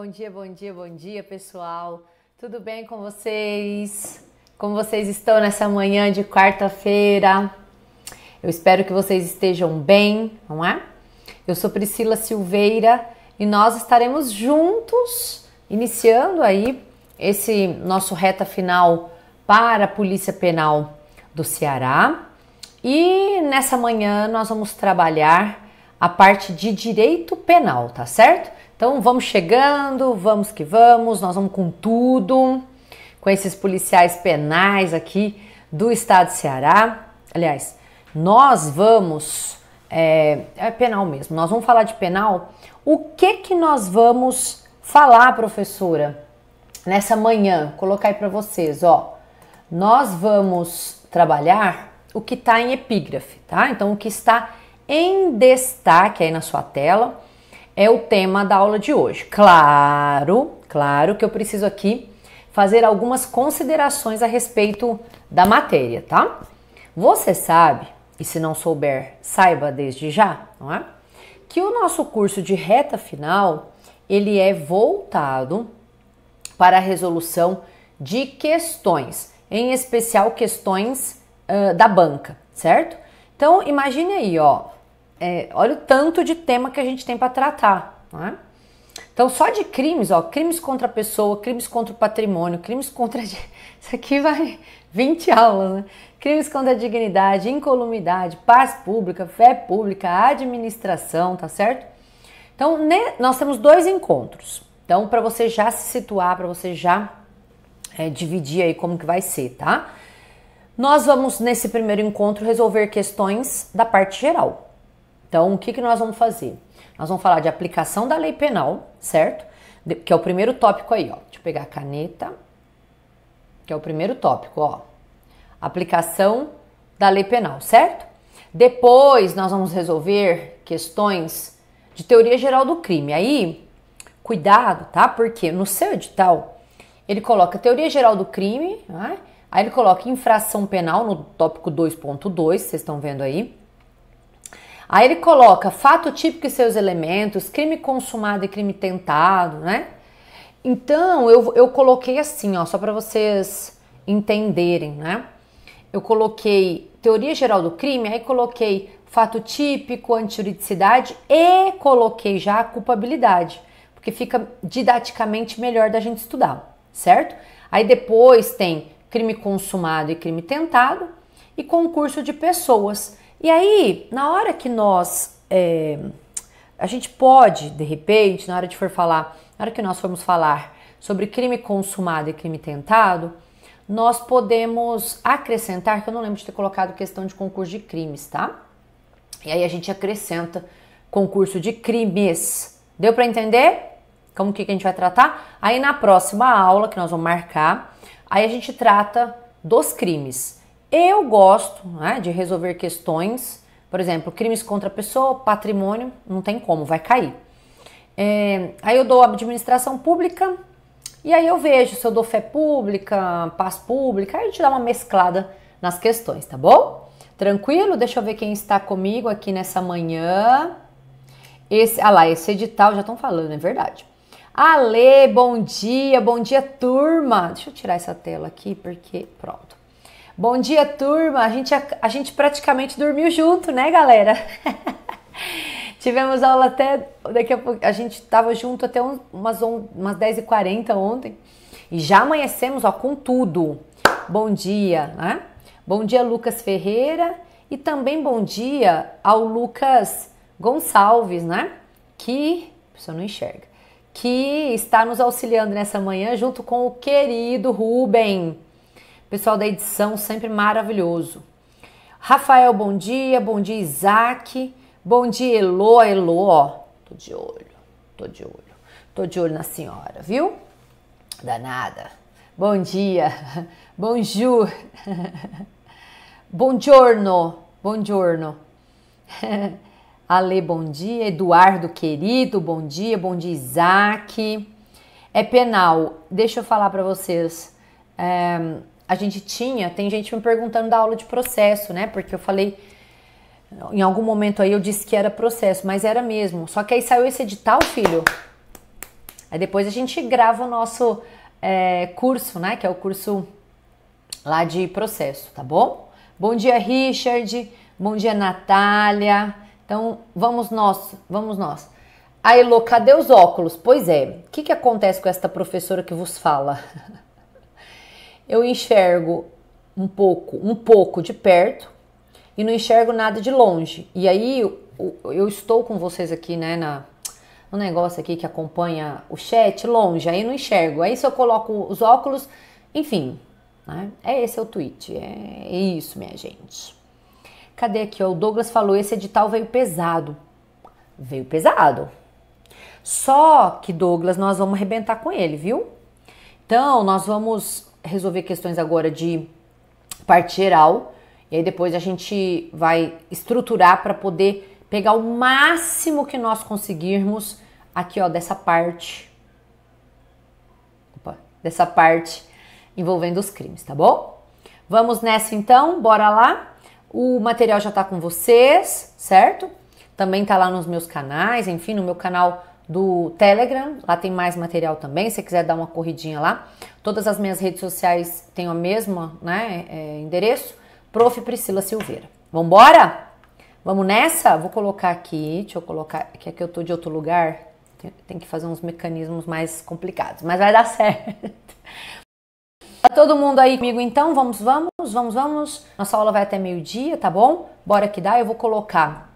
bom dia, bom dia, bom dia, pessoal. Tudo bem com vocês? Como vocês estão nessa manhã de quarta-feira? Eu espero que vocês estejam bem, não é? Eu sou Priscila Silveira e nós estaremos juntos iniciando aí esse nosso reta final para a Polícia Penal do Ceará. E nessa manhã nós vamos trabalhar a parte de direito penal, tá certo? Então vamos chegando, vamos que vamos, nós vamos com tudo, com esses policiais penais aqui do estado de Ceará. Aliás, nós vamos. É, é penal mesmo, nós vamos falar de penal. O que que nós vamos falar, professora, nessa manhã? Vou colocar aí para vocês, ó. Nós vamos trabalhar o que está em epígrafe, tá? Então, o que está em destaque aí na sua tela é o tema da aula de hoje. Claro, claro que eu preciso aqui fazer algumas considerações a respeito da matéria, tá? Você sabe, e se não souber, saiba desde já, não é? Que o nosso curso de reta final, ele é voltado para a resolução de questões, em especial questões uh, da banca, certo? Então imagine aí, ó, é, olha o tanto de tema que a gente tem para tratar, é? Então, só de crimes, ó, crimes contra a pessoa, crimes contra o patrimônio, crimes contra. Isso aqui vai 20 aulas, né? Crimes contra a dignidade, incolumidade, paz pública, fé pública, administração, tá certo? Então, né, nós temos dois encontros. Então, para você já se situar, para você já é, dividir aí como que vai ser, tá? Nós vamos, nesse primeiro encontro, resolver questões da parte geral. Então, o que, que nós vamos fazer? Nós vamos falar de aplicação da lei penal, certo? De, que é o primeiro tópico aí, ó. Deixa eu pegar a caneta, que é o primeiro tópico, ó. Aplicação da lei penal, certo? Depois nós vamos resolver questões de teoria geral do crime. Aí, cuidado, tá? Porque no seu edital ele coloca teoria geral do crime, né? aí ele coloca infração penal no tópico 2.2, vocês estão vendo aí Aí ele coloca fato típico e seus elementos, crime consumado e crime tentado, né? Então eu, eu coloquei assim, ó, só para vocês entenderem, né? Eu coloquei teoria geral do crime, aí coloquei fato típico, antijuridicidade e coloquei já a culpabilidade, porque fica didaticamente melhor da gente estudar, certo? Aí depois tem crime consumado e crime tentado e concurso de pessoas. E aí, na hora que nós. É, a gente pode, de repente, na hora de for falar, na hora que nós formos falar sobre crime consumado e crime tentado, nós podemos acrescentar, que eu não lembro de ter colocado questão de concurso de crimes, tá? E aí a gente acrescenta concurso de crimes. Deu para entender? Como que, que a gente vai tratar? Aí na próxima aula que nós vamos marcar, aí a gente trata dos crimes. Eu gosto né, de resolver questões, por exemplo, crimes contra a pessoa, patrimônio, não tem como, vai cair. É, aí eu dou administração pública e aí eu vejo se eu dou fé pública, paz pública, aí a gente dá uma mesclada nas questões, tá bom? Tranquilo? Deixa eu ver quem está comigo aqui nessa manhã. Esse, ah lá, esse edital já estão falando, é verdade. Ale, bom dia, bom dia, turma. Deixa eu tirar essa tela aqui porque pronto. Bom dia, turma. A gente, a, gente praticamente dormiu junto, né, galera? Tivemos aula até. Daqui a pouco. A gente estava junto até umas, umas 10h40 ontem. E já amanhecemos, ó, com tudo. Bom dia, né? Bom dia, Lucas Ferreira. E também bom dia ao Lucas Gonçalves, né? Que. Você pessoa não enxerga. Que está nos auxiliando nessa manhã junto com o querido Rubem. Pessoal da edição, sempre maravilhoso. Rafael, bom dia. Bom dia, Isaac. Bom dia, Elo, Elo, ó, tô de olho, tô de olho. Tô de olho na senhora, viu? Danada. Bom dia. Bonjour. Buongiorno. Buongiorno. Ale, bom dia. Eduardo, querido, bom dia. Bom dia, Isaac. É penal. Deixa eu falar para vocês. É, a gente tinha, tem gente me perguntando da aula de processo, né? Porque eu falei em algum momento aí eu disse que era processo, mas era mesmo. Só que aí saiu esse edital, filho. Aí depois a gente grava o nosso é, curso, né? Que é o curso lá de processo, tá bom? Bom dia, Richard. Bom dia, Natália. Então, vamos nós, vamos nós. aí Lô, cadê os óculos? Pois é, o que, que acontece com esta professora que vos fala? eu enxergo um pouco, um pouco de perto e não enxergo nada de longe. E aí eu estou com vocês aqui, né, na negócio aqui que acompanha o chat longe, aí não enxergo. Aí se eu coloco os óculos, enfim, né? É esse é o tweet, é, é isso, minha gente. Cadê aqui? O Douglas falou: esse edital veio pesado. Veio pesado. Só que, Douglas, nós vamos arrebentar com ele, viu? Então, nós vamos resolver questões agora de parte geral. E aí depois a gente vai estruturar para poder pegar o máximo que nós conseguirmos aqui, ó, dessa parte. Opa, dessa parte envolvendo os crimes, tá bom? Vamos nessa então, bora lá. O material já tá com vocês, certo? Também tá lá nos meus canais, enfim, no meu canal do Telegram, lá tem mais material também, se quiser dar uma corridinha lá. Todas as minhas redes sociais têm o mesmo né, é, endereço, Prof. Priscila Silveira. Vambora? Vamos nessa? Vou colocar aqui, deixa eu colocar, que aqui eu tô de outro lugar, tem, tem que fazer uns mecanismos mais complicados, mas vai dar certo. Tá todo mundo aí comigo então? Vamos, vamos, vamos, vamos. Nossa aula vai até meio-dia, tá bom? Bora que dá, eu vou colocar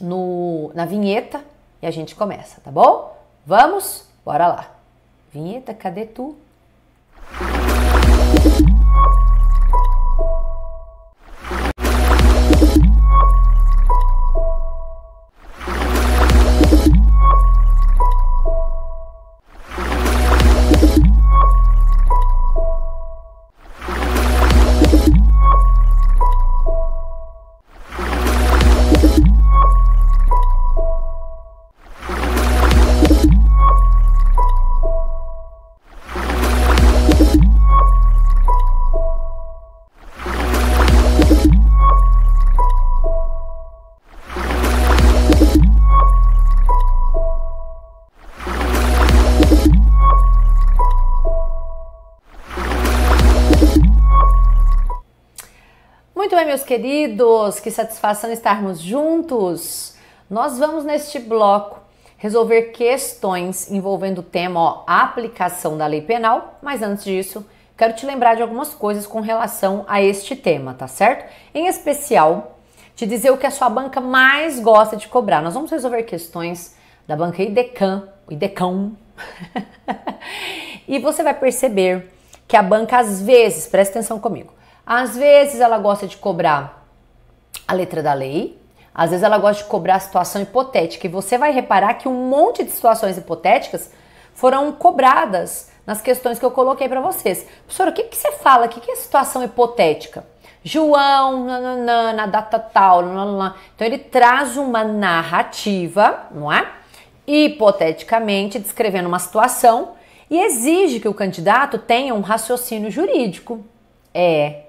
no, na vinheta e a gente começa, tá bom? Vamos? Bora lá! Vinheta, cadê tu? queridos, que satisfação estarmos juntos. Nós vamos neste bloco resolver questões envolvendo o tema ó, aplicação da lei penal, mas antes disso, quero te lembrar de algumas coisas com relação a este tema, tá certo? Em especial, te dizer o que a sua banca mais gosta de cobrar. Nós vamos resolver questões da banca IDECAM, IDECAM. e você vai perceber que a banca às vezes, presta atenção comigo, às vezes ela gosta de cobrar a letra da lei, às vezes ela gosta de cobrar a situação hipotética. E você vai reparar que um monte de situações hipotéticas foram cobradas nas questões que eu coloquei para vocês. Professora, o que, que você fala? O que, que é situação hipotética? João, nananã, na data tal, Então ele traz uma narrativa, não é? Hipoteticamente descrevendo uma situação e exige que o candidato tenha um raciocínio jurídico. É,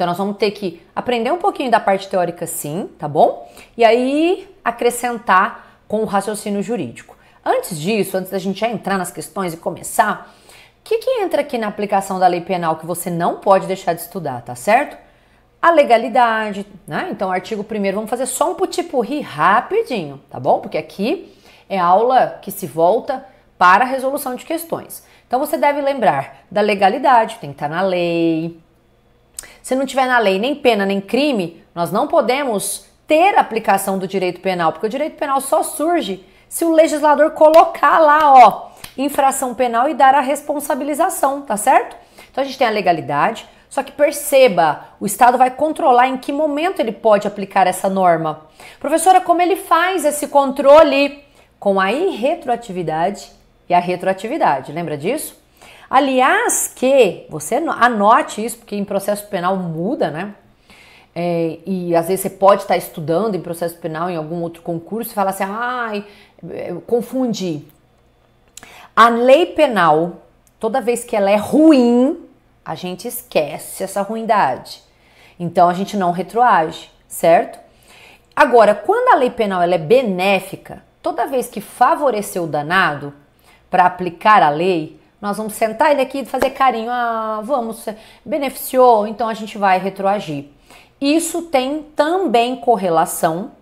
então nós vamos ter que aprender um pouquinho da parte teórica sim, tá bom? E aí acrescentar com o raciocínio jurídico. Antes disso, antes da gente já entrar nas questões e começar, o que, que entra aqui na aplicação da lei penal que você não pode deixar de estudar, tá certo? A legalidade, né? Então, artigo 1 vamos fazer só um putipurri rapidinho, tá bom? Porque aqui é aula que se volta para a resolução de questões. Então, você deve lembrar da legalidade, tem que estar na lei, se não tiver na lei nem pena nem crime, nós não podemos ter aplicação do direito penal, porque o direito penal só surge se o legislador colocar lá, ó, infração penal e dar a responsabilização, tá certo? Então a gente tem a legalidade, só que perceba, o Estado vai controlar em que momento ele pode aplicar essa norma. Professora, como ele faz esse controle? Com a irretroatividade e a retroatividade, lembra disso? Aliás, que você anote isso, porque em processo penal muda, né? É, e às vezes você pode estar estudando em processo penal em algum outro concurso e falar assim: ai, é, confundi. A lei penal, toda vez que ela é ruim, a gente esquece essa ruindade. Então a gente não retroage, certo? Agora, quando a lei penal ela é benéfica, toda vez que favoreceu o danado para aplicar a lei, nós vamos sentar ele aqui e fazer carinho. Ah, vamos, beneficiou, então a gente vai retroagir. Isso tem também correlação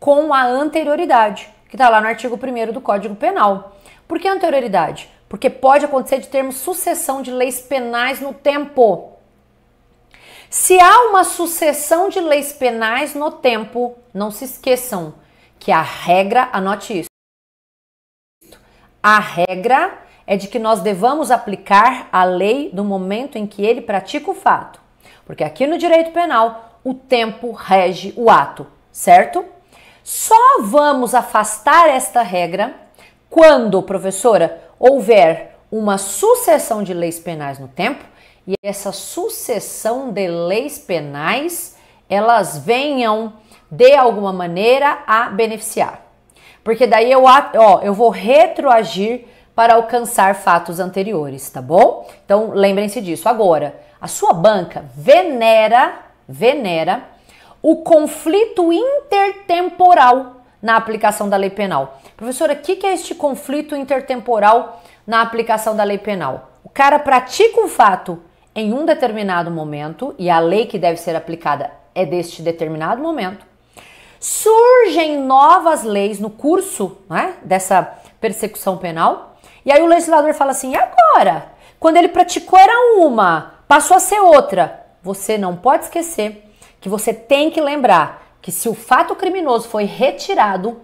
com a anterioridade, que está lá no artigo 1 do Código Penal. Por que anterioridade? Porque pode acontecer de termos sucessão de leis penais no tempo. Se há uma sucessão de leis penais no tempo, não se esqueçam que a regra, anote isso, a regra é de que nós devamos aplicar a lei no momento em que ele pratica o fato. Porque aqui no direito penal, o tempo rege o ato, certo? Só vamos afastar esta regra quando, professora, houver uma sucessão de leis penais no tempo e essa sucessão de leis penais elas venham de alguma maneira a beneficiar. Porque daí eu, ó, eu vou retroagir para alcançar fatos anteriores, tá bom? Então lembrem-se disso. Agora, a sua banca venera, venera o conflito intertemporal na aplicação da lei penal. Professora, o que, que é este conflito intertemporal na aplicação da lei penal? O cara pratica um fato em um determinado momento e a lei que deve ser aplicada é deste determinado momento. Surgem novas leis no curso né, dessa persecução penal e aí o legislador fala assim: e agora? Quando ele praticou era uma, passou a ser outra. Você não pode esquecer que você tem que lembrar que se o fato criminoso foi retirado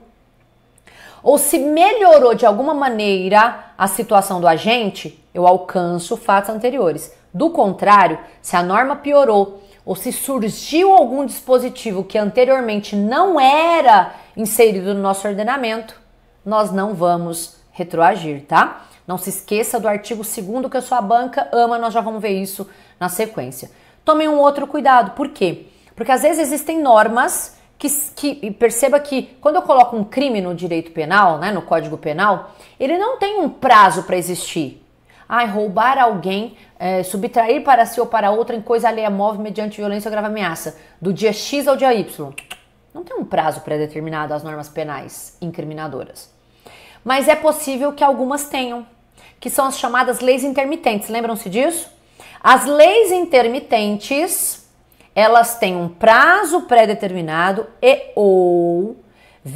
ou se melhorou de alguma maneira a situação do agente, eu alcanço fatos anteriores. Do contrário, se a norma piorou ou se surgiu algum dispositivo que anteriormente não era inserido no nosso ordenamento, nós não vamos retroagir, tá? Não se esqueça do artigo 2 que a sua banca ama, nós já vamos ver isso na sequência. Tomem um outro cuidado, por quê? Porque às vezes existem normas que, que perceba que quando eu coloco um crime no direito penal, né, no Código Penal, ele não tem um prazo para existir. Ai, roubar alguém, é, subtrair para si ou para outra em coisa alheia móvel mediante violência ou grave ameaça, do dia X ao dia Y. Não tem um prazo pré-determinado às normas penais incriminadoras mas é possível que algumas tenham, que são as chamadas leis intermitentes. Lembram-se disso? As leis intermitentes, elas têm um prazo pré-determinado e ou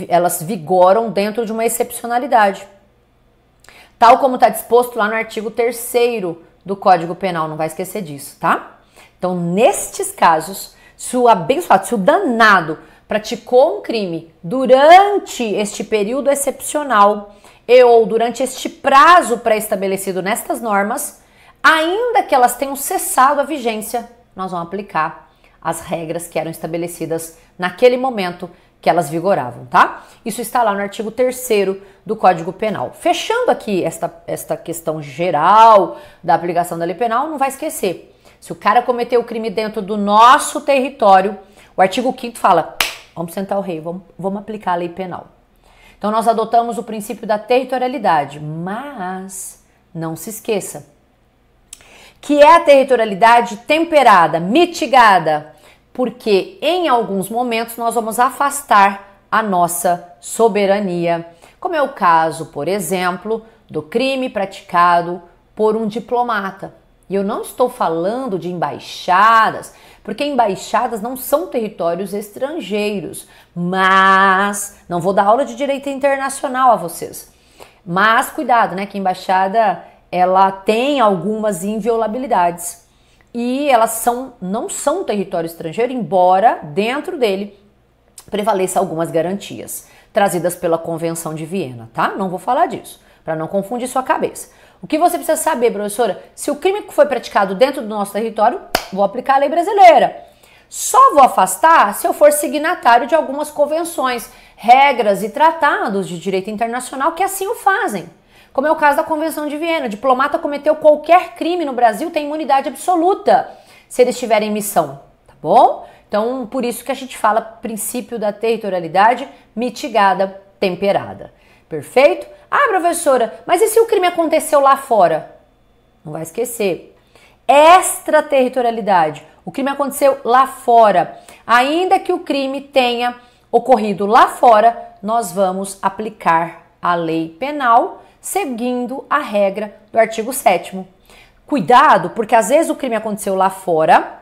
elas vigoram dentro de uma excepcionalidade. Tal como está disposto lá no artigo 3 do Código Penal, não vai esquecer disso, tá? Então, nestes casos, se o abençoado, se o danado praticou um crime durante este período excepcional e ou durante este prazo pré-estabelecido nestas normas, ainda que elas tenham cessado a vigência, nós vamos aplicar as regras que eram estabelecidas naquele momento que elas vigoravam, tá? Isso está lá no artigo 3 do Código Penal. Fechando aqui esta, esta questão geral da aplicação da lei penal, não vai esquecer. Se o cara cometeu o crime dentro do nosso território, o artigo 5 fala: Vamos sentar o rei, vamos, vamos aplicar a lei penal. Então nós adotamos o princípio da territorialidade, mas não se esqueça que é a territorialidade temperada, mitigada, porque em alguns momentos nós vamos afastar a nossa soberania, como é o caso, por exemplo, do crime praticado por um diplomata. E eu não estou falando de embaixadas, porque embaixadas não são territórios estrangeiros. Mas não vou dar aula de direito internacional a vocês. Mas cuidado, né, que embaixada ela tem algumas inviolabilidades e elas são, não são território estrangeiro, embora dentro dele prevaleça algumas garantias trazidas pela Convenção de Viena, tá? Não vou falar disso, para não confundir sua cabeça. O que você precisa saber, professora, se o crime foi praticado dentro do nosso território, vou aplicar a lei brasileira. Só vou afastar se eu for signatário de algumas convenções, regras e tratados de direito internacional que assim o fazem. Como é o caso da Convenção de Viena, o diplomata cometeu qualquer crime no Brasil tem imunidade absoluta se ele estiver em missão, tá bom? Então, por isso que a gente fala princípio da territorialidade mitigada, temperada. Perfeito? Ah, professora, mas e se o crime aconteceu lá fora? Não vai esquecer extraterritorialidade. O crime aconteceu lá fora. Ainda que o crime tenha ocorrido lá fora, nós vamos aplicar a lei penal seguindo a regra do artigo 7. Cuidado, porque às vezes o crime aconteceu lá fora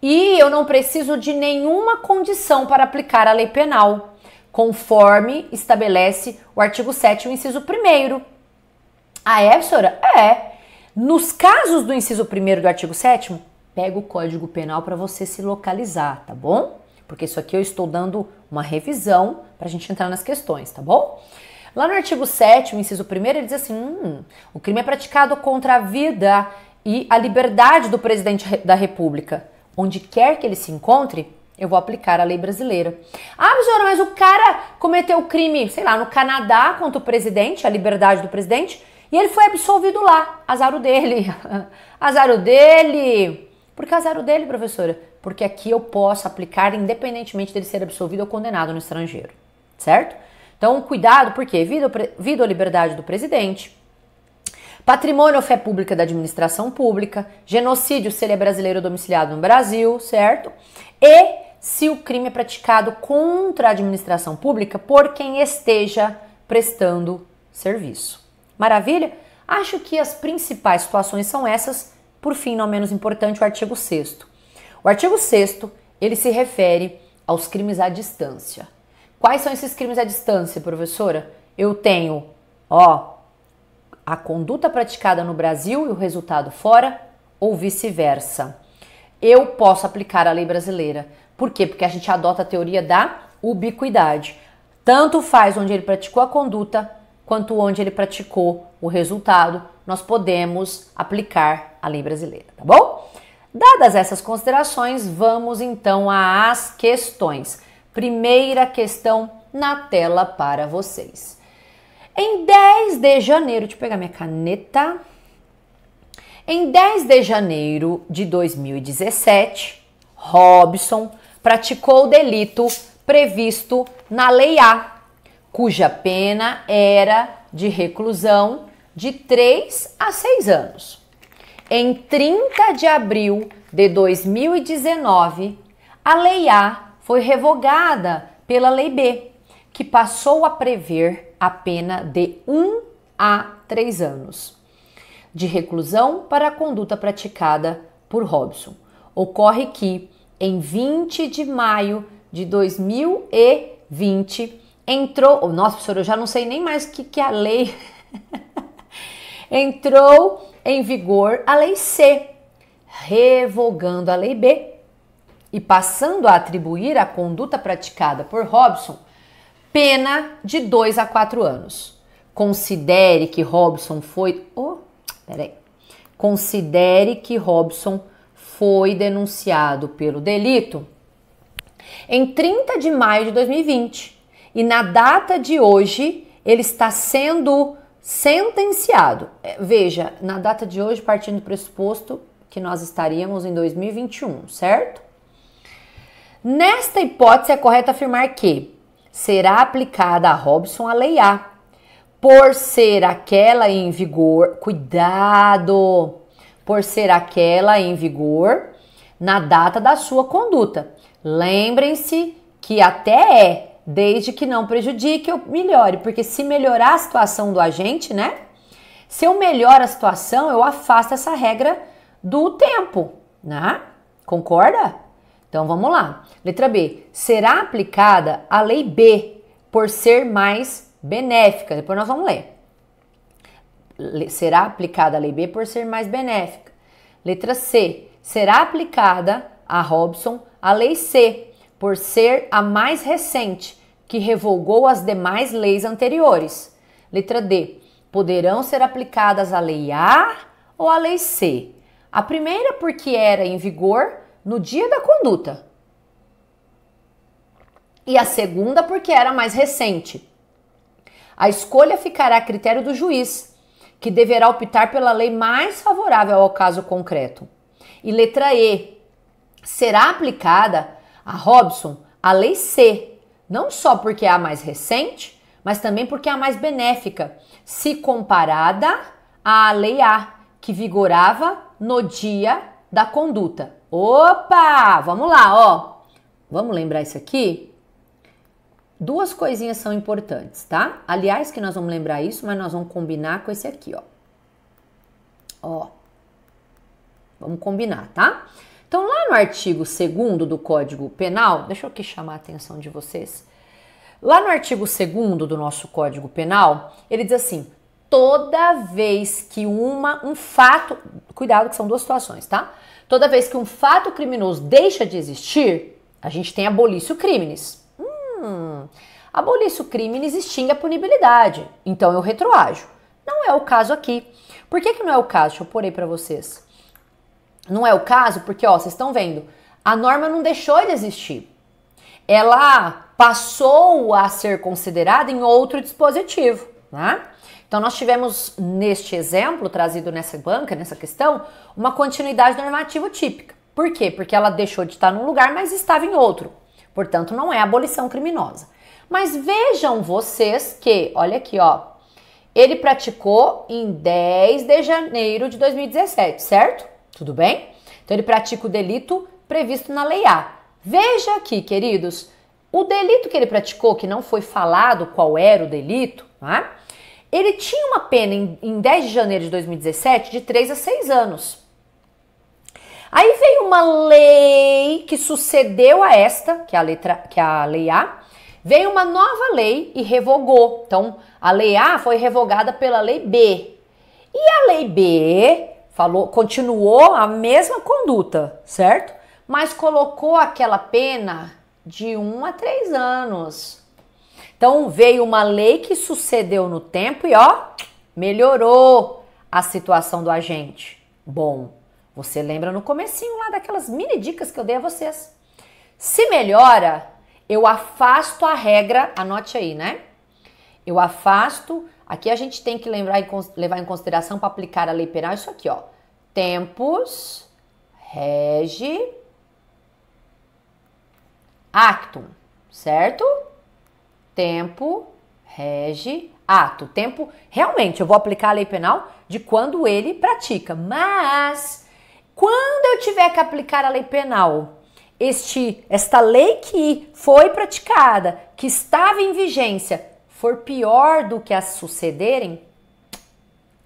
e eu não preciso de nenhuma condição para aplicar a lei penal, conforme estabelece o artigo 7, inciso 1. Ah, é, professora? É. Nos casos do inciso 1 do artigo 7, pega o Código Penal para você se localizar, tá bom? Porque isso aqui eu estou dando uma revisão para a gente entrar nas questões, tá bom? Lá no artigo 7, o inciso 1, ele diz assim: hum, o crime é praticado contra a vida e a liberdade do presidente da República. Onde quer que ele se encontre, eu vou aplicar a lei brasileira. Ah, mas o cara cometeu crime, sei lá, no Canadá contra o presidente, a liberdade do presidente. E ele foi absolvido lá. Azar o dele. azar o dele. Por que azar o dele, professora? Porque aqui eu posso aplicar independentemente dele ser absolvido ou condenado no estrangeiro. Certo? Então, cuidado, porque vida, vida ou liberdade do presidente, patrimônio ou fé pública da administração pública, genocídio se ele é brasileiro domiciliado no Brasil, certo? E se o crime é praticado contra a administração pública por quem esteja prestando serviço. Maravilha? Acho que as principais situações são essas. Por fim, não menos importante, o artigo 6 O artigo 6 ele se refere aos crimes à distância. Quais são esses crimes à distância, professora? Eu tenho, ó, a conduta praticada no Brasil e o resultado fora, ou vice-versa. Eu posso aplicar a lei brasileira. Por quê? Porque a gente adota a teoria da ubiquidade. Tanto faz onde ele praticou a conduta quanto onde ele praticou o resultado, nós podemos aplicar a lei brasileira, tá bom? Dadas essas considerações, vamos então às questões. Primeira questão na tela para vocês. Em 10 de janeiro, deixa eu pegar minha caneta. Em 10 de janeiro de 2017, Robson praticou o delito previsto na Lei A cuja pena era de reclusão de 3 a 6 anos. Em 30 de abril de 2019, a Lei A foi revogada pela Lei B, que passou a prever a pena de 1 a 3 anos de reclusão para a conduta praticada por Robson. Ocorre que, em 20 de maio de 2020, entrou. Oh, nossa, professor, eu já não sei nem mais o que, que é a lei. entrou em vigor a Lei C, revogando a Lei B e passando a atribuir à conduta praticada por Robson pena de 2 a 4 anos. Considere que Robson foi. Oh, peraí. Considere que Robson foi denunciado pelo delito em 30 de maio de 2020 e na data de hoje ele está sendo sentenciado. É, veja, na data de hoje, partindo do pressuposto que nós estaríamos em 2021, certo? Nesta hipótese, é correto afirmar que será aplicada a Robson a lei A, por ser aquela em vigor, cuidado, por ser aquela em vigor na data da sua conduta. Lembrem-se que até é desde que não prejudique ou melhore, porque se melhorar a situação do agente, né? Se eu melhoro a situação, eu afasto essa regra do tempo, né? Concorda? Então vamos lá. Letra B. Será aplicada a lei B por ser mais benéfica. Depois nós vamos ler. Será aplicada a lei B por ser mais benéfica. Letra C. Será aplicada a Robson a lei C por ser a mais recente, que revogou as demais leis anteriores. Letra D. Poderão ser aplicadas a Lei A ou a Lei C. A primeira, porque era em vigor no dia da conduta. E a segunda, porque era mais recente. A escolha ficará a critério do juiz, que deverá optar pela lei mais favorável ao caso concreto. E letra E será aplicada a Robson a Lei C, não só porque é a mais recente, mas também porque é a mais benéfica, se comparada à Lei A, que vigorava no dia da conduta. Opa! Vamos lá, ó. Vamos lembrar isso aqui? Duas coisinhas são importantes, tá? Aliás, que nós vamos lembrar isso, mas nós vamos combinar com esse aqui, ó. Ó. Vamos combinar, tá? Então, lá no artigo 2 do Código Penal, deixa eu aqui chamar a atenção de vocês. Lá no artigo 2 do nosso Código Penal, ele diz assim: toda vez que uma, um fato, cuidado que são duas situações, tá? Toda vez que um fato criminoso deixa de existir, a gente tem abolício crimes. Hum, abolício crimes extingue a punibilidade, então eu retroajo. Não é o caso aqui. Por que, que não é o caso? Deixa eu porei aí para vocês. Não é o caso, porque ó, vocês estão vendo, a norma não deixou de existir. Ela passou a ser considerada em outro dispositivo, né? Então nós tivemos neste exemplo trazido nessa banca, nessa questão, uma continuidade normativa típica. Por quê? Porque ela deixou de estar num lugar, mas estava em outro. Portanto, não é abolição criminosa. Mas vejam vocês que, olha aqui, ó, ele praticou em 10 de janeiro de 2017, certo? Tudo bem? Então ele pratica o delito previsto na lei A. Veja aqui, queridos, o delito que ele praticou, que não foi falado qual era o delito, né? ele tinha uma pena em, em 10 de janeiro de 2017 de 3 a 6 anos. Aí veio uma lei que sucedeu a esta, que é a, letra, que é a lei A, veio uma nova lei e revogou. Então, a lei A foi revogada pela lei B. E a lei B falou, continuou a mesma conduta, certo? Mas colocou aquela pena de um a três anos. Então veio uma lei que sucedeu no tempo e ó, melhorou a situação do agente. Bom, você lembra no comecinho lá daquelas mini dicas que eu dei a vocês. Se melhora, eu afasto a regra, anote aí, né? Eu afasto Aqui a gente tem que lembrar e levar em consideração para aplicar a lei penal isso aqui, ó. Tempus regi actum, certo? Tempo regi ato. Tempo, realmente, eu vou aplicar a lei penal de quando ele pratica, mas quando eu tiver que aplicar a lei penal, este, esta lei que foi praticada, que estava em vigência, for pior do que as sucederem,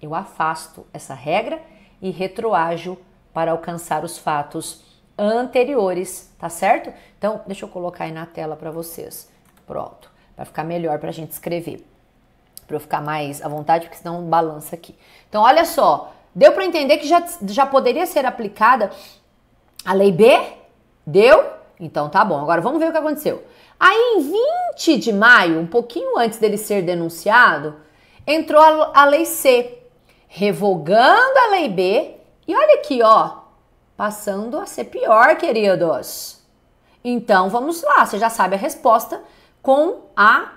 eu afasto essa regra e retroajo para alcançar os fatos anteriores, tá certo? Então, deixa eu colocar aí na tela para vocês. Pronto, para ficar melhor para a gente escrever. Para eu ficar mais à vontade, porque senão balança aqui. Então, olha só, deu para entender que já, já poderia ser aplicada a lei B? Deu? Então tá bom, agora vamos ver o que aconteceu. Aí em 20 de maio, um pouquinho antes dele ser denunciado, entrou a, lei C, revogando a lei B, e olha aqui, ó, passando a ser pior, queridos. Então vamos lá, você já sabe a resposta com a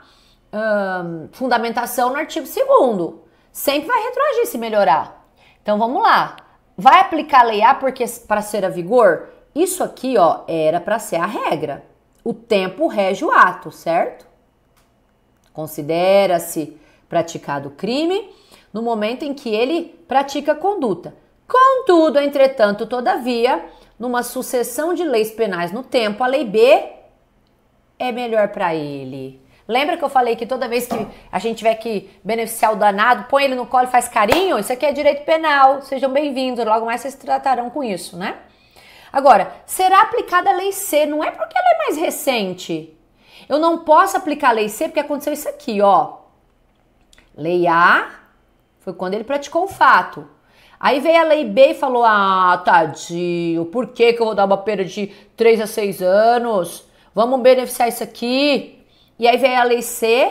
fundamentação no artigo 2. Sempre vai retroagir se melhorar. Então vamos lá. Vai aplicar a lei A porque para ser a vigor? Isso aqui, ó, era para ser a regra. O tempo rege o ato, certo? Considera-se praticado o crime no momento em que ele pratica a conduta. Contudo, entretanto, todavia, numa sucessão de leis penais no tempo, a lei B é melhor para ele. Lembra que eu falei que toda vez que a gente tiver que beneficiar o danado, põe ele no colo e faz carinho? Isso aqui é direito penal. Sejam bem-vindos, logo mais vocês tratarão com isso, né? Agora, será aplicada a lei C, não é porque ela é mais recente. Eu não posso aplicar a lei C porque aconteceu isso aqui, ó. Lei A foi quando ele praticou o fato. Aí veio a lei B e falou: ah, tadinho, por que, que eu vou dar uma perda de 3 a 6 anos? Vamos beneficiar isso aqui. E aí veio a lei C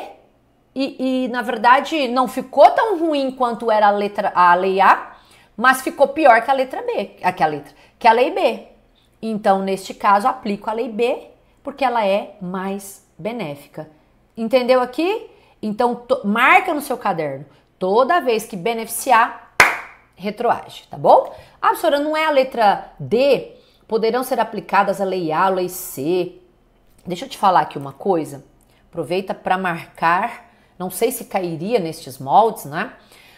e, e na verdade, não ficou tão ruim quanto era a, letra, a lei A, mas ficou pior que a letra B, aquela letra, que é a lei B. Então, neste caso, aplico a lei B porque ela é mais benéfica. Entendeu aqui? Então, marca no seu caderno. Toda vez que beneficiar, retroage, tá bom? Ah, senhora, não é a letra D? Poderão ser aplicadas a lei A, a lei C. Deixa eu te falar aqui uma coisa. Aproveita para marcar. Não sei se cairia nestes moldes, né?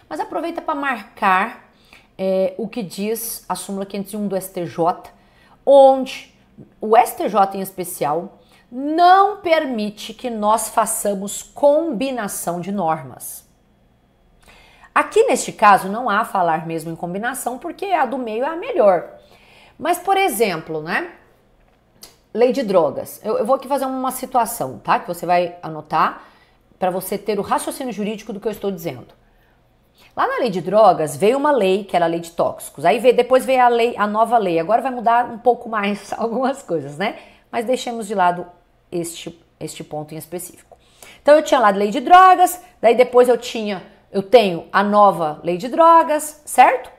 Mas aproveita para marcar é, o que diz a súmula 501 do STJ, onde o STJ em especial não permite que nós façamos combinação de normas. Aqui neste caso não há falar mesmo em combinação, porque a do meio é a melhor. Mas, por exemplo, né? Lei de drogas. Eu, eu vou aqui fazer uma situação, tá? Que você vai anotar para você ter o raciocínio jurídico do que eu estou dizendo. Lá na lei de drogas veio uma lei que era a lei de tóxicos. Aí veio, depois veio a lei, a nova lei. Agora vai mudar um pouco mais algumas coisas, né? Mas deixemos de lado este, este ponto em específico. Então eu tinha lá a lei de drogas, daí depois eu tinha, eu tenho a nova lei de drogas, certo?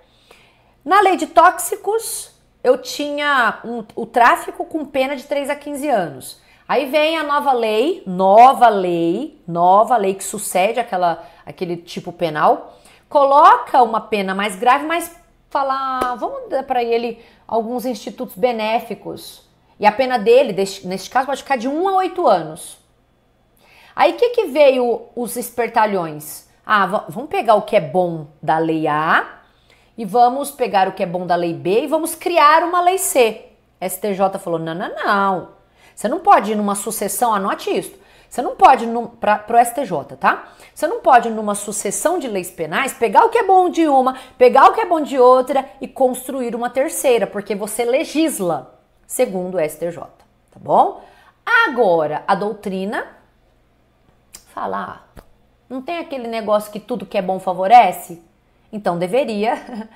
Na lei de tóxicos, eu tinha um, o tráfico com pena de 3 a 15 anos. Aí vem a nova lei, nova lei, nova lei que sucede aquela, aquele tipo penal coloca uma pena mais grave, mas fala, ah, vamos dar para ele alguns institutos benéficos. E a pena dele, neste caso, pode ficar de 1 a 8 anos. Aí o que, que veio os espertalhões? Ah, vamos pegar o que é bom da lei A e vamos pegar o que é bom da lei B e vamos criar uma lei C. STJ falou: não, não, não. Você não pode ir numa sucessão, anote isso. Você não pode, para o STJ, tá? Você não pode, numa sucessão de leis penais, pegar o que é bom de uma, pegar o que é bom de outra e construir uma terceira, porque você legisla, segundo o STJ, tá bom? Agora, a doutrina falar, ah, não tem aquele negócio que tudo que é bom favorece? Então deveria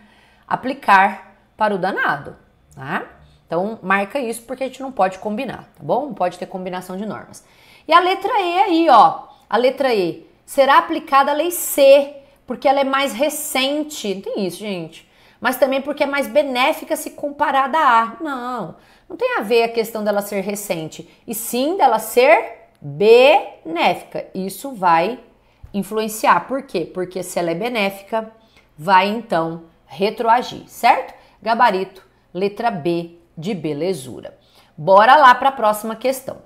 aplicar para o danado, tá? Então marca isso porque a gente não pode combinar, tá bom? Não pode ter combinação de normas. E a letra E aí, ó, a letra E será aplicada a lei C, porque ela é mais recente. Não tem isso, gente. Mas também porque é mais benéfica se comparada a A. Não, não tem a ver a questão dela ser recente, e sim dela ser benéfica. Isso vai influenciar. Por quê? Porque se ela é benéfica, vai então retroagir, certo? Gabarito, letra B de belezura. Bora lá para a próxima questão.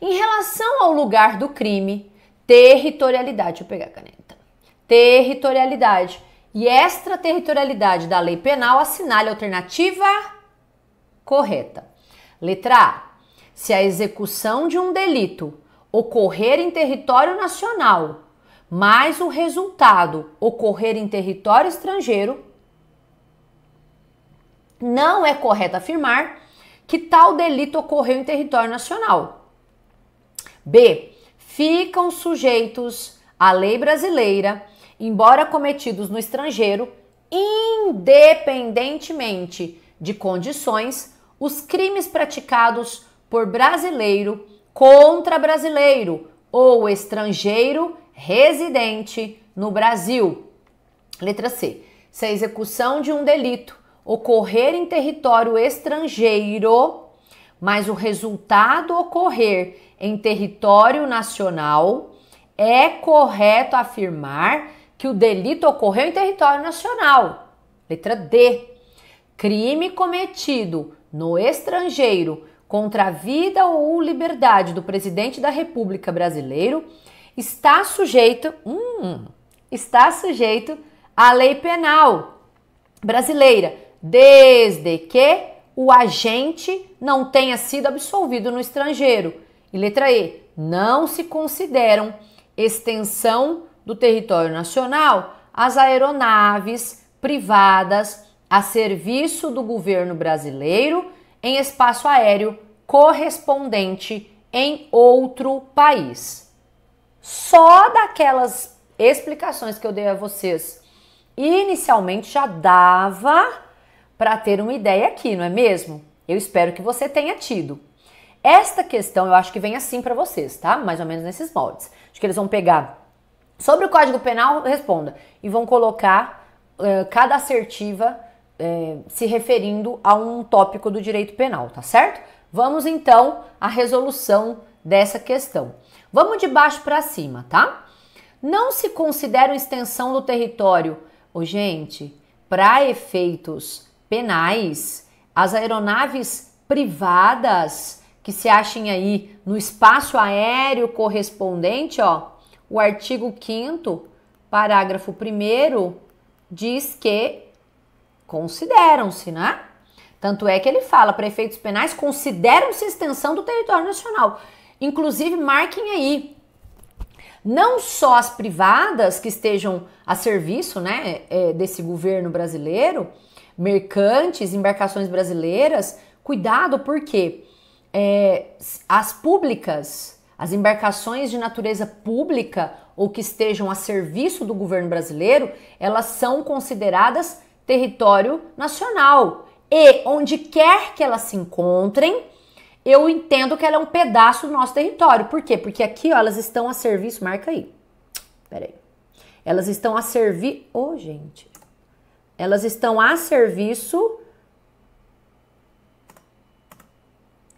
Em relação ao lugar do crime, territorialidade, deixa eu pegar a caneta. Territorialidade e extraterritorialidade da lei penal assinale a alternativa correta. Letra A. Se a execução de um delito ocorrer em território nacional, mas o resultado ocorrer em território estrangeiro, não é correto afirmar que tal delito ocorreu em território nacional B. Ficam sujeitos à lei brasileira, embora cometidos no estrangeiro, independentemente de condições, os crimes praticados por brasileiro contra brasileiro ou estrangeiro residente no Brasil. Letra C. Se a execução de um delito ocorrer em território estrangeiro, mas o resultado ocorrer em território nacional, é correto afirmar que o delito ocorreu em território nacional. Letra D. Crime cometido no estrangeiro contra a vida ou liberdade do presidente da República Brasileiro está sujeito, hum, está sujeito à lei penal brasileira, desde que o agente não tenha sido absolvido no estrangeiro e letra E, não se consideram extensão do território nacional as aeronaves privadas a serviço do governo brasileiro em espaço aéreo correspondente em outro país. Só daquelas explicações que eu dei a vocês inicialmente já dava para ter uma ideia aqui, não é mesmo? Eu espero que você tenha tido. Esta questão eu acho que vem assim para vocês, tá? Mais ou menos nesses moldes. Acho que eles vão pegar sobre o Código Penal, responda, e vão colocar uh, cada assertiva uh, se referindo a um tópico do direito penal, tá certo? Vamos então à resolução dessa questão. Vamos de baixo para cima, tá? Não se considera extensão do território. oh, gente, para efeitos penais, as aeronaves privadas que se achem aí no espaço aéreo correspondente, ó, o artigo 5 parágrafo 1 diz que consideram-se, né? Tanto é que ele fala, prefeitos penais consideram-se extensão do território nacional. Inclusive, marquem aí, não só as privadas que estejam a serviço né, é, desse governo brasileiro, mercantes, embarcações brasileiras, cuidado, por quê? é, as públicas, as embarcações de natureza pública ou que estejam a serviço do governo brasileiro, elas são consideradas território nacional. E onde quer que elas se encontrem, eu entendo que ela é um pedaço do nosso território. Por quê? Porque aqui ó, elas estão a serviço, marca aí. Peraí. Elas estão a serviço. Ô, oh, gente. Elas estão a serviço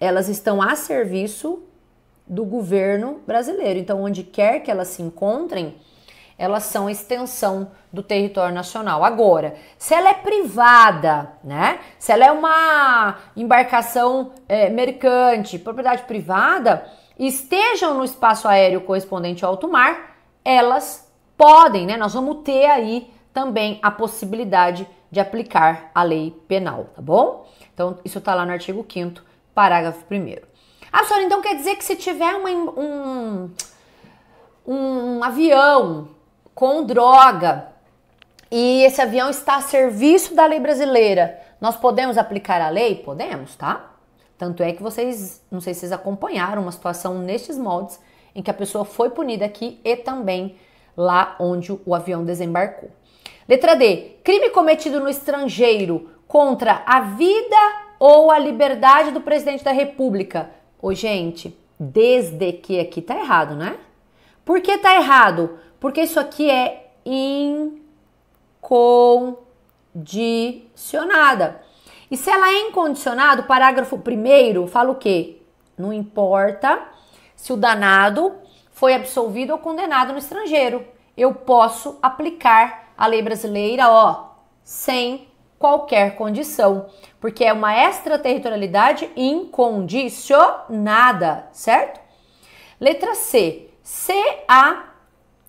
elas estão a serviço do governo brasileiro. Então, onde quer que elas se encontrem, elas são extensão do território nacional. Agora, se ela é privada, né? Se ela é uma embarcação é, mercante, propriedade privada, estejam no espaço aéreo correspondente ao alto mar, elas podem, né? Nós vamos ter aí também a possibilidade de aplicar a lei penal, tá bom? Então, isso tá lá no artigo 5 Parágrafo primeiro. Ah, senhora, então quer dizer que se tiver uma, um, um avião com droga e esse avião está a serviço da lei brasileira, nós podemos aplicar a lei? Podemos, tá? Tanto é que vocês, não sei se vocês acompanharam uma situação nestes moldes em que a pessoa foi punida aqui e também lá onde o avião desembarcou. Letra D. Crime cometido no estrangeiro contra a vida ou a liberdade do presidente da República. Ô, gente, desde que aqui tá errado, né? Por que tá errado? Porque isso aqui é incondicionada. E se ela é incondicionada, o parágrafo primeiro fala o quê? Não importa se o danado foi absolvido ou condenado no estrangeiro. Eu posso aplicar a lei brasileira, ó, sem qualquer condição porque é uma extraterritorialidade incondicionada, certo? Letra C. a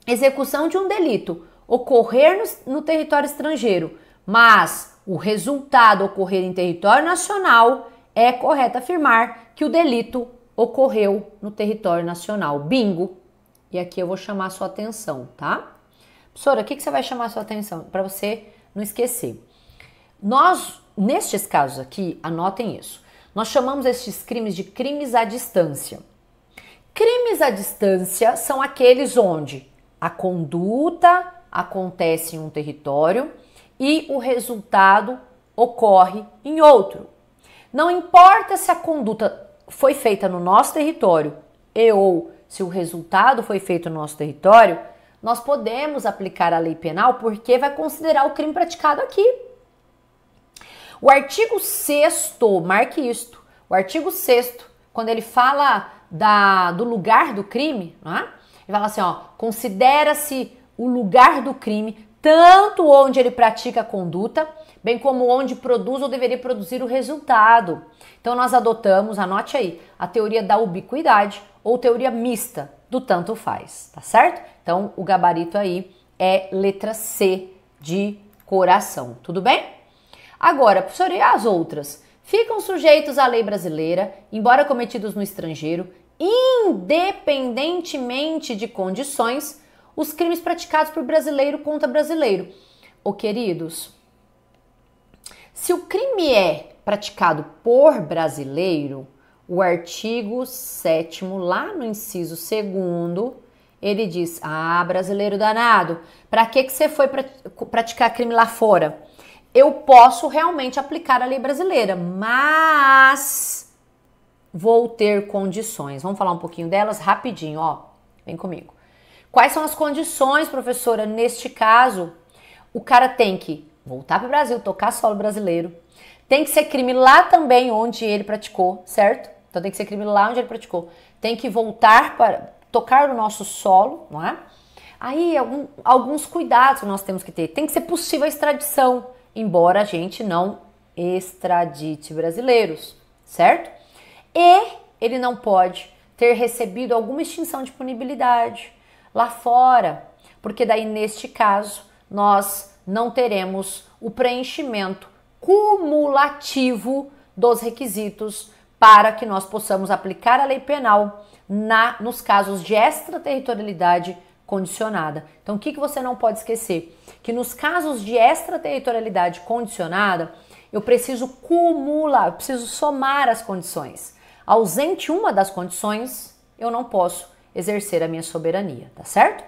execução de um delito ocorrer no, no território estrangeiro, mas o resultado ocorrer em território nacional, é correto afirmar que o delito ocorreu no território nacional. Bingo! E aqui eu vou chamar sua atenção, tá? Professora, o que, que você vai chamar sua atenção? Para você não esquecer. Nós Nestes casos aqui, anotem isso. Nós chamamos estes crimes de crimes à distância. Crimes à distância são aqueles onde a conduta acontece em um território e o resultado ocorre em outro. Não importa se a conduta foi feita no nosso território e ou se o resultado foi feito no nosso território, nós podemos aplicar a lei penal porque vai considerar o crime praticado aqui. O artigo 6, marque isto, o artigo 6, quando ele fala da, do lugar do crime, é? ele fala assim: ó, considera-se o lugar do crime tanto onde ele pratica a conduta, bem como onde produz ou deveria produzir o resultado. Então nós adotamos, anote aí, a teoria da ubiquidade ou teoria mista do tanto faz, tá certo? Então o gabarito aí é letra C de coração, tudo bem? Agora, sobre as outras, ficam sujeitos à lei brasileira, embora cometidos no estrangeiro, independentemente de condições, os crimes praticados por brasileiro contra brasileiro. Ô queridos, se o crime é praticado por brasileiro, o artigo 7 lá no inciso 2 ele diz: "Ah, brasileiro danado, para que que você foi praticar crime lá fora?" eu posso realmente aplicar a lei brasileira, mas vou ter condições. Vamos falar um pouquinho delas rapidinho, ó. Vem comigo. Quais são as condições, professora? Neste caso, o cara tem que voltar para o Brasil, tocar solo brasileiro. Tem que ser crime lá também onde ele praticou, certo? Então tem que ser crime lá onde ele praticou. Tem que voltar para tocar no nosso solo, não é? Aí algum, alguns cuidados que nós temos que ter. Tem que ser possível a extradição embora a gente não extradite brasileiros, certo? E ele não pode ter recebido alguma extinção de punibilidade lá fora, porque daí neste caso nós não teremos o preenchimento cumulativo dos requisitos para que nós possamos aplicar a lei penal na nos casos de extraterritorialidade condicionada. Então, o que, que você não pode esquecer? Que nos casos de extraterritorialidade condicionada, eu preciso cumular, eu preciso somar as condições. Ausente uma das condições, eu não posso exercer a minha soberania, tá certo?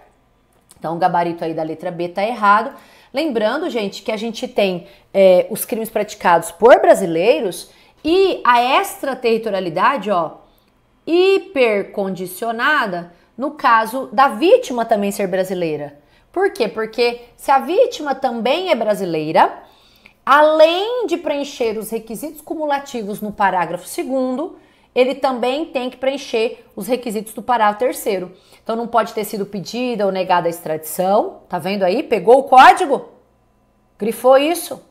Então, o gabarito aí da letra B tá errado. Lembrando, gente, que a gente tem é, os crimes praticados por brasileiros e a extraterritorialidade, ó, hipercondicionada no caso da vítima também ser brasileira. Por quê? Porque se a vítima também é brasileira, além de preencher os requisitos cumulativos no parágrafo 2, ele também tem que preencher os requisitos do parágrafo 3. Então não pode ter sido pedida ou negada a extradição, tá vendo aí? Pegou o código? Grifou isso.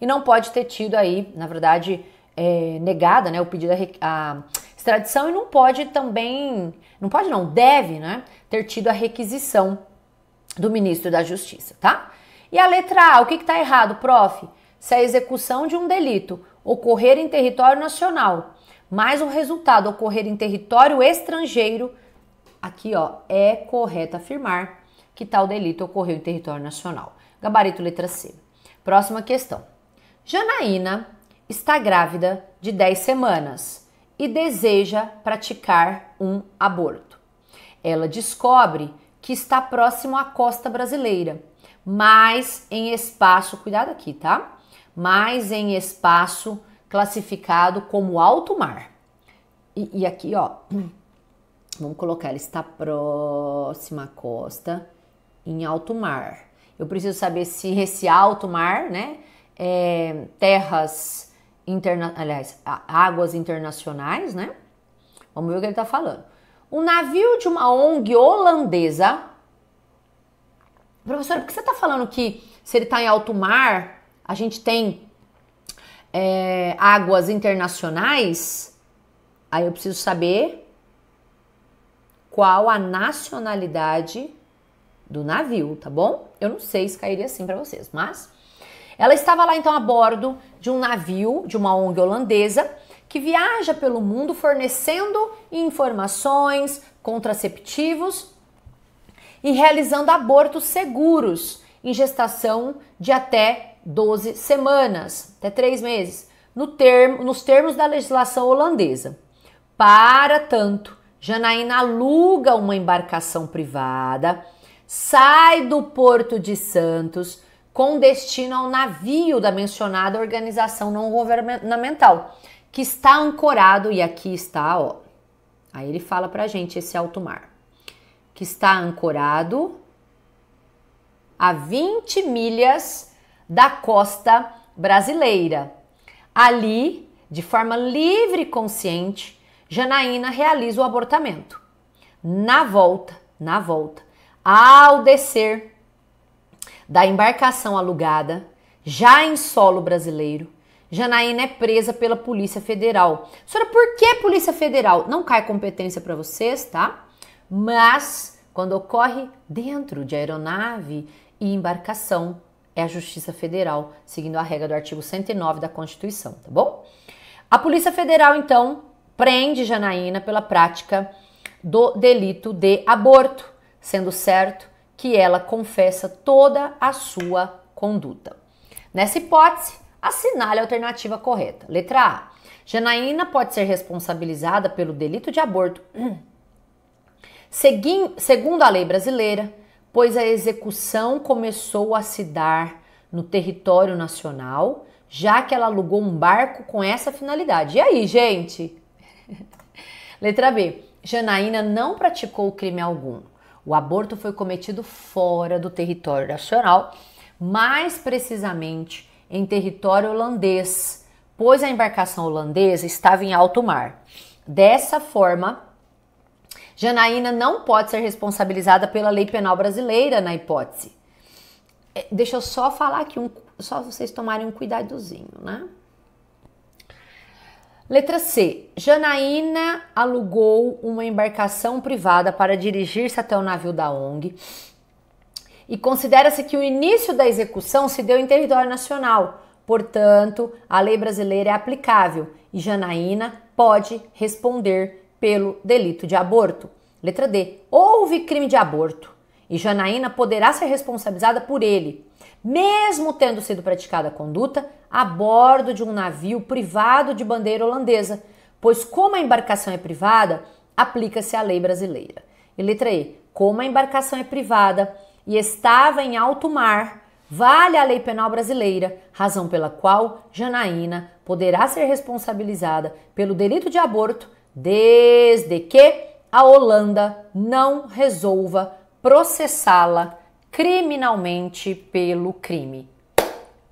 E não pode ter tido aí, na verdade, é, negada né, o pedido a, a extradição e não pode também não pode não, deve, né, ter tido a requisição do ministro da Justiça, tá? E a letra A, o que está errado, prof? Se a execução de um delito ocorrer em território nacional, mas o resultado ocorrer em território estrangeiro, aqui ó, é correto afirmar que tal delito ocorreu em território nacional. Gabarito letra C. Próxima questão. Janaína está grávida de 10 semanas e deseja praticar um aborto. Ela descobre que está próximo à costa brasileira, mas em espaço, cuidado aqui, tá? Mas em espaço classificado como alto mar. E, e aqui, ó, vamos colocar, ela está próxima à costa em alto mar. Eu preciso saber se esse alto mar, né, é, terras interna aliás, águas internacionais, né? Vamos ver o que ele está falando. Um navio de uma ONG holandesa. Professora, por que você está falando que se ele está em alto mar, a gente tem é, águas internacionais? Aí eu preciso saber qual a nacionalidade do navio, tá bom? Eu não sei se cairia assim para vocês, mas ela estava lá então a bordo de um navio de uma ONG holandesa que viaja pelo mundo fornecendo informações, contraceptivos e realizando abortos seguros em gestação de até 12 semanas, até 3 meses, no termo, nos termos da legislação holandesa. Para tanto, Janaína aluga uma embarcação privada, sai do Porto de Santos com destino ao navio da mencionada organização não governamental, que está ancorado, e aqui está, ó. Aí ele fala pra gente esse alto mar, que está ancorado a 20 milhas da costa brasileira. Ali, de forma livre e consciente, Janaína realiza o abortamento. Na volta, na volta, ao descer da embarcação alugada, já em solo brasileiro, Janaína é presa pela Polícia Federal. Senhora, por que Polícia Federal? Não cai competência para vocês, tá? Mas quando ocorre dentro de aeronave e embarcação, é a Justiça Federal, seguindo a regra do artigo 109 da Constituição, tá bom? A Polícia Federal, então, prende Janaína pela prática do delito de aborto, sendo certo que ela confessa toda a sua conduta. Nessa hipótese, assinale a alternativa correta. Letra A. Janaína pode ser responsabilizada pelo delito de aborto, Segui segundo a lei brasileira, pois a execução começou a se dar no território nacional, já que ela alugou um barco com essa finalidade. E aí, gente? Letra B. Janaína não praticou crime algum. O aborto foi cometido fora do território nacional, mais precisamente em território holandês, pois a embarcação holandesa estava em alto mar. Dessa forma, Janaína não pode ser responsabilizada pela lei penal brasileira na hipótese. É, deixa eu só falar aqui, um, só vocês tomarem um cuidadozinho, né? Letra C. Janaína alugou uma embarcação privada para dirigir-se até o navio da ONG e considera-se que o início da execução se deu em território nacional. Portanto, a lei brasileira é aplicável e Janaína pode responder pelo delito de aborto. Letra D. Houve crime de aborto e Janaína poderá ser responsabilizada por ele, mesmo tendo sido praticada a conduta a bordo de um navio privado de bandeira holandesa, pois, como a embarcação é privada, aplica-se a lei brasileira. E letra E, como a embarcação é privada e estava em alto mar, vale a lei penal brasileira, razão pela qual Janaína poderá ser responsabilizada pelo delito de aborto, desde que a Holanda não resolva processá-la criminalmente pelo crime.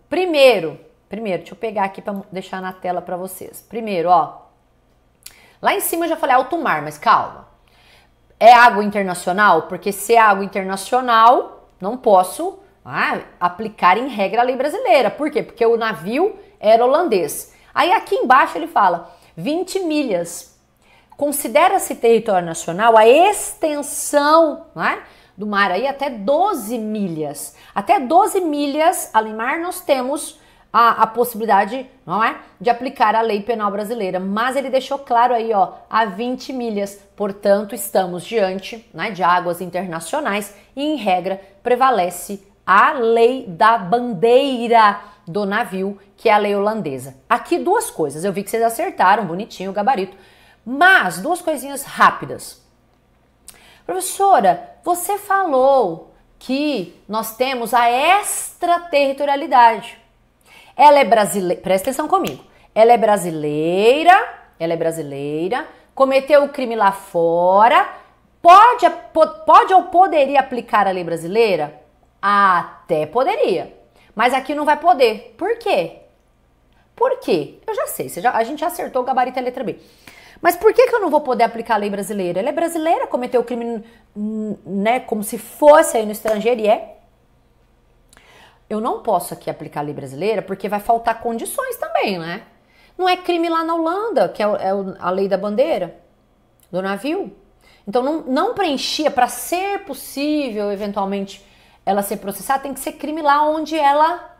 Primeiro, primeiro, deixa eu pegar aqui para deixar na tela para vocês. Primeiro, ó, lá em cima eu já falei alto mar, mas calma. É água internacional? Porque se é água internacional, não posso ah, aplicar em regra a lei brasileira. Por quê? Porque o navio era holandês. Aí aqui embaixo ele fala 20 milhas. Considera-se território nacional a extensão, não é? do mar aí até 12 milhas. Até 12 milhas além mar nós temos a, a, possibilidade, não é, de aplicar a lei penal brasileira, mas ele deixou claro aí, ó, a 20 milhas. Portanto, estamos diante, né, de águas internacionais e em regra prevalece a lei da bandeira do navio, que é a lei holandesa. Aqui duas coisas, eu vi que vocês acertaram bonitinho o gabarito, mas duas coisinhas rápidas. Professora, você falou que nós temos a extraterritorialidade. Ela é brasileira, presta atenção comigo. Ela é brasileira, ela é brasileira, cometeu o crime lá fora, pode, pode ou poderia aplicar a lei brasileira? Até poderia. Mas aqui não vai poder. Por quê? Por quê? Eu já sei, já, a gente acertou o gabarito da letra B. Mas por que, que eu não vou poder aplicar a lei brasileira? Ela é brasileira, cometeu o crime, né, como se fosse aí no estrangeiro, e é. Eu não posso aqui aplicar a lei brasileira porque vai faltar condições também, né? Não é crime lá na Holanda, que é, é a lei da bandeira, do navio. Então não, não preenchia, para ser possível eventualmente ela ser processada, tem que ser crime lá onde ela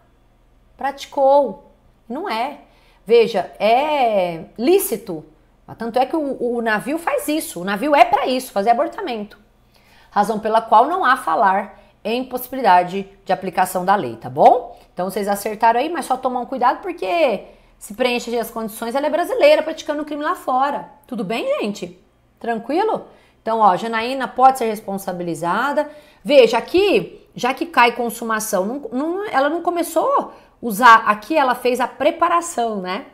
praticou. Não é. Veja, é lícito ah, tanto é que o, o navio faz isso, o navio é para isso, fazer abortamento. Razão pela qual não há falar em possibilidade de aplicação da lei, tá bom? Então vocês acertaram aí, mas só tomam cuidado porque se preenche as condições, ela é brasileira praticando crime lá fora. Tudo bem, gente? Tranquilo? Então, ó, Janaína pode ser responsabilizada. Veja, aqui, já que cai consumação, não, não, ela não começou a usar, aqui ela fez a preparação, né?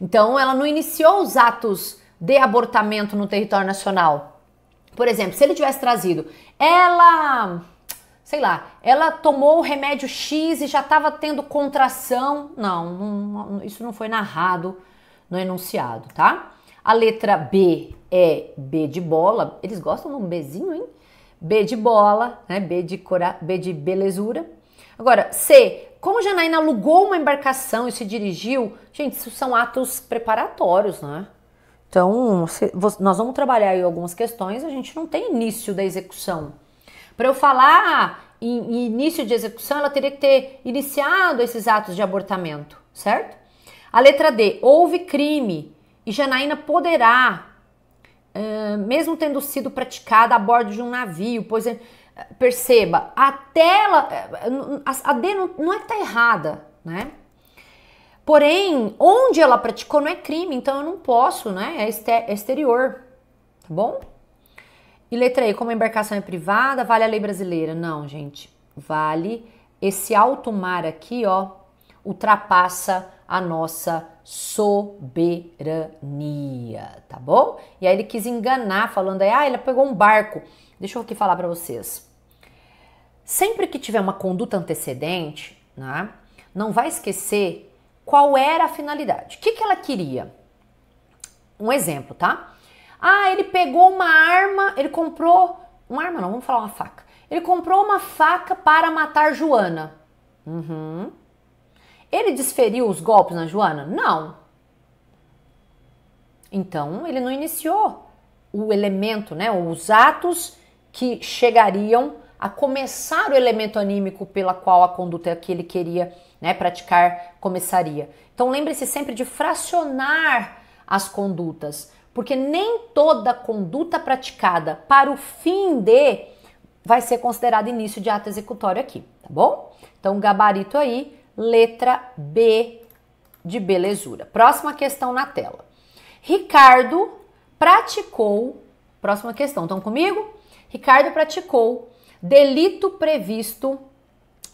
Então, ela não iniciou os atos de abortamento no território nacional. Por exemplo, se ele tivesse trazido, ela, sei lá, ela tomou o remédio X e já estava tendo contração. Não, não, isso não foi narrado no é enunciado, tá? A letra B é B de bola. Eles gostam de um Bzinho, hein? B de bola, né? B de, cora... B de belezura. Agora, C, como Janaína alugou uma embarcação e se dirigiu, gente, isso são atos preparatórios, né? Então, se, nós vamos trabalhar aí algumas questões, a gente não tem início da execução. Para eu falar em, em início de execução, ela teria que ter iniciado esses atos de abortamento, certo? A letra D, houve crime e Janaína poderá, uh, mesmo tendo sido praticada a bordo de um navio, pois é, perceba, a tela, a D não, não é que tá errada, né? Porém, onde ela praticou não é crime, então eu não posso, né? É, exter é exterior, tá bom? E letra E, como a embarcação é privada, vale a lei brasileira? Não, gente, vale. Esse alto mar aqui, ó, ultrapassa a nossa soberania, tá bom? E aí ele quis enganar, falando aí, ah, ele pegou um barco. Deixa eu aqui falar para vocês. Sempre que tiver uma conduta antecedente, né, não vai esquecer qual era a finalidade. O que, que ela queria? Um exemplo, tá? Ah, ele pegou uma arma, ele comprou. Uma arma não, vamos falar uma faca. Ele comprou uma faca para matar Joana. Uhum. Ele desferiu os golpes na Joana? Não. Então, ele não iniciou o elemento, né, os atos que chegariam a começar o elemento anímico pela qual a conduta que ele queria né, praticar começaria. Então lembre-se sempre de fracionar as condutas, porque nem toda conduta praticada para o fim de vai ser considerada início de ato executório aqui, tá bom? Então gabarito aí, letra B de belezura. Próxima questão na tela. Ricardo praticou, próxima questão, estão comigo? Ricardo praticou delito previsto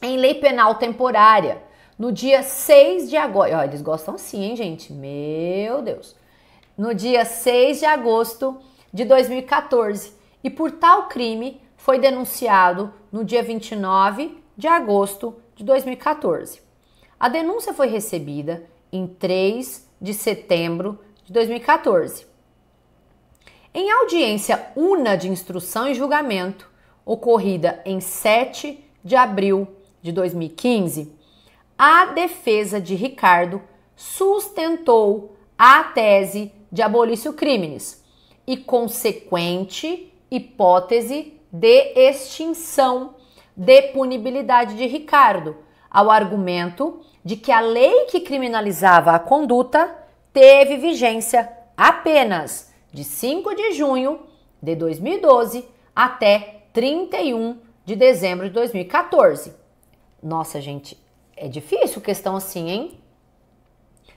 em lei penal temporária no dia 6 de agosto. eles gostam sim, hein, gente? Meu Deus. No dia 6 de agosto de 2014. E por tal crime foi denunciado no dia 29 de agosto de 2014. A denúncia foi recebida em 3 de setembro de 2014. Em audiência una de instrução e julgamento, ocorrida em 7 de abril de 2015, a defesa de Ricardo sustentou a tese de abolício crimes e consequente hipótese de extinção de punibilidade de Ricardo, ao argumento de que a lei que criminalizava a conduta teve vigência apenas de 5 de junho de 2012 até 31 de dezembro de 2014. Nossa, gente, é difícil questão assim, hein?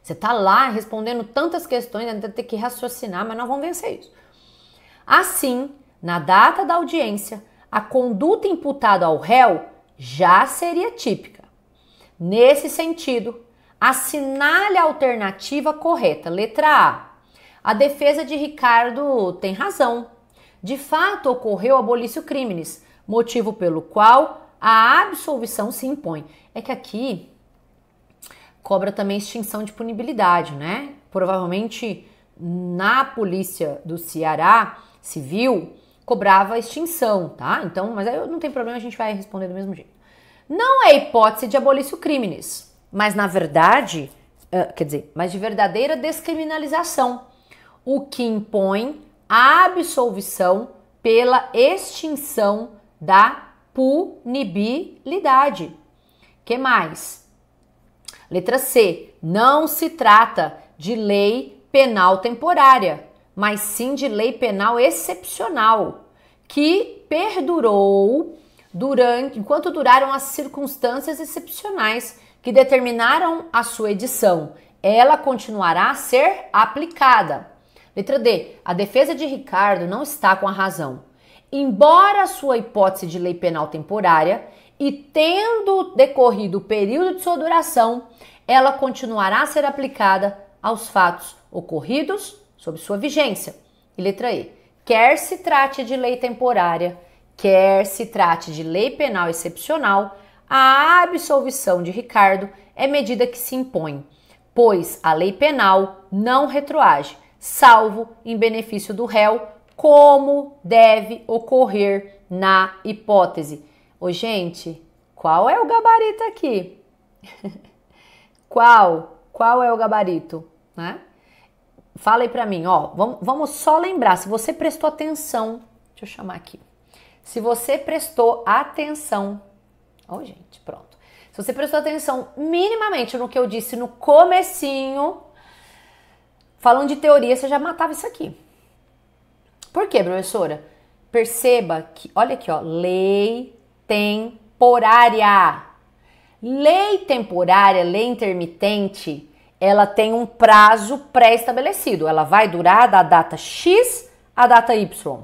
Você tá lá respondendo tantas questões, ainda tem que raciocinar, mas nós vamos vencer isso. Assim, na data da audiência, a conduta imputada ao réu já seria típica. Nesse sentido, assinale a alternativa correta. Letra A. A defesa de Ricardo tem razão de fato ocorreu abolição abolício crimes, motivo pelo qual a absolvição se impõe. É que aqui cobra também extinção de punibilidade, né? Provavelmente na polícia do Ceará civil cobrava extinção, tá? Então, mas aí não tem problema, a gente vai responder do mesmo jeito. Não é hipótese de abolício crimes, mas na verdade, quer dizer, mas de verdadeira descriminalização, o que impõe absolvição pela extinção da punibilidade. Que mais? Letra C. Não se trata de lei penal temporária, mas sim de lei penal excepcional, que perdurou durante enquanto duraram as circunstâncias excepcionais que determinaram a sua edição. Ela continuará a ser aplicada. Letra D. A defesa de Ricardo não está com a razão. Embora sua hipótese de lei penal temporária e tendo decorrido o período de sua duração, ela continuará a ser aplicada aos fatos ocorridos sob sua vigência. E letra E. Quer se trate de lei temporária, quer se trate de lei penal excepcional, a absolvição de Ricardo é medida que se impõe, pois a lei penal não retroage, salvo em benefício do réu, como deve ocorrer na hipótese. Ô, gente, qual é o gabarito aqui? qual? Qual é o gabarito? Né? Fala aí pra mim, ó. Vamos, vamos só lembrar, se você prestou atenção, deixa eu chamar aqui. Se você prestou atenção, ó, gente, pronto. Se você prestou atenção minimamente no que eu disse no comecinho Falando de teoria, você já matava isso aqui. Por quê, professora? Perceba que, olha aqui, ó, lei temporária. Lei temporária, lei intermitente, ela tem um prazo pré-estabelecido. Ela vai durar da data X à data Y.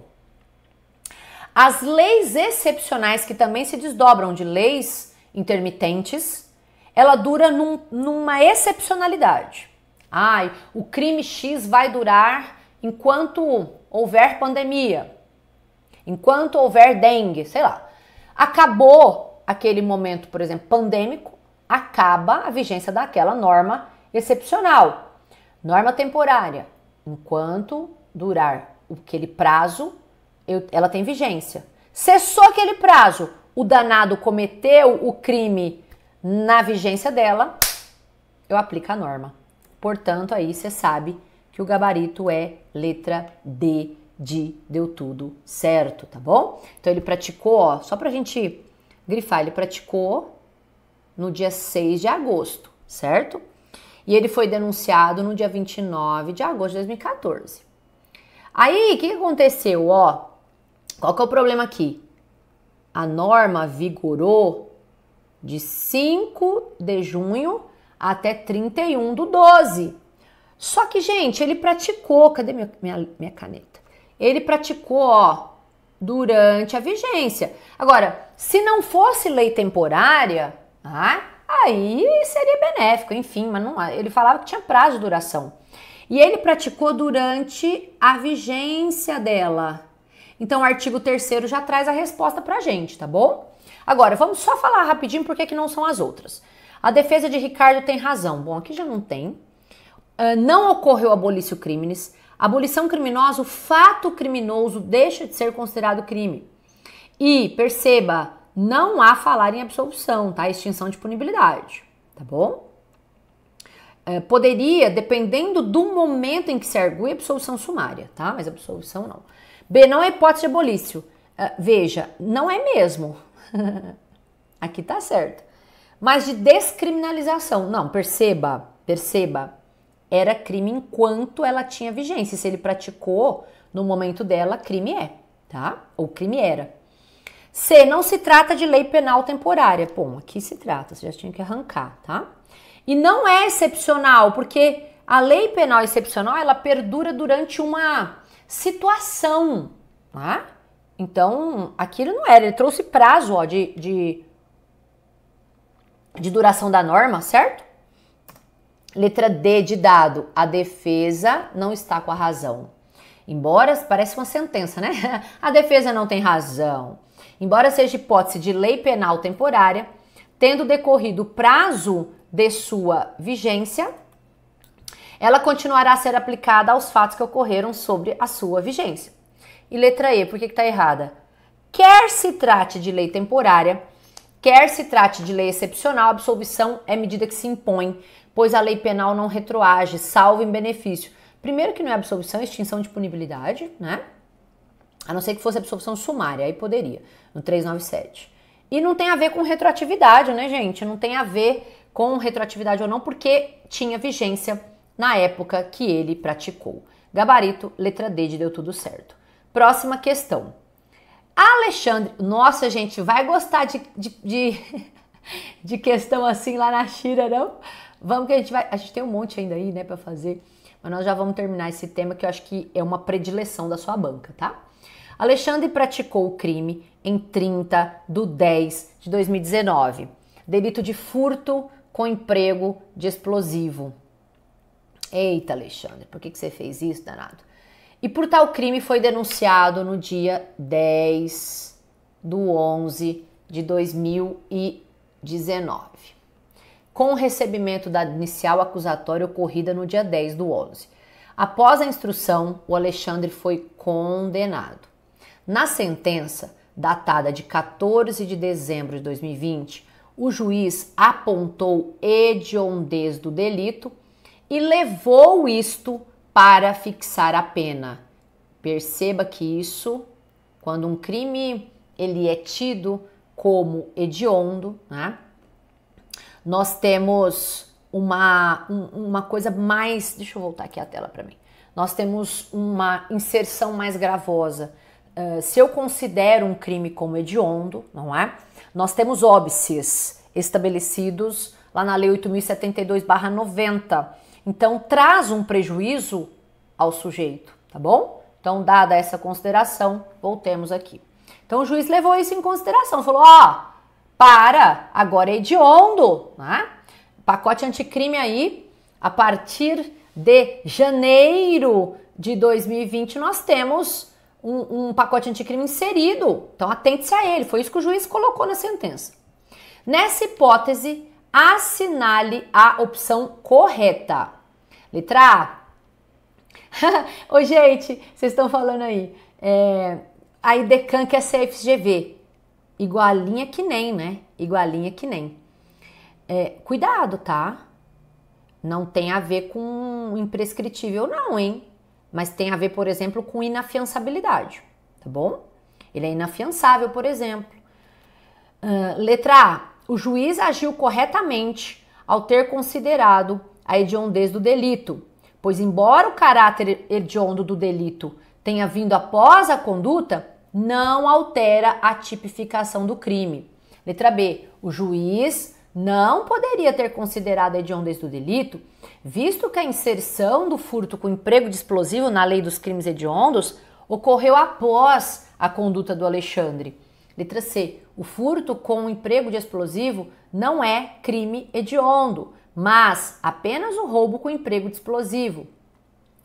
As leis excepcionais, que também se desdobram de leis intermitentes, ela dura num, numa excepcionalidade. Ai, o crime X vai durar enquanto houver pandemia, enquanto houver dengue, sei lá. Acabou aquele momento, por exemplo, pandêmico, acaba a vigência daquela norma excepcional, norma temporária. Enquanto durar aquele prazo, eu, ela tem vigência. Cessou aquele prazo, o danado cometeu o crime na vigência dela, eu aplico a norma. Portanto, aí você sabe que o gabarito é letra D de deu tudo certo, tá bom? Então ele praticou, ó, só pra gente grifar, ele praticou no dia 6 de agosto, certo? E ele foi denunciado no dia 29 de agosto de 2014. Aí, o que aconteceu, ó? Qual que é o problema aqui? A norma vigorou de 5 de junho até 31 do 12. Só que, gente, ele praticou, cadê minha, minha, minha caneta? Ele praticou, ó, durante a vigência. Agora, se não fosse lei temporária, ah, aí seria benéfico, enfim, mas não, ele falava que tinha prazo de duração. E ele praticou durante a vigência dela. Então, o artigo 3 já traz a resposta pra gente, tá bom? Agora, vamos só falar rapidinho porque que não são as outras. A defesa de Ricardo tem razão. Bom, aqui já não tem. Uh, não ocorreu abolício criminis. Abolição criminosa, o fato criminoso deixa de ser considerado crime. E perceba, não há falar em absolvição, tá? Extinção de punibilidade, tá bom? Ah, poderia, dependendo do momento em que se argue, absolvição sumária, tá? Mas absolvição não. B, não é hipótese de abolício. Ah, veja, não é mesmo. Aqui tá certo mas de descriminalização. Não, perceba, perceba, era crime enquanto ela tinha vigência. Se ele praticou no momento dela, crime é, tá? Ou crime era. C. Não se trata de lei penal temporária. Bom, aqui se trata, você já tinha que arrancar, tá? E não é excepcional, porque a lei penal excepcional ela perdura durante uma situação, tá? Então, aquilo não era, ele trouxe prazo ó, de, de de duração da norma, certo? Letra D de dado, a defesa não está com a razão. Embora parece uma sentença, né? A defesa não tem razão. Embora seja hipótese de lei penal temporária, tendo decorrido o prazo de sua vigência, ela continuará a ser aplicada aos fatos que ocorreram sobre a sua vigência. E letra E, por que está errada? Quer se trate de lei temporária, Quer se trate de lei excepcional, a absolvição é medida que se impõe, pois a lei penal não retroage, salvo em benefício. Primeiro que não é absolvição, é extinção de punibilidade, né? A não ser que fosse absolvição sumária, aí poderia, no 397. E não tem a ver com retroatividade, né, gente? Não tem a ver com retroatividade ou não, porque tinha vigência na época que ele praticou. Gabarito, letra D de deu tudo certo. Próxima questão. Alexandre, nossa gente, vai gostar de, de, de, de questão assim lá na China, não? Vamos que a gente vai. A gente tem um monte ainda aí, né, para fazer. Mas nós já vamos terminar esse tema que eu acho que é uma predileção da sua banca, tá? Alexandre praticou o crime em 30 de 10 de 2019. Delito de furto com emprego de explosivo. Eita, Alexandre, por que, que você fez isso, danado? E por tal crime foi denunciado no dia 10 do 11 de 2019. Com o recebimento da inicial acusatória ocorrida no dia 10 do 11. Após a instrução, o Alexandre foi condenado. Na sentença, datada de 14 de dezembro de 2020, o juiz apontou hediondez do delito e levou isto para fixar a pena. Perceba que isso, quando um crime ele é tido como hediondo, né? Nós temos uma, uma coisa mais. Deixa eu voltar aqui a tela para mim. Nós temos uma inserção mais gravosa. Uh, se eu considero um crime como hediondo, não é? Nós temos óbices estabelecidos lá na Lei 8072-90, então traz um prejuízo ao sujeito, tá bom? Então, dada essa consideração, voltemos aqui. Então o juiz levou isso em consideração, falou: ó, oh, para, agora é hediondo, né? Pacote anticrime aí, a partir de janeiro de 2020, nós temos um, um pacote anticrime inserido. Então atente-se a ele. Foi isso que o juiz colocou na sentença. Nessa hipótese, assinale a opção correta. Letra A. Ô, gente, vocês estão falando aí. É, a IDECAN é CFGV. Igualinha que nem, né? Igualinha que nem. É, cuidado, tá? Não tem a ver com imprescritível, não, hein? Mas tem a ver, por exemplo, com inafiançabilidade, tá bom? Ele é inafiançável, por exemplo. Uh, letra A o juiz agiu corretamente ao ter considerado a hediondez do delito, pois, embora o caráter hediondo do delito tenha vindo após a conduta, não altera a tipificação do crime. Letra B. O juiz não poderia ter considerado a hediondez do delito, visto que a inserção do furto com emprego de explosivo na lei dos crimes hediondos ocorreu após a conduta do Alexandre. Letra C. O furto com o emprego de explosivo não é crime hediondo, mas apenas o roubo com emprego de explosivo.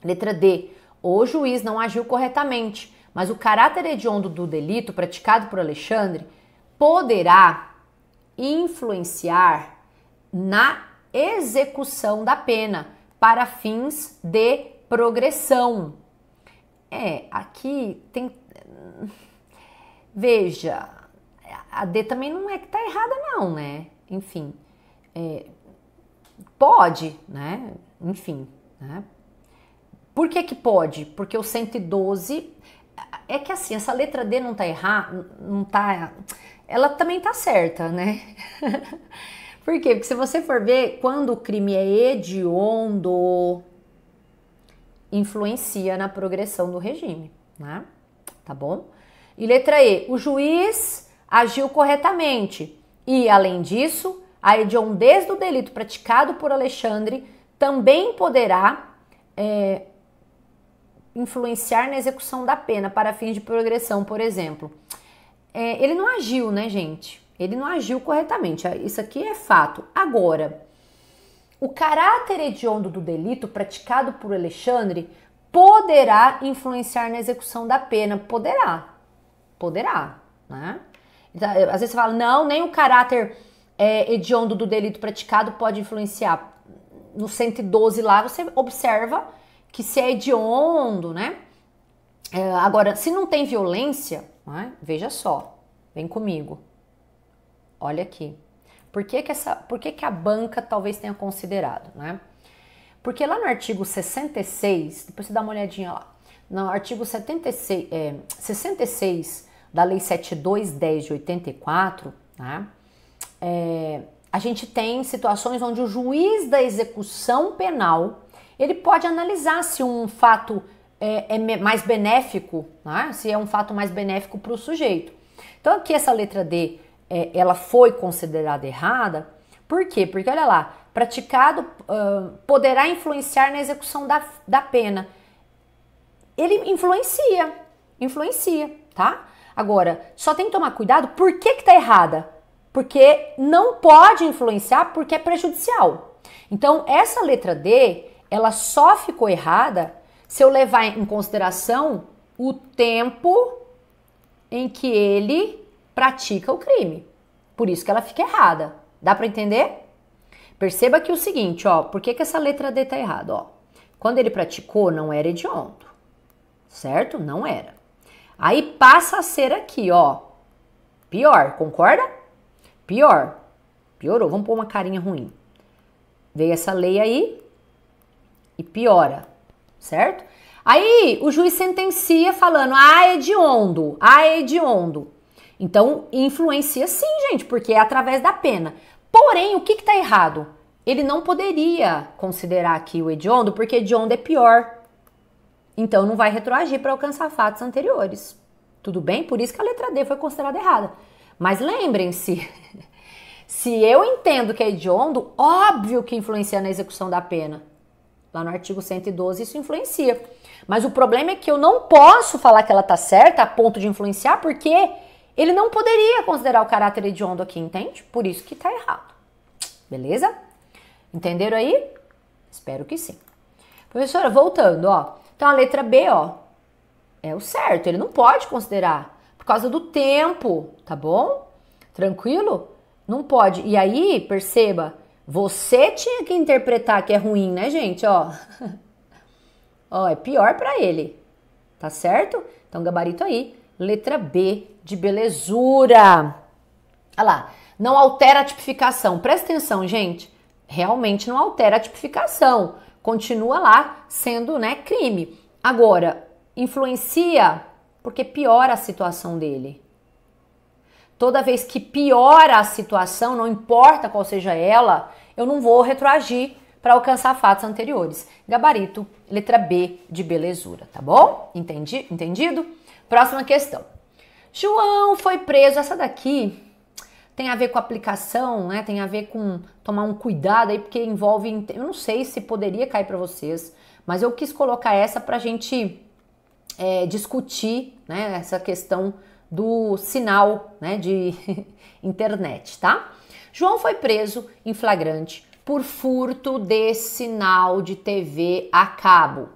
Letra D. O juiz não agiu corretamente, mas o caráter hediondo do delito praticado por Alexandre poderá influenciar na execução da pena para fins de progressão. É, aqui tem. Veja, a D também não é que tá errada, não, né? Enfim, é, pode, né? Enfim, né? Por que que pode? Porque o 112 é que assim, essa letra D não tá errada, não tá ela também tá certa, né? Por quê? Porque se você for ver, quando o crime é hediondo, influencia na progressão do regime, né? Tá bom? E letra E, o juiz agiu corretamente e, além disso, a hediondez do delito praticado por Alexandre também poderá é, influenciar na execução da pena para fins de progressão, por exemplo. É, ele não agiu, né, gente? Ele não agiu corretamente. Ah, isso aqui é fato. Agora, o caráter hediondo do delito praticado por Alexandre poderá influenciar na execução da pena. Poderá. Poderá, né? Às vezes você fala, não, nem o caráter é, hediondo do delito praticado pode influenciar. No 112 lá, você observa que se é hediondo, né? É, agora, se não tem violência, né? veja só, vem comigo. Olha aqui. Por que, que, essa, por que, que a banca talvez tenha considerado, né? Porque lá no artigo 66, depois você dá uma olhadinha lá, no artigo 76, é, 66 da Lei 7210 de 84, né, é, a gente tem situações onde o juiz da execução penal ele pode analisar se um fato é, é mais benéfico, né, se é um fato mais benéfico para o sujeito. Então aqui essa letra D é, ela foi considerada errada, por quê? Porque olha lá, praticado uh, poderá influenciar na execução da, da pena. Ele influencia, influencia, tá? Agora, só tem que tomar cuidado por que está errada. Porque não pode influenciar porque é prejudicial. Então, essa letra D, ela só ficou errada se eu levar em consideração o tempo em que ele pratica o crime. Por isso que ela fica errada. Dá para entender? Perceba que o seguinte, ó, por que, que essa letra D tá errada, ó? Quando ele praticou, não era hediondo, certo? Não era. Aí passa a ser aqui, ó. Pior, concorda? Pior. Piorou. Vamos pôr uma carinha ruim. Veio essa lei aí e piora, certo? Aí o juiz sentencia falando: ah, é hediondo, ah, é hediondo. Então influencia sim, gente, porque é através da pena. Porém, o que está errado? Ele não poderia considerar aqui o hediondo, porque hediondo é pior. Então não vai retroagir para alcançar fatos anteriores. Tudo bem? Por isso que a letra D foi considerada errada. Mas lembrem-se, se eu entendo que é hediondo, óbvio que influencia na execução da pena. Lá no artigo 112 isso influencia. Mas o problema é que eu não posso falar que ela tá certa a ponto de influenciar, porque ele não poderia considerar o caráter hediondo aqui, entende? Por isso que tá errado. Beleza? Entenderam aí? Espero que sim. Professora, voltando, ó. Então a letra B, ó, é o certo, ele não pode considerar por causa do tempo, tá bom? Tranquilo? Não pode. E aí, perceba, você tinha que interpretar que é ruim, né, gente, ó. ó, é pior para ele. Tá certo? Então gabarito aí, letra B de belezura. Olha lá, não altera a tipificação. Presta atenção, gente. Realmente não altera a tipificação continua lá sendo, né, crime. Agora, influencia porque piora a situação dele. Toda vez que piora a situação, não importa qual seja ela, eu não vou retroagir para alcançar fatos anteriores. Gabarito, letra B de belezura, tá bom? Entendi, entendido? Próxima questão. João foi preso, essa daqui tem a ver com aplicação, né? Tem a ver com tomar um cuidado aí, porque envolve. Eu não sei se poderia cair para vocês, mas eu quis colocar essa para a gente é, discutir, né? Essa questão do sinal, né? De internet, tá? João foi preso em flagrante por furto de sinal de TV a cabo.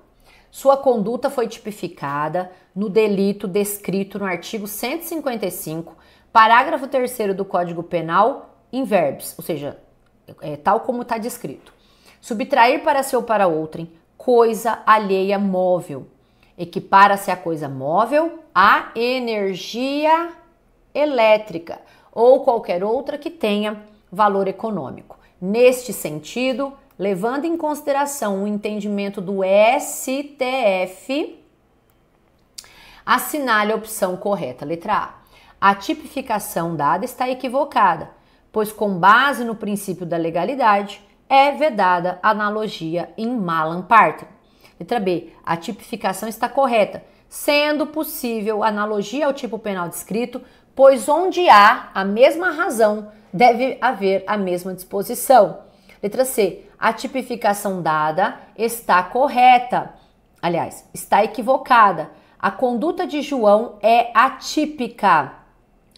Sua conduta foi tipificada no delito descrito no artigo 155 Parágrafo 3 do Código Penal, em verbs, ou seja, é, tal como está descrito. Subtrair para seu para outrem coisa alheia móvel. Equipara-se a coisa móvel à energia elétrica ou qualquer outra que tenha valor econômico. Neste sentido, levando em consideração o entendimento do STF, assinale a opção correta, letra A a tipificação dada está equivocada, pois, com base no princípio da legalidade, é vedada analogia em Malan partem. Letra B. A tipificação está correta, sendo possível analogia ao tipo penal descrito, pois onde há a mesma razão, deve haver a mesma disposição. Letra C. A tipificação dada está correta. Aliás, está equivocada. A conduta de João é atípica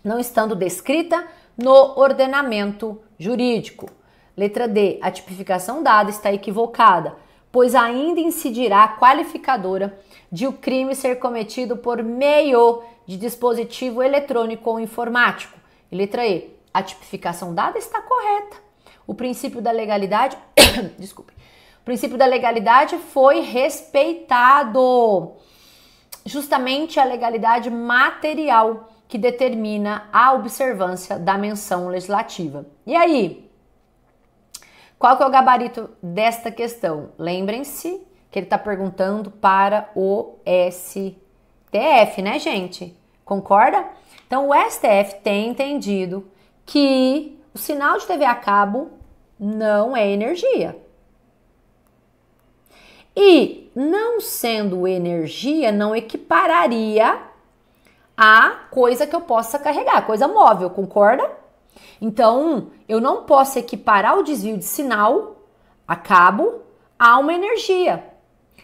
não estando descrita no ordenamento jurídico. Letra D. A tipificação dada está equivocada, pois ainda incidirá a qualificadora de o crime ser cometido por meio de dispositivo eletrônico ou informático. E letra E. A tipificação dada está correta. O princípio da legalidade, desculpe. O princípio da legalidade foi respeitado. Justamente a legalidade material que determina a observância da menção legislativa. E aí, qual que é o gabarito desta questão? Lembrem-se que ele está perguntando para o STF, né, gente? Concorda? Então, o STF tem entendido que o sinal de TV a cabo não é energia. E não sendo energia, não equipararia a coisa que eu possa carregar, coisa móvel, concorda? Então, eu não posso equiparar o desvio de sinal a cabo a uma energia.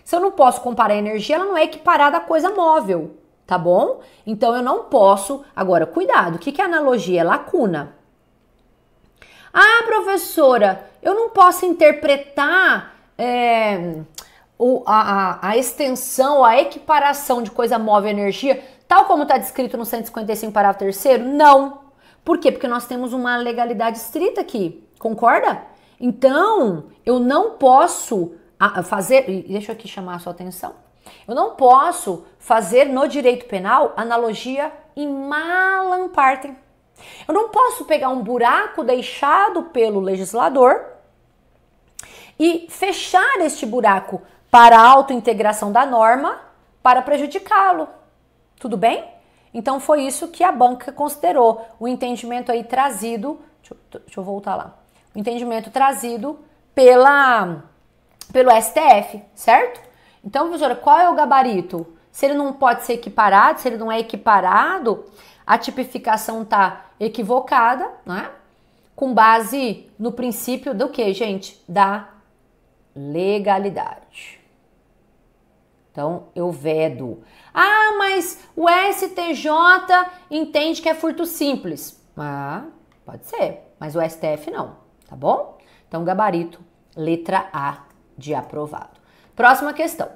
Se eu não posso comparar a energia, ela não é equiparada a coisa móvel, tá bom? Então, eu não posso. Agora, cuidado, o que, que é analogia? É lacuna. Ah, professora, eu não posso interpretar é, o, a, a, a extensão, a equiparação de coisa móvel e energia Tal como está descrito no 155, parágrafo 3 Não. Por quê? Porque nós temos uma legalidade estrita aqui. Concorda? Então, eu não posso ah, ah, fazer. Deixa eu aqui chamar a sua atenção. Eu não posso fazer no direito penal analogia em malampartem. Eu não posso pegar um buraco deixado pelo legislador e fechar este buraco para a autointegração da norma para prejudicá-lo. Tudo bem? Então foi isso que a banca considerou, o entendimento aí trazido, deixa eu, deixa eu voltar lá, o entendimento trazido pela, pelo STF, certo? Então, professora, qual é o gabarito? Se ele não pode ser equiparado, se ele não é equiparado, a tipificação está equivocada, né? Com base no princípio do que, gente? Da legalidade. Então, eu vedo. Ah, mas o STJ entende que é furto simples. Ah, pode ser, mas o STF não, tá bom? Então, gabarito, letra A de aprovado. Próxima questão.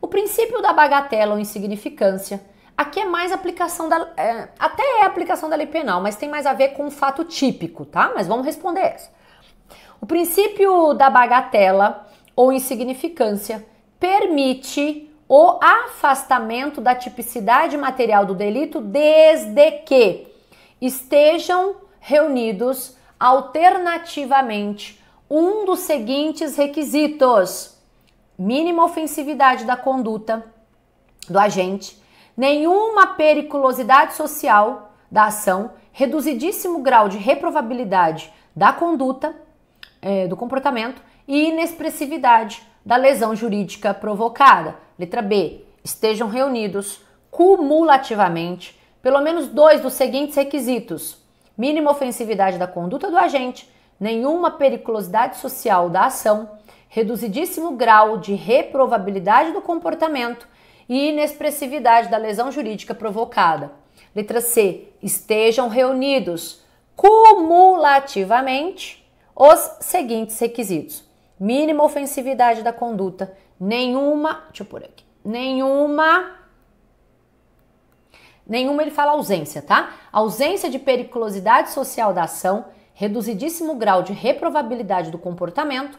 O princípio da bagatela ou insignificância. Aqui é mais aplicação da. É, até é aplicação da lei penal, mas tem mais a ver com o fato típico, tá? Mas vamos responder essa. O princípio da bagatela ou insignificância permite o afastamento da tipicidade material do delito desde que estejam reunidos alternativamente um dos seguintes requisitos: mínima ofensividade da conduta do agente, nenhuma periculosidade social da ação, reduzidíssimo grau de reprovabilidade da conduta, é, do comportamento e inexpressividade da lesão jurídica provocada. Letra B. Estejam reunidos cumulativamente pelo menos dois dos seguintes requisitos: mínima ofensividade da conduta do agente, nenhuma periculosidade social da ação, reduzidíssimo grau de reprovabilidade do comportamento e inexpressividade da lesão jurídica provocada. Letra C. Estejam reunidos cumulativamente os seguintes requisitos: mínima ofensividade da conduta, nenhuma, deixa eu pôr aqui, nenhuma Nenhuma ele fala ausência, tá? Ausência de periculosidade social da ação, reduzidíssimo grau de reprovabilidade do comportamento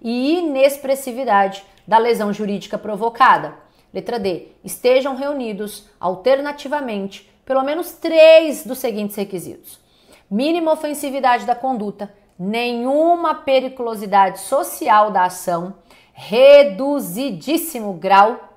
e inexpressividade da lesão jurídica provocada. Letra D. Estejam reunidos, alternativamente, pelo menos três dos seguintes requisitos: mínima ofensividade da conduta, nenhuma periculosidade social da ação, reduzidíssimo grau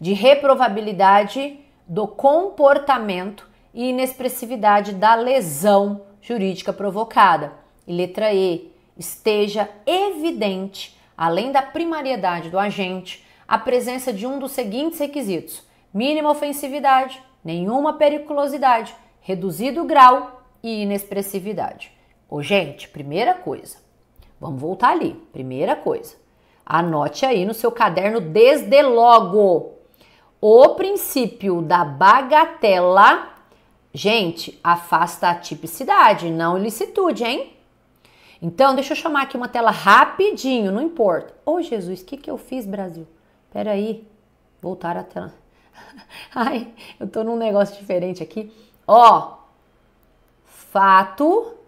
de reprovabilidade do comportamento e inexpressividade da lesão jurídica provocada. E letra E, esteja evidente, além da primariedade do agente, a presença de um dos seguintes requisitos: mínima ofensividade, nenhuma periculosidade, reduzido grau e inexpressividade. Ô, gente, primeira coisa, vamos voltar ali. Primeira coisa, anote aí no seu caderno desde logo o princípio da bagatela. Gente, afasta a tipicidade, não ilicitude, hein? Então, deixa eu chamar aqui uma tela rapidinho, não importa. Ô, Jesus, o que, que eu fiz, Brasil? Peraí, voltar a tela. Ai, eu tô num negócio diferente aqui. Ó, fato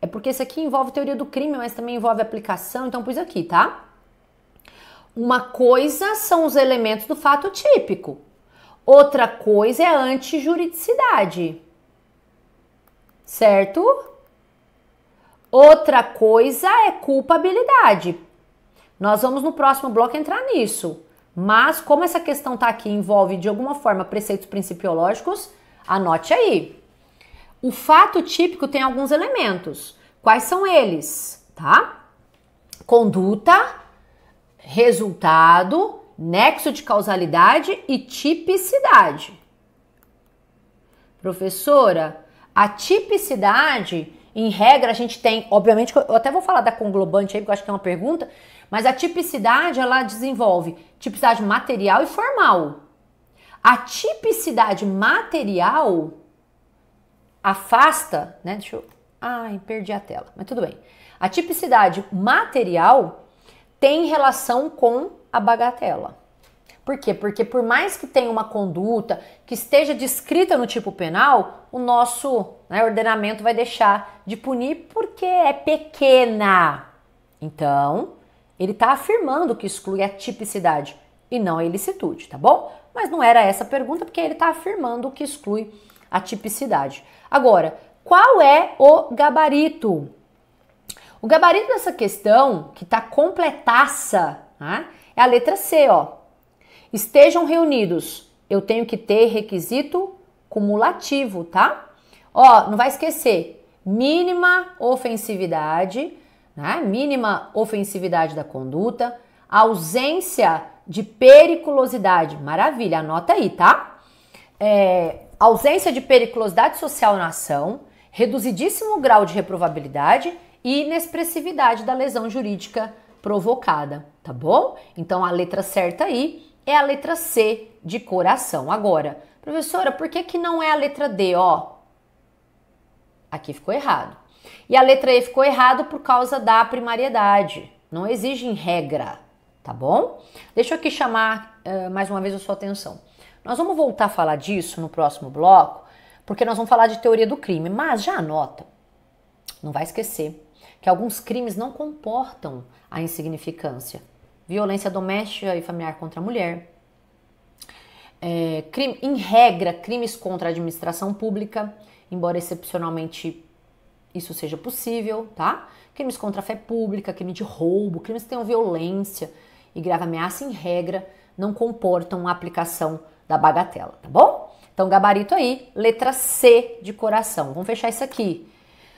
é porque isso aqui envolve teoria do crime, mas também envolve aplicação, então pus aqui, tá? Uma coisa são os elementos do fato típico. Outra coisa é a antijuridicidade. Certo? Outra coisa é culpabilidade. Nós vamos no próximo bloco entrar nisso. Mas como essa questão tá aqui envolve de alguma forma preceitos principiológicos, anote aí. O fato típico tem alguns elementos. Quais são eles? Tá? Conduta, resultado, nexo de causalidade e tipicidade. Professora, a tipicidade, em regra, a gente tem, obviamente, eu até vou falar da conglobante aí, porque eu acho que é uma pergunta, mas a tipicidade ela desenvolve tipicidade material e formal. A tipicidade material afasta, né? Deixa eu. Ai, perdi a tela, mas tudo bem. A tipicidade material tem relação com a bagatela. Por quê? Porque por mais que tenha uma conduta que esteja descrita no tipo penal, o nosso né, ordenamento vai deixar de punir porque é pequena. Então, ele está afirmando que exclui a tipicidade e não a ilicitude, tá bom? Mas não era essa a pergunta, porque ele está afirmando que exclui a tipicidade. Agora, qual é o gabarito? O gabarito dessa questão, que está completaça, né, é a letra C, ó. Estejam reunidos. Eu tenho que ter requisito cumulativo, tá? Ó, não vai esquecer. Mínima ofensividade, né? Mínima ofensividade da conduta, ausência de periculosidade. Maravilha, anota aí, tá? É, ausência de periculosidade social na ação, reduzidíssimo grau de reprovabilidade e inexpressividade da lesão jurídica provocada, tá bom? Então a letra certa aí é a letra C de coração. Agora, professora, por que, que não é a letra D, ó? Aqui ficou errado. E a letra E ficou errado por causa da primariedade. Não exige em regra, tá bom? Deixa eu aqui chamar uh, mais uma vez a sua atenção. Nós vamos voltar a falar disso no próximo bloco, porque nós vamos falar de teoria do crime, mas já anota, não vai esquecer que alguns crimes não comportam a insignificância. Violência doméstica e familiar contra a mulher, é, crime, em regra, crimes contra a administração pública, embora excepcionalmente isso seja possível, tá? Crimes contra a fé pública, crime de roubo, crimes que tenham violência e grave ameaça, em regra, não comportam a aplicação da bagatela, tá bom? Então, gabarito aí, letra C de coração. Vamos fechar isso aqui.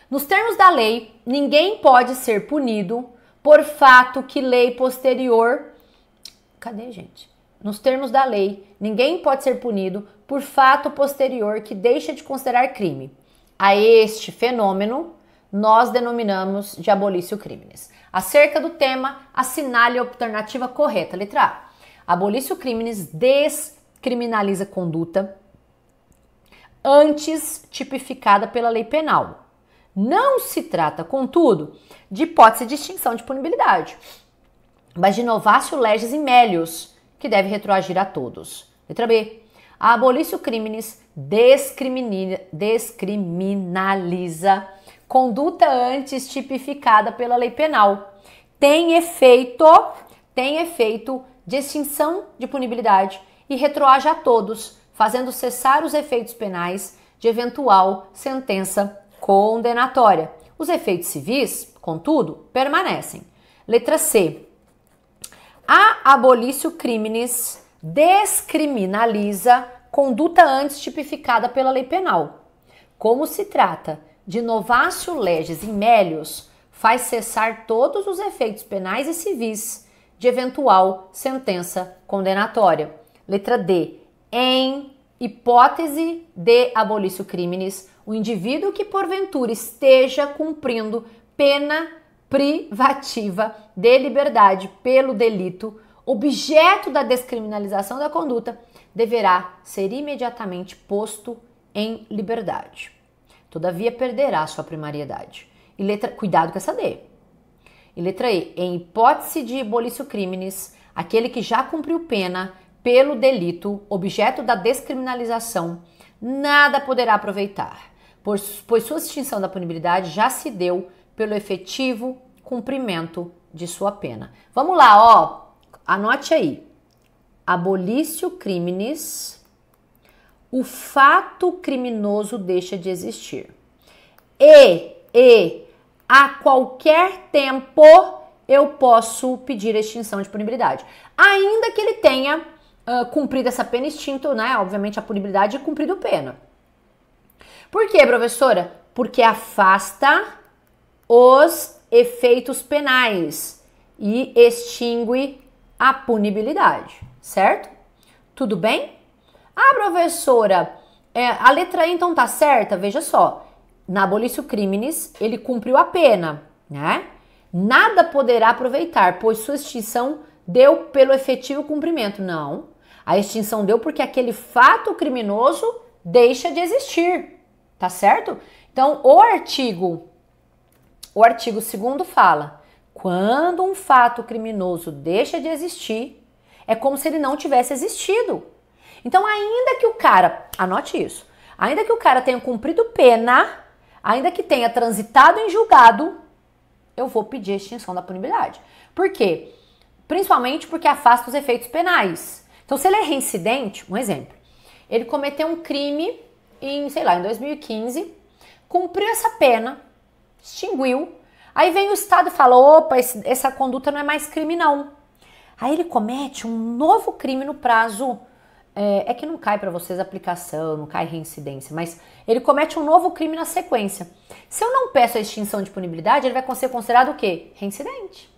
Nos termos da lei, ninguém pode ser punido por fato que lei posterior. Cadê, gente? Nos termos da lei, ninguém pode ser punido por fato posterior que deixa de considerar crime. A este fenômeno, nós denominamos de abolício crimes. Acerca do tema, assinale a alternativa correta. Letra A. Abolício crimes des criminaliza conduta antes tipificada pela lei penal. Não se trata, contudo, de hipótese de extinção de punibilidade, mas de novácio leges e melius, que deve retroagir a todos. Letra B. A abolício crimes descriminaliza conduta antes tipificada pela lei penal. Tem efeito, tem efeito de extinção de punibilidade e retroage a todos, fazendo cessar os efeitos penais de eventual sentença condenatória. Os efeitos civis, contudo, permanecem. Letra C. A abolício crimes descriminaliza conduta antes tipificada pela lei penal. Como se trata de novácio leges imelios, faz cessar todos os efeitos penais e civis de eventual sentença condenatória. Letra D. Em hipótese de abolício criminis, o indivíduo que porventura esteja cumprindo pena privativa de liberdade pelo delito objeto da descriminalização da conduta deverá ser imediatamente posto em liberdade. Todavia perderá sua primariedade. E letra, cuidado com essa D. E letra E, em hipótese de abolício criminis, aquele que já cumpriu pena pelo delito objeto da descriminalização, nada poderá aproveitar, pois sua extinção da punibilidade já se deu pelo efetivo cumprimento de sua pena. Vamos lá, ó, anote aí. Abolício crimes, o fato criminoso deixa de existir. E, e, a qualquer tempo eu posso pedir extinção de punibilidade. Ainda que ele tenha cumprido ah, cumprida essa pena extinto, né? Obviamente a punibilidade e cumprido pena. Por quê, professora? Porque afasta os efeitos penais e extingue a punibilidade, certo? Tudo bem? Ah, professora, é, a letra E então tá certa? Veja só, na abolição crimes, ele cumpriu a pena, né? Nada poderá aproveitar, pois sua extinção deu pelo efetivo cumprimento. Não, a extinção deu porque aquele fato criminoso deixa de existir, tá certo? Então, o artigo o artigo 2 fala: quando um fato criminoso deixa de existir, é como se ele não tivesse existido. Então, ainda que o cara, anote isso, ainda que o cara tenha cumprido pena, ainda que tenha transitado em julgado, eu vou pedir a extinção da punibilidade. Por quê? Principalmente porque afasta os efeitos penais. Então, se ele é reincidente, um exemplo, ele cometeu um crime em, sei lá, em 2015, cumpriu essa pena, extinguiu, aí vem o Estado e fala: opa, esse, essa conduta não é mais crime, não. Aí ele comete um novo crime no prazo. É, é que não cai para vocês aplicação, não cai reincidência, mas ele comete um novo crime na sequência. Se eu não peço a extinção de punibilidade, ele vai ser considerado o quê? Reincidente.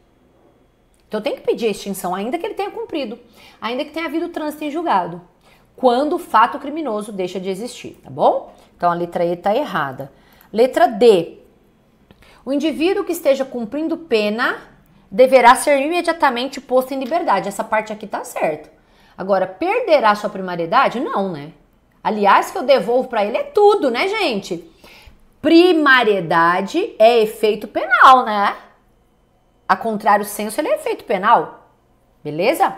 Então tem que pedir a extinção, ainda que ele tenha cumprido, ainda que tenha havido trânsito em julgado, quando o fato criminoso deixa de existir, tá bom? Então a letra E tá errada. Letra D. O indivíduo que esteja cumprindo pena deverá ser imediatamente posto em liberdade. Essa parte aqui tá certa. Agora, perderá sua primariedade? Não, né? Aliás, que eu devolvo para ele é tudo, né, gente? Primariedade é efeito penal, né? A contrário senso, ele é efeito penal. Beleza?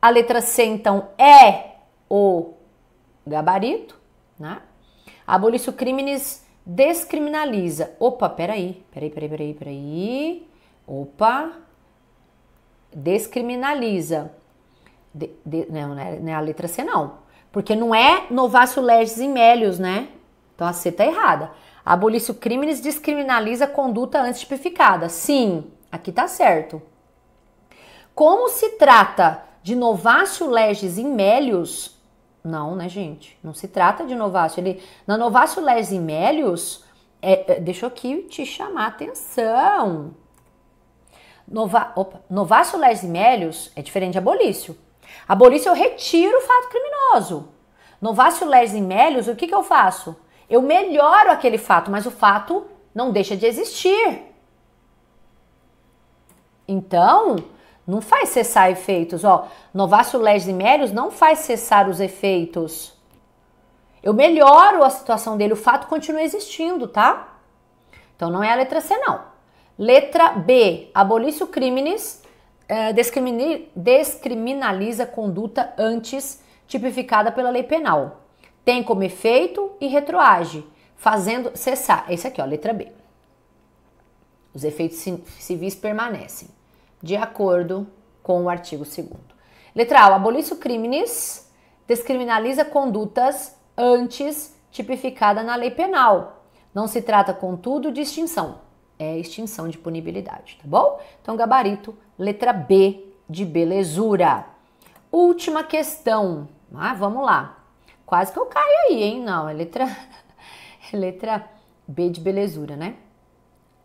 A letra C, então, é o gabarito, né? Abolício crimes descriminaliza. Opa, peraí, peraí, peraí, peraí, peraí. Opa. Descriminaliza. De, de, não, não é, não é a letra C, não. Porque não é novaço legis e melios, né? Então a C tá errada. Abolício crimes descriminaliza conduta antes tipificada. Sim, aqui tá certo. Como se trata de Novácio Leges Mélios? não, né, gente? Não se trata de Novácio. Ele, na Novácio Leges Imélios, é, é, deixa eu aqui te chamar a atenção. Novácio Leges Mélios é diferente de abolício. Abolício eu retiro o fato criminoso. Novácio Leges Mélios, o que, que eu faço? Eu melhoro aquele fato, mas o fato não deixa de existir. Então, não faz cessar efeitos. Ó, Novaço e Mérios não faz cessar os efeitos. Eu melhoro a situação dele, o fato continua existindo, tá? Então não é a letra C, não. Letra B, abolício crimes, eh, descriminaliza conduta antes tipificada pela lei penal. Tem como efeito e retroage, fazendo cessar. Esse aqui, ó, letra B. Os efeitos civis permanecem de acordo com o artigo 2. Letra A. O abolício crimes descriminaliza condutas antes tipificada na lei penal. Não se trata, contudo, de extinção. É extinção de punibilidade, tá bom? Então, gabarito, letra B de belezura. Última questão. Ah, vamos lá. Quase que eu caio aí, hein? Não, é letra, é letra B de belezura, né?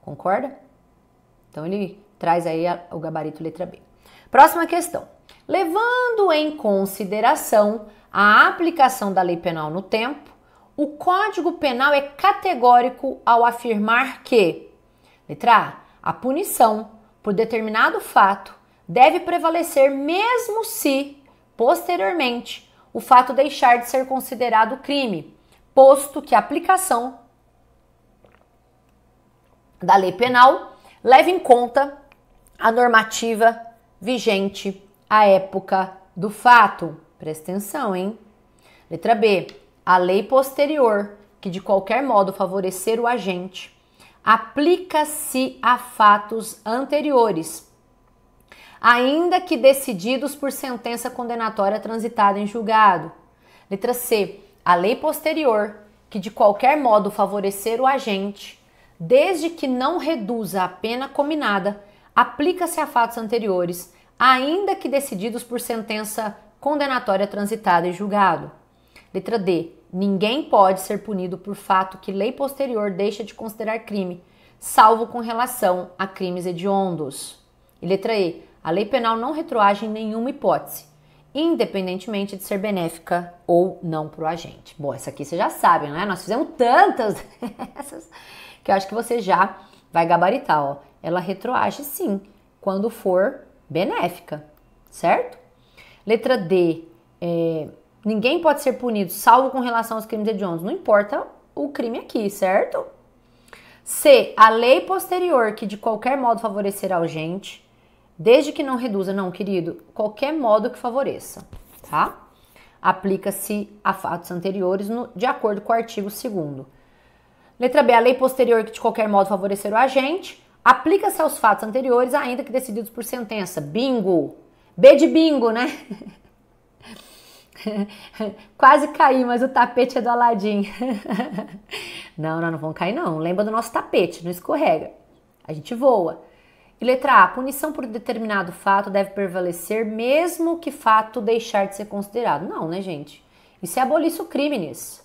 Concorda? Então, ele Traz aí a, o gabarito letra B. Próxima questão. Levando em consideração a aplicação da lei penal no tempo, o Código Penal é categórico ao afirmar que, letra A, a punição por determinado fato deve prevalecer mesmo se, posteriormente, o fato deixar de ser considerado crime, posto que a aplicação da lei penal leva em conta a normativa vigente à época do fato. Presta atenção, hein? Letra B. A lei posterior, que de qualquer modo favorecer o agente, aplica-se a fatos anteriores, ainda que decididos por sentença condenatória transitada em julgado. Letra C. A lei posterior, que de qualquer modo favorecer o agente, desde que não reduza a pena combinada, aplica-se a fatos anteriores, ainda que decididos por sentença condenatória transitada e julgado. Letra D. Ninguém pode ser punido por fato que lei posterior deixa de considerar crime, salvo com relação a crimes hediondos. E letra E. A lei penal não retroage em nenhuma hipótese, independentemente de ser benéfica ou não para o agente. Bom, essa aqui vocês já sabem, né? Nós fizemos tantas dessas que eu acho que você já vai gabaritar, ó ela retroage sim, quando for benéfica, certo? Letra D, é, ninguém pode ser punido, salvo com relação aos crimes hediondos. Não importa o crime aqui, certo? C, a lei posterior que de qualquer modo favorecerá o gente, desde que não reduza, não, querido, qualquer modo que favoreça, tá? Aplica-se a fatos anteriores no, de acordo com o artigo 2 Letra B, a lei posterior que de qualquer modo favorecer o agente, Aplica-se aos fatos anteriores, ainda que decididos por sentença. Bingo! B de bingo, né? Quase caí, mas o tapete é do Aladim. não, não, não vamos cair, não. Lembra do nosso tapete, não escorrega. A gente voa. E letra A, punição por determinado fato deve prevalecer, mesmo que fato deixar de ser considerado. Não, né, gente? Isso é abolício crimes.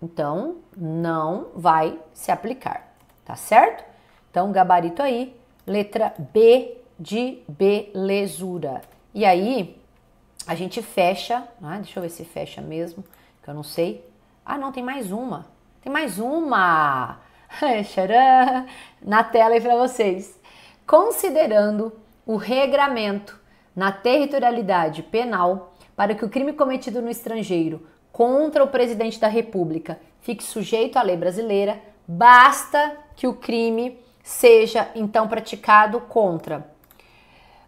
Então, não vai se aplicar, tá certo? Então, gabarito aí, letra B de belezura. E aí, a gente fecha, né? deixa eu ver se fecha mesmo, que eu não sei. Ah, não, tem mais uma. Tem mais uma! Na tela aí para vocês. Considerando o regramento na territorialidade penal para que o crime cometido no estrangeiro contra o presidente da República fique sujeito à lei brasileira, basta que o crime seja então praticado contra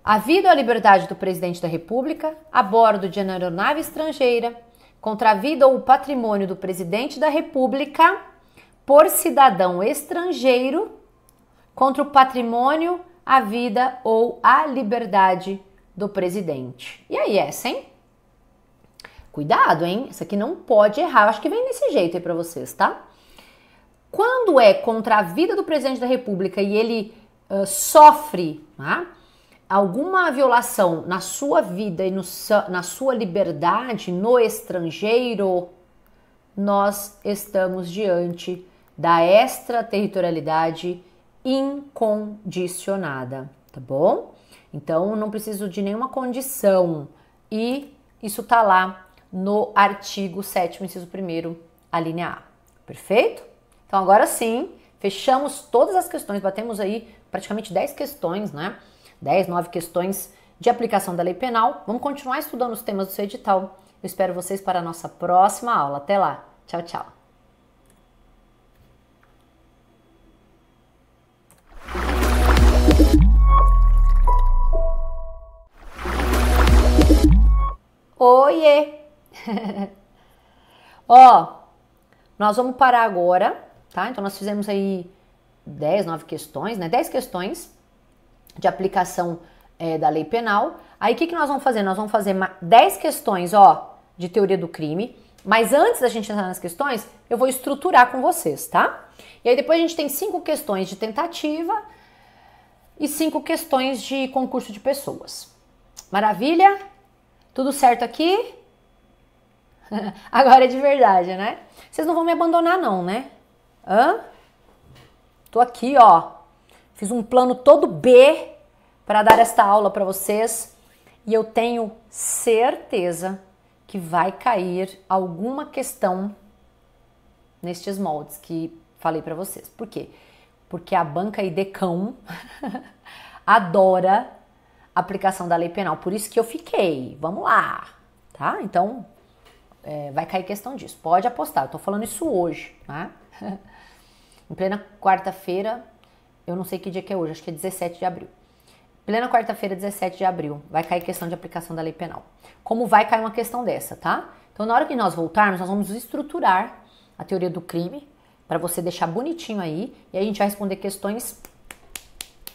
a vida ou a liberdade do presidente da República a bordo de aeronave estrangeira, contra a vida ou o patrimônio do presidente da República por cidadão estrangeiro, contra o patrimônio, a vida ou a liberdade do presidente. E aí, essa, hein? Cuidado, hein? Isso aqui não pode errar. Eu acho que vem desse jeito aí para vocês, tá? Quando é contra a vida do presidente da República e ele uh, sofre tá? alguma violação na sua vida e no, na sua liberdade no estrangeiro, nós estamos diante da extraterritorialidade incondicionada, tá bom? Então não preciso de nenhuma condição e isso tá lá no artigo 7 inciso 1 a linha A. Perfeito? Então agora sim, fechamos todas as questões, batemos aí praticamente 10 questões, né? 10, 9 questões de aplicação da lei penal. Vamos continuar estudando os temas do seu edital. Eu espero vocês para a nossa próxima aula. Até lá. Tchau, tchau. Oiê! Ó, nós vamos parar agora tá? Então nós fizemos aí 10, 9 questões, né? 10 questões de aplicação é, da lei penal. Aí o que, que nós vamos fazer? Nós vamos fazer 10 questões, ó, de teoria do crime. Mas antes da gente entrar nas questões, eu vou estruturar com vocês, tá? E aí depois a gente tem cinco questões de tentativa e cinco questões de concurso de pessoas. Maravilha? Tudo certo aqui? Agora é de verdade, né? Vocês não vão me abandonar não, né? Hã? Tô aqui, ó. Fiz um plano todo B para dar esta aula para vocês e eu tenho certeza que vai cair alguma questão nestes moldes que falei para vocês. Por quê? Porque a banca IDCão adora aplicação da lei penal. Por isso que eu fiquei. Vamos lá, tá? Então, é, vai cair questão disso. Pode apostar. Eu tô falando isso hoje, né? Em plena quarta-feira, eu não sei que dia que é hoje, acho que é 17 de abril. Plena quarta-feira, 17 de abril, vai cair questão de aplicação da lei penal. Como vai cair uma questão dessa, tá? Então, na hora que nós voltarmos, nós vamos estruturar a teoria do crime para você deixar bonitinho aí e a gente vai responder questões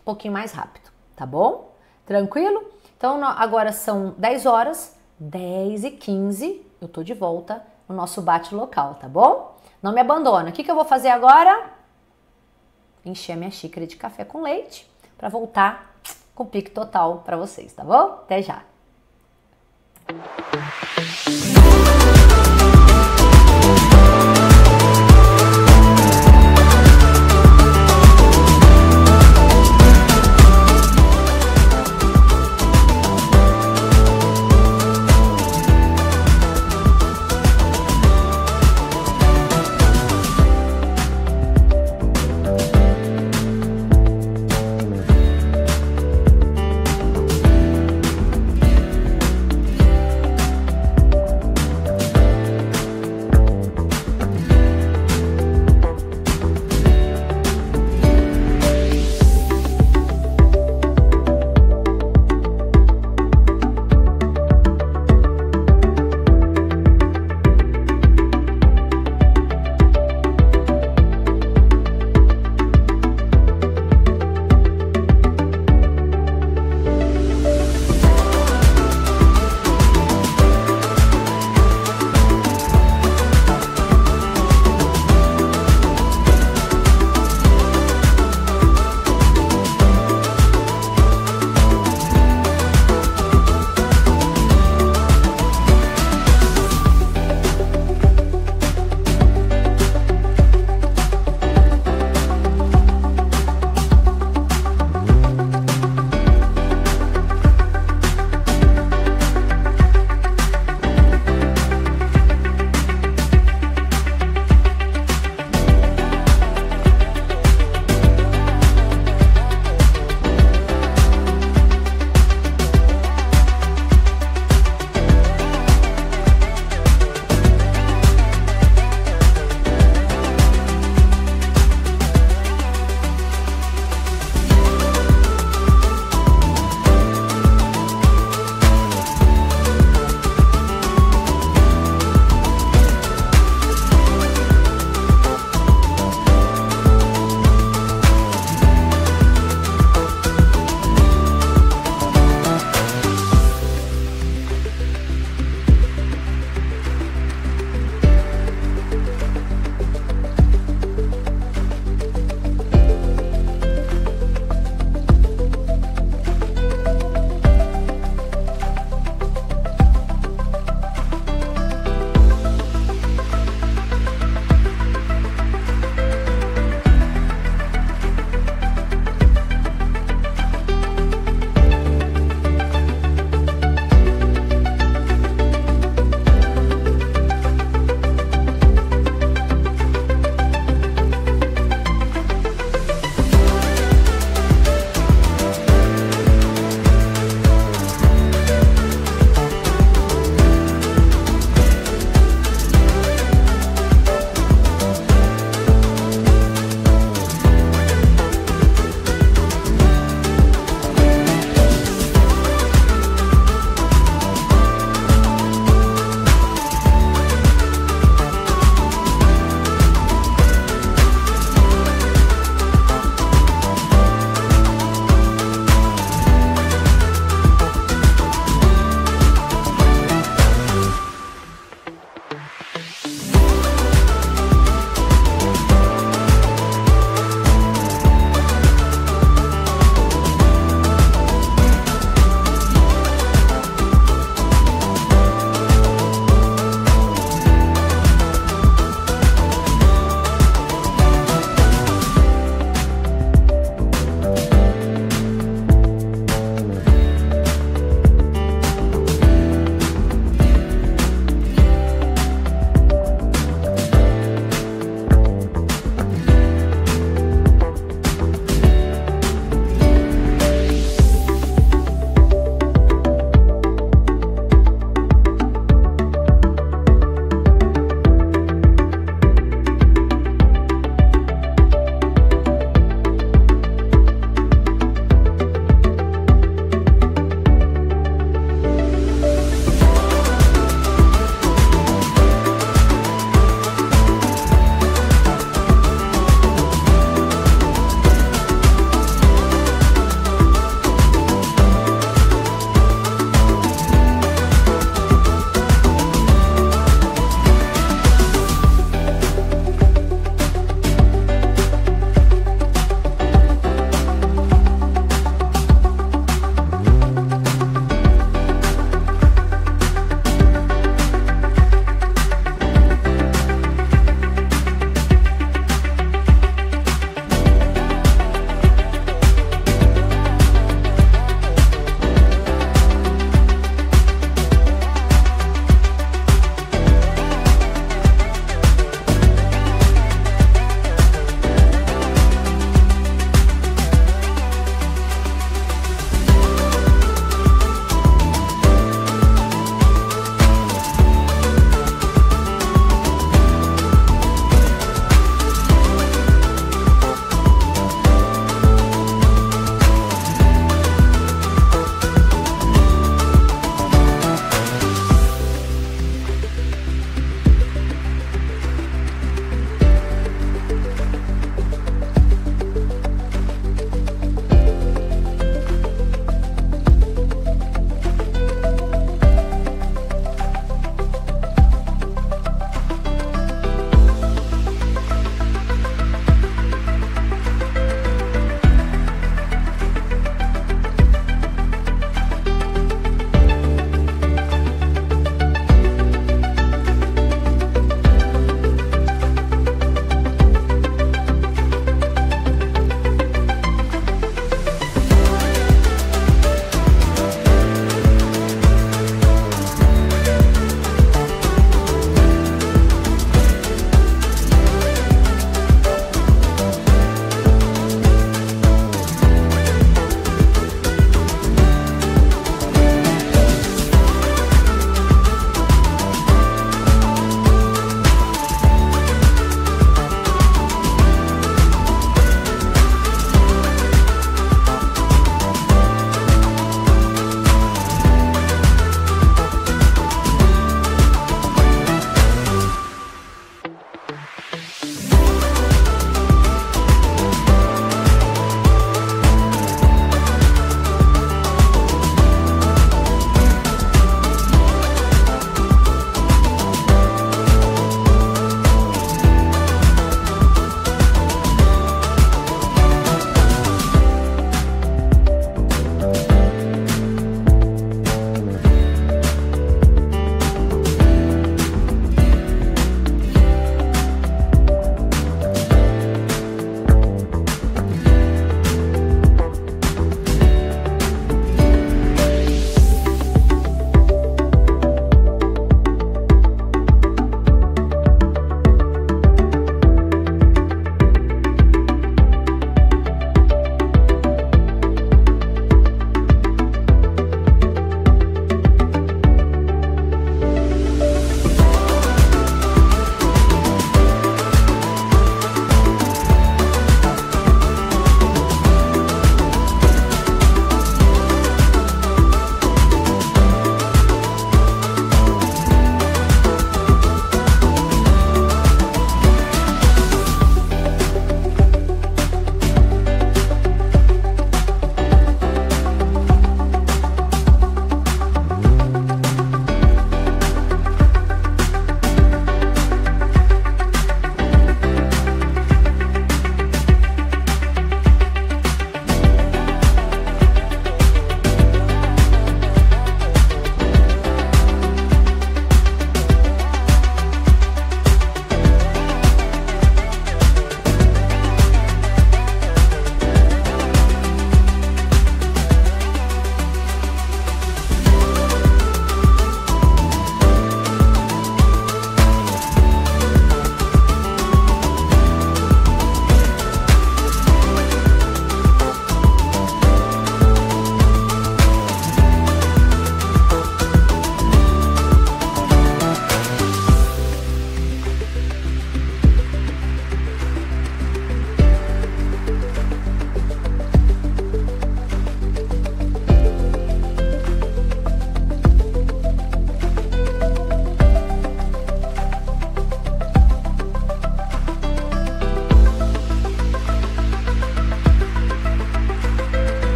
um pouquinho mais rápido, tá bom? Tranquilo? Então, agora são 10 horas, 10 e 15, eu tô de volta no nosso bate local, tá bom? Não me abandona. O que, que eu vou fazer agora? Encher minha xícara de café com leite para voltar com pique total para vocês, tá bom? Até já!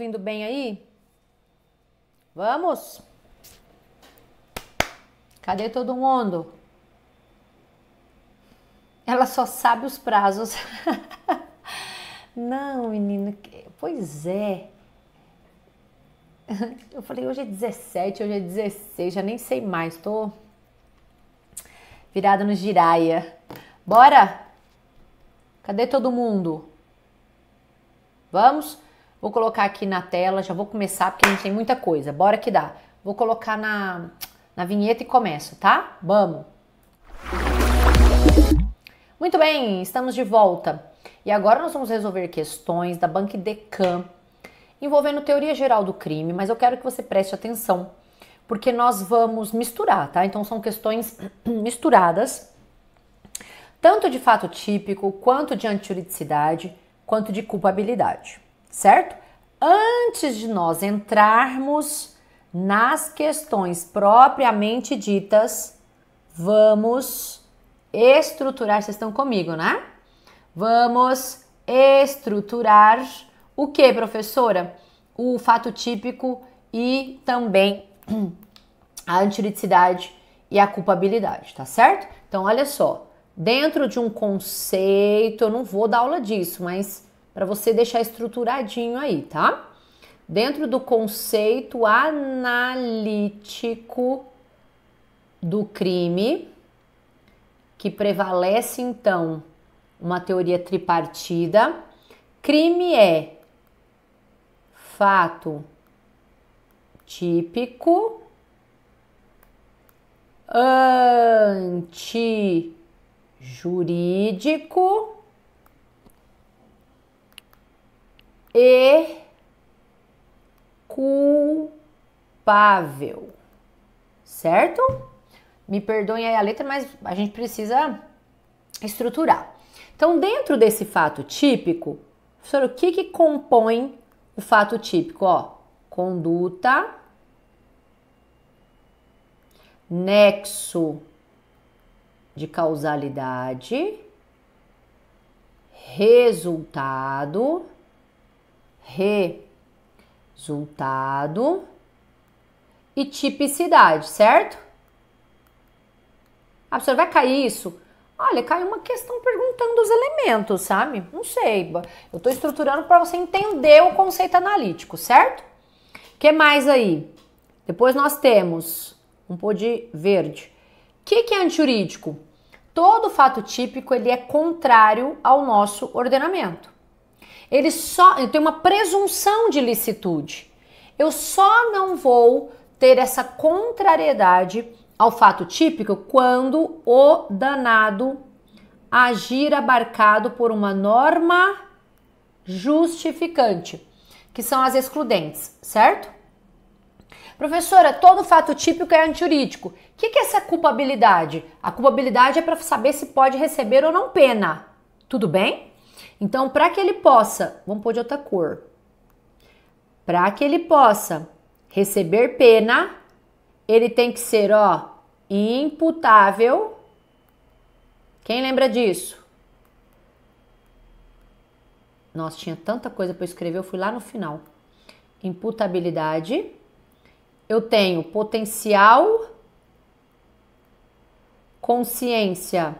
ouvindo bem aí? Vamos? Cadê todo mundo? Ela só sabe os prazos. Não, menino, pois é. Eu falei, hoje é 17, hoje é 16, já nem sei mais, tô virada no giraia. Bora? Cadê todo mundo? Vamos? Vou colocar aqui na tela, já vou começar porque a gente tem muita coisa. Bora que dá. Vou colocar na, na vinheta e começo, tá? Vamos! Muito bem, estamos de volta. E agora nós vamos resolver questões da Banque Decam envolvendo teoria geral do crime, mas eu quero que você preste atenção, porque nós vamos misturar, tá? Então são questões misturadas, tanto de fato típico, quanto de antijuridicidade, quanto de culpabilidade certo? Antes de nós entrarmos nas questões propriamente ditas, vamos estruturar. Vocês estão comigo, né? Vamos estruturar o que, professora? O fato típico e também a antiridicidade e a culpabilidade, tá certo? Então, olha só, dentro de um conceito, eu não vou dar aula disso, mas para você deixar estruturadinho aí, tá? Dentro do conceito analítico do crime, que prevalece então uma teoria tripartida, crime é fato típico, antijurídico e culpável, certo? Me perdoem aí a letra, mas a gente precisa estruturar. Então, dentro desse fato típico, professor, o que, que compõe o fato típico? Ó, conduta, nexo de causalidade, resultado resultado e tipicidade, certo? A ah, pessoa vai cair isso? Olha, caiu uma questão perguntando os elementos, sabe? Não sei. Eu estou estruturando para você entender o conceito analítico, certo? O que mais aí? Depois nós temos um pôr de verde. O que, que é antijurídico? Todo fato típico ele é contrário ao nosso ordenamento. Ele só tem uma presunção de licitude. Eu só não vou ter essa contrariedade ao fato típico quando o danado agir abarcado por uma norma justificante, que são as excludentes, certo? Professora, todo fato típico é antijurídico. O que, que é essa culpabilidade? A culpabilidade é para saber se pode receber ou não pena. Tudo bem? Então, para que ele possa, vamos pôr de outra cor, para que ele possa receber pena, ele tem que ser, ó, imputável. Quem lembra disso? Nossa, tinha tanta coisa para escrever, eu fui lá no final. Imputabilidade. Eu tenho potencial, consciência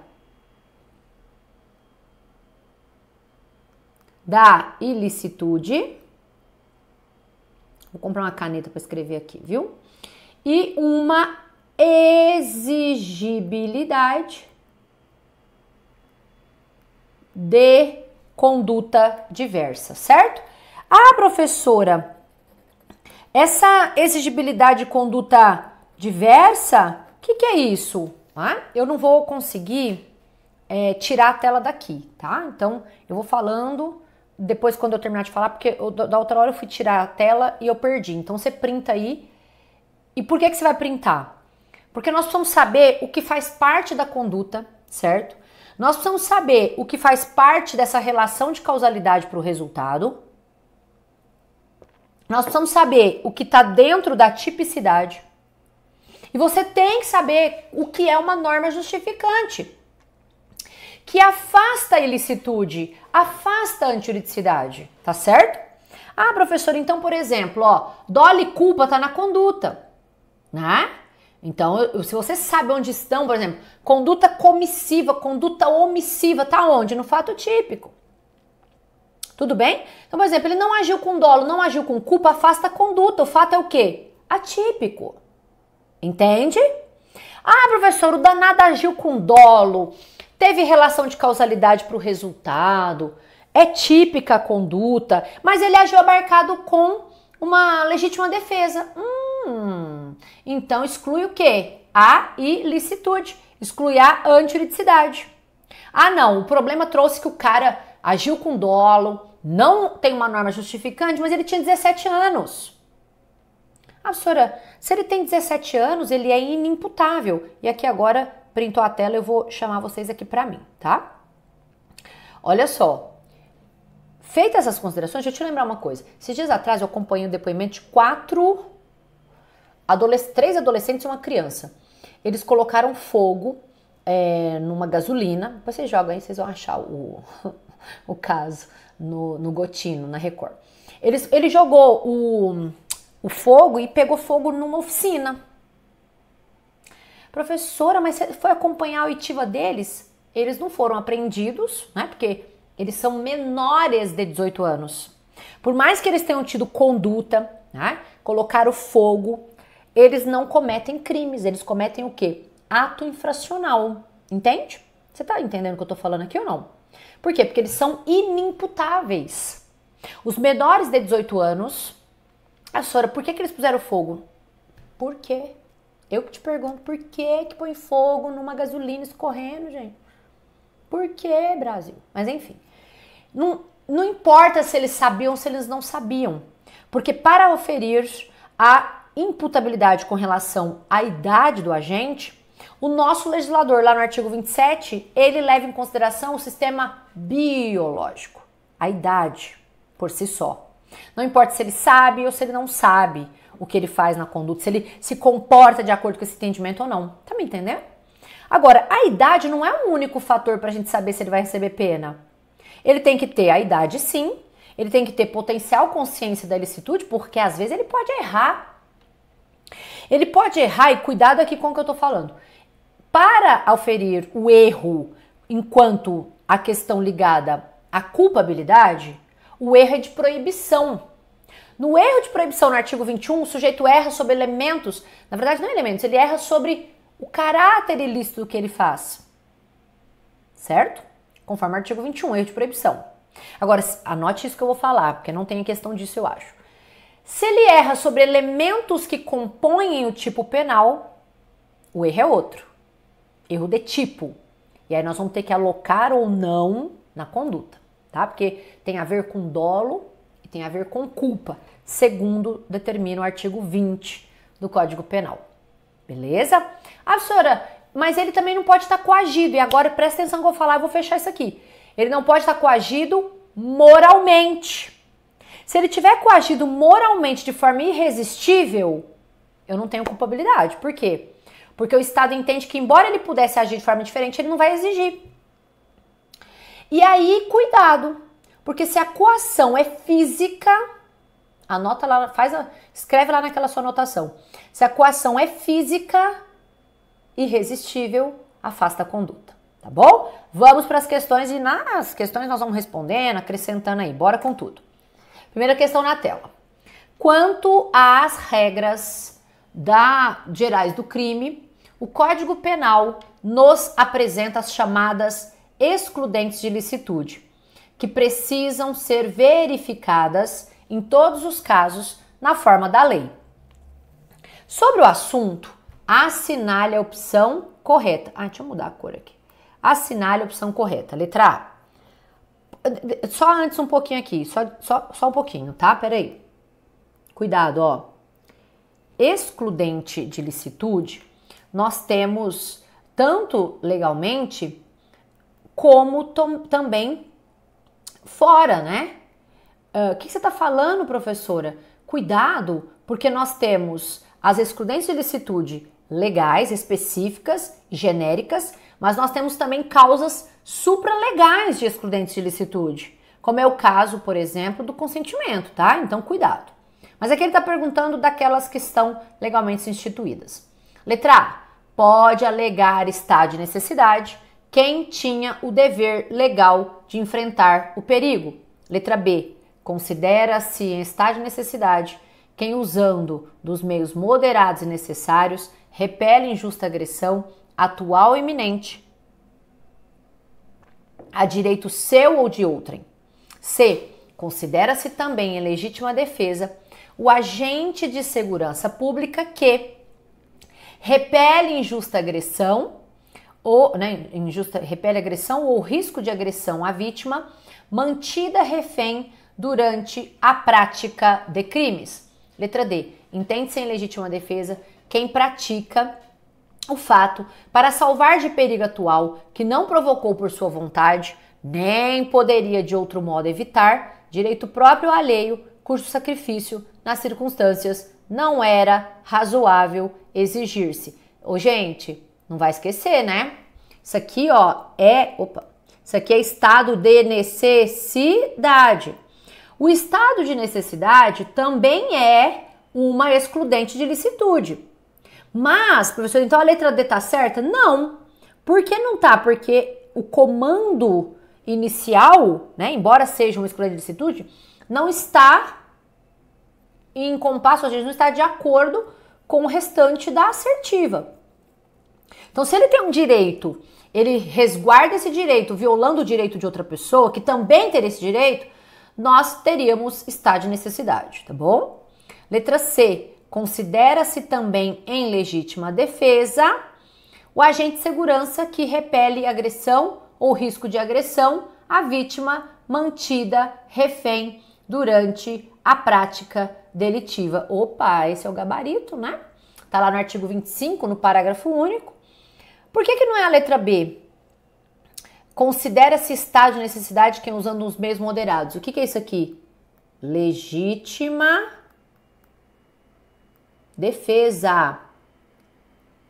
da ilicitude. Vou comprar uma caneta para escrever aqui, viu? E uma exigibilidade de conduta diversa, certo? Ah, professora, essa exigibilidade de conduta diversa, o que, que, é isso? Ah, eu não vou conseguir é, tirar a tela daqui, tá? Então, eu vou falando depois quando eu terminar de falar, porque eu, da outra hora eu fui tirar a tela e eu perdi. Então você printa aí. E por que, que você vai printar? Porque nós precisamos saber o que faz parte da conduta, certo? Nós precisamos saber o que faz parte dessa relação de causalidade para o resultado. Nós precisamos saber o que está dentro da tipicidade. E você tem que saber o que é uma norma justificante que afasta a ilicitude, afasta a antijuridicidade, tá certo? Ah, professor, então, por exemplo, ó, dole e culpa tá na conduta, né? Então, se você sabe onde estão, por exemplo, conduta comissiva, conduta omissiva, tá onde? No fato típico. Tudo bem? Então, por exemplo, ele não agiu com dolo, não agiu com culpa, afasta a conduta. O fato é o quê? Atípico. Entende? Ah, professor, o danado agiu com dolo, Teve relação de causalidade para o resultado, é típica a conduta, mas ele agiu abarcado com uma legítima defesa. Hum, então exclui o quê? A ilicitude, exclui a antilicidade. Ah, não, o problema trouxe que o cara agiu com dolo, não tem uma norma justificante, mas ele tinha 17 anos. Ah, senhora, se ele tem 17 anos, ele é inimputável. E aqui agora printou a tela, eu vou chamar vocês aqui para mim, tá? Olha só. Feitas essas considerações, deixa eu te lembrar uma coisa. Esses dias atrás eu acompanhei um depoimento de quatro adoles três adolescentes e uma criança. Eles colocaram fogo é, numa gasolina. Depois vocês jogam aí, vocês vão achar o, o caso no, no Gotino, na Record. Eles, ele jogou o, o fogo e pegou fogo numa oficina. Professora, mas você foi acompanhar a oitiva deles? Eles não foram apreendidos, né? Porque eles são menores de 18 anos. Por mais que eles tenham tido conduta, né? Colocaram fogo, eles não cometem crimes, eles cometem o quê? Ato infracional. Entende? Você tá entendendo o que eu tô falando aqui ou não? Por quê? Porque eles são inimputáveis. Os menores de 18 anos, a senhora, por que, que eles puseram fogo? Por quê? Eu que te pergunto por que que põe fogo numa gasolina escorrendo, gente? Por que, Brasil? Mas enfim, não, não importa se eles sabiam, se eles não sabiam, porque para oferir a imputabilidade com relação à idade do agente, o nosso legislador, lá no artigo 27, ele leva em consideração o sistema biológico, a idade por si só. Não importa se ele sabe ou se ele não sabe, o que ele faz na conduta, se ele se comporta de acordo com esse entendimento ou não. Tá me entendendo? Agora, a idade não é um único fator para a gente saber se ele vai receber pena. Ele tem que ter a idade, sim. Ele tem que ter potencial consciência da ilicitude, porque às vezes ele pode errar. Ele pode errar, e cuidado aqui com o que eu tô falando. Para oferir o erro enquanto a questão ligada à culpabilidade, o erro é de proibição. No erro de proibição no artigo 21, o sujeito erra sobre elementos, na verdade não é elementos, ele erra sobre o caráter ilícito do que ele faz. Certo? Conforme o artigo 21, erro de proibição. Agora, anote isso que eu vou falar, porque não tem questão disso, eu acho. Se ele erra sobre elementos que compõem o tipo penal, o erro é outro. Erro de tipo. E aí nós vamos ter que alocar ou não na conduta, tá? Porque tem a ver com dolo tem a ver com culpa, segundo determina o artigo 20 do Código Penal. Beleza? Ah, senhora, mas ele também não pode estar coagido. E agora presta atenção que eu vou falar, eu vou fechar isso aqui. Ele não pode estar coagido moralmente. Se ele tiver coagido moralmente de forma irresistível, eu não tenho culpabilidade. Por quê? Porque o Estado entende que, embora ele pudesse agir de forma diferente, ele não vai exigir. E aí, cuidado, porque se a coação é física, anota lá, faz, escreve lá naquela sua anotação. Se a coação é física, irresistível, afasta a conduta, tá bom? Vamos para as questões e nas questões nós vamos respondendo, acrescentando aí, bora com tudo. Primeira questão na tela. Quanto às regras da gerais do crime, o Código Penal nos apresenta as chamadas excludentes de licitude que precisam ser verificadas em todos os casos na forma da lei. Sobre o assunto, assinale a opção correta. Ah, deixa eu mudar a cor aqui. Assinale a opção correta. Letra A. Só antes um pouquinho aqui, só, só, só um pouquinho, tá? Peraí. Cuidado, ó. Excludente de licitude, nós temos tanto legalmente como também fora, né? Ah, o uh, que, você está falando, professora? Cuidado, porque nós temos as excludentes de licitude legais, específicas, genéricas, mas nós temos também causas supralegais de excludentes de licitude, como é o caso, por exemplo, do consentimento, tá? Então, cuidado. Mas aqui ele está perguntando daquelas que estão legalmente instituídas. Letra A. Pode alegar estar de necessidade quem tinha o dever legal de enfrentar o perigo. Letra B. Considera-se em estado de necessidade quem, usando dos meios moderados e necessários, repele injusta agressão atual ou iminente a direito seu ou de outrem. C. Considera-se também em legítima defesa o agente de segurança pública que repele injusta agressão ou né, injusta, repele agressão ou risco de agressão à vítima, mantida refém durante a prática de crimes. Letra D. Entende-se em legítima defesa quem pratica o fato para salvar de perigo atual que não provocou por sua vontade, nem poderia de outro modo evitar, direito próprio alheio, cujo sacrifício, nas circunstâncias, não era razoável exigir-se. Ô, gente, não vai esquecer, né? Isso aqui, ó, é, opa, isso aqui é estado de necessidade. O estado de necessidade também é uma excludente de licitude. Mas, professor, então a letra D tá certa? Não. Por que não tá? Porque o comando inicial, né, embora seja uma excludente de licitude, não está em compasso, a gente não está de acordo com o restante da assertiva. Então, se ele tem um direito, ele resguarda esse direito violando o direito de outra pessoa, que também teria esse direito, nós teríamos estado de necessidade, tá bom? Letra C. Considera-se também em legítima defesa o agente de segurança que repele agressão ou risco de agressão à vítima mantida refém durante a prática delitiva. Opa, esse é o gabarito, né? Tá lá no artigo 25, no parágrafo único. Por que, que não é a letra B? Considera-se estágio de necessidade quem usando os meios moderados. O que, que é isso aqui? Legítima defesa.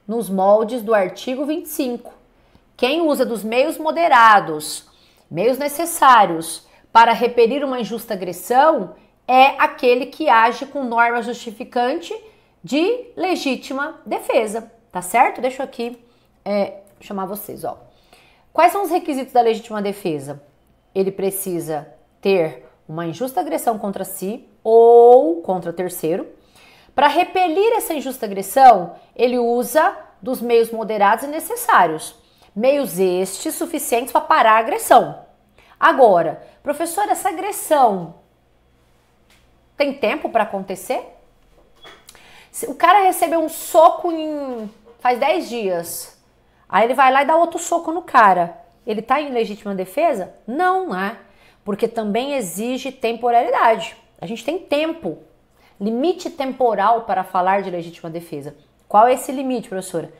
Nos moldes do artigo 25. Quem usa dos meios moderados, meios necessários, para repelir uma injusta agressão é aquele que age com norma justificante de legítima defesa, tá certo? Deixa eu aqui é, chamar vocês, ó. Quais são os requisitos da legítima defesa? Ele precisa ter uma injusta agressão contra si ou contra terceiro. Para repelir essa injusta agressão, ele usa dos meios moderados e necessários. Meios estes suficientes para parar a agressão. Agora, professor, essa agressão tem tempo para acontecer? Se o cara recebeu um soco em faz 10 dias, Aí ele vai lá e dá outro soco no cara. Ele está em legítima defesa? Não é, porque também exige temporalidade. A gente tem tempo, limite temporal para falar de legítima defesa. Qual é esse limite, professora?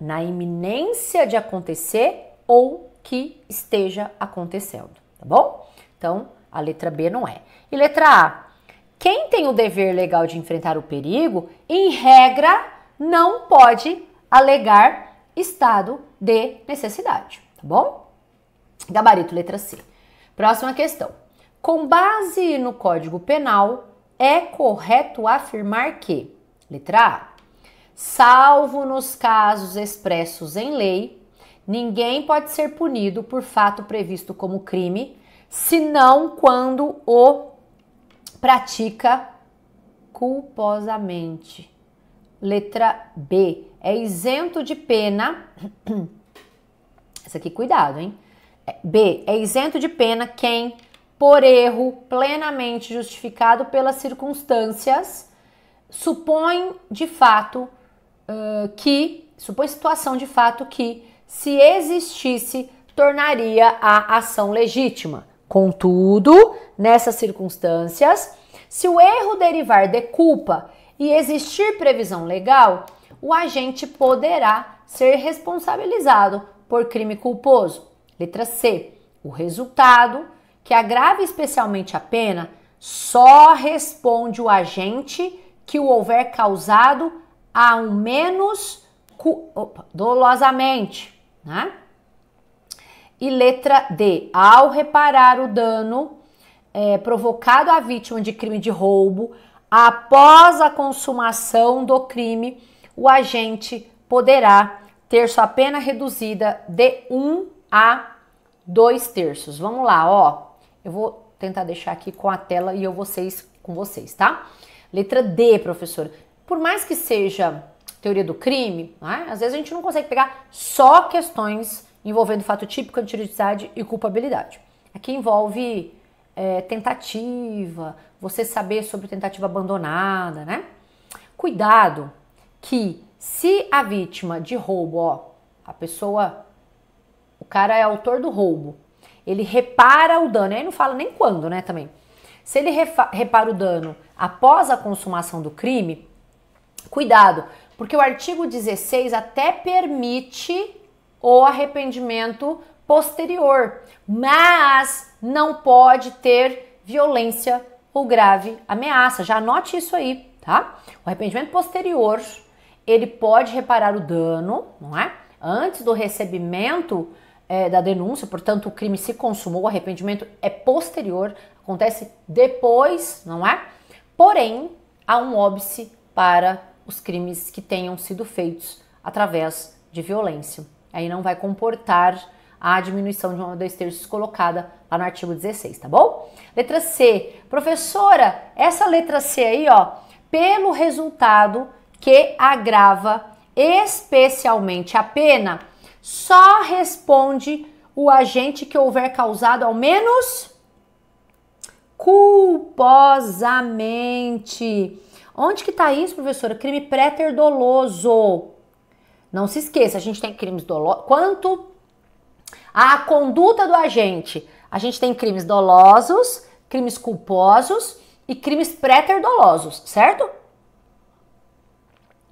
Na iminência de acontecer ou que esteja acontecendo, tá bom? Então, a letra B não é. E letra A. Quem tem o dever legal de enfrentar o perigo, em regra, não pode alegar estado de necessidade, tá bom? Gabarito letra C. Próxima questão. Com base no Código Penal, é correto afirmar que, letra A, salvo nos casos expressos em lei, ninguém pode ser punido por fato previsto como crime, senão quando o pratica culposamente. Letra B, é isento de pena. Essa aqui, cuidado, hein? É, B. É isento de pena quem, por erro plenamente justificado pelas circunstâncias, supõe de fato uh, que, supõe situação de fato que, se existisse, tornaria a ação legítima. Contudo, nessas circunstâncias, se o erro derivar de culpa e existir previsão legal, o agente poderá ser responsabilizado por crime culposo. Letra C. O resultado, que agrava especialmente a pena, só responde o agente que o houver causado ao menos opa, dolosamente, né? E letra D, ao reparar o dano é, provocado à vítima de crime de roubo após a consumação do crime, o agente poderá ter sua pena reduzida de 1 a 2 terços. Vamos lá, ó. Eu vou tentar deixar aqui com a tela e eu vocês com vocês, tá? Letra D, professora. Por mais que seja teoria do crime, né, às vezes a gente não consegue pegar só questões envolvendo fato típico, anterioridade e culpabilidade. Aqui envolve é, tentativa, você saber sobre tentativa abandonada, né? Cuidado que se a vítima de roubo, ó, a pessoa, o cara é autor do roubo, ele repara o dano, aí não fala nem quando, né, também. Se ele repara o dano após a consumação do crime, cuidado, porque o artigo 16 até permite o arrependimento posterior, mas não pode ter violência ou grave ameaça. Já anote isso aí, tá? O arrependimento posterior ele pode reparar o dano, não é? Antes do recebimento é, da denúncia, portanto, o crime se consumou, o arrependimento é posterior, acontece depois, não é? Porém, há um óbice para os crimes que tenham sido feitos através de violência. Aí não vai comportar a diminuição de uma ou dois terços colocada lá no artigo 16, tá bom? Letra C. Professora, essa letra C aí, ó, pelo resultado que agrava especialmente a pena, só responde o agente que houver causado ao menos culposamente. Onde que tá isso, professora? Crime préter doloso Não se esqueça, a gente tem crimes dolosos. Quanto à conduta do agente, a gente tem crimes dolosos, crimes culposos e crimes préter dolosos certo?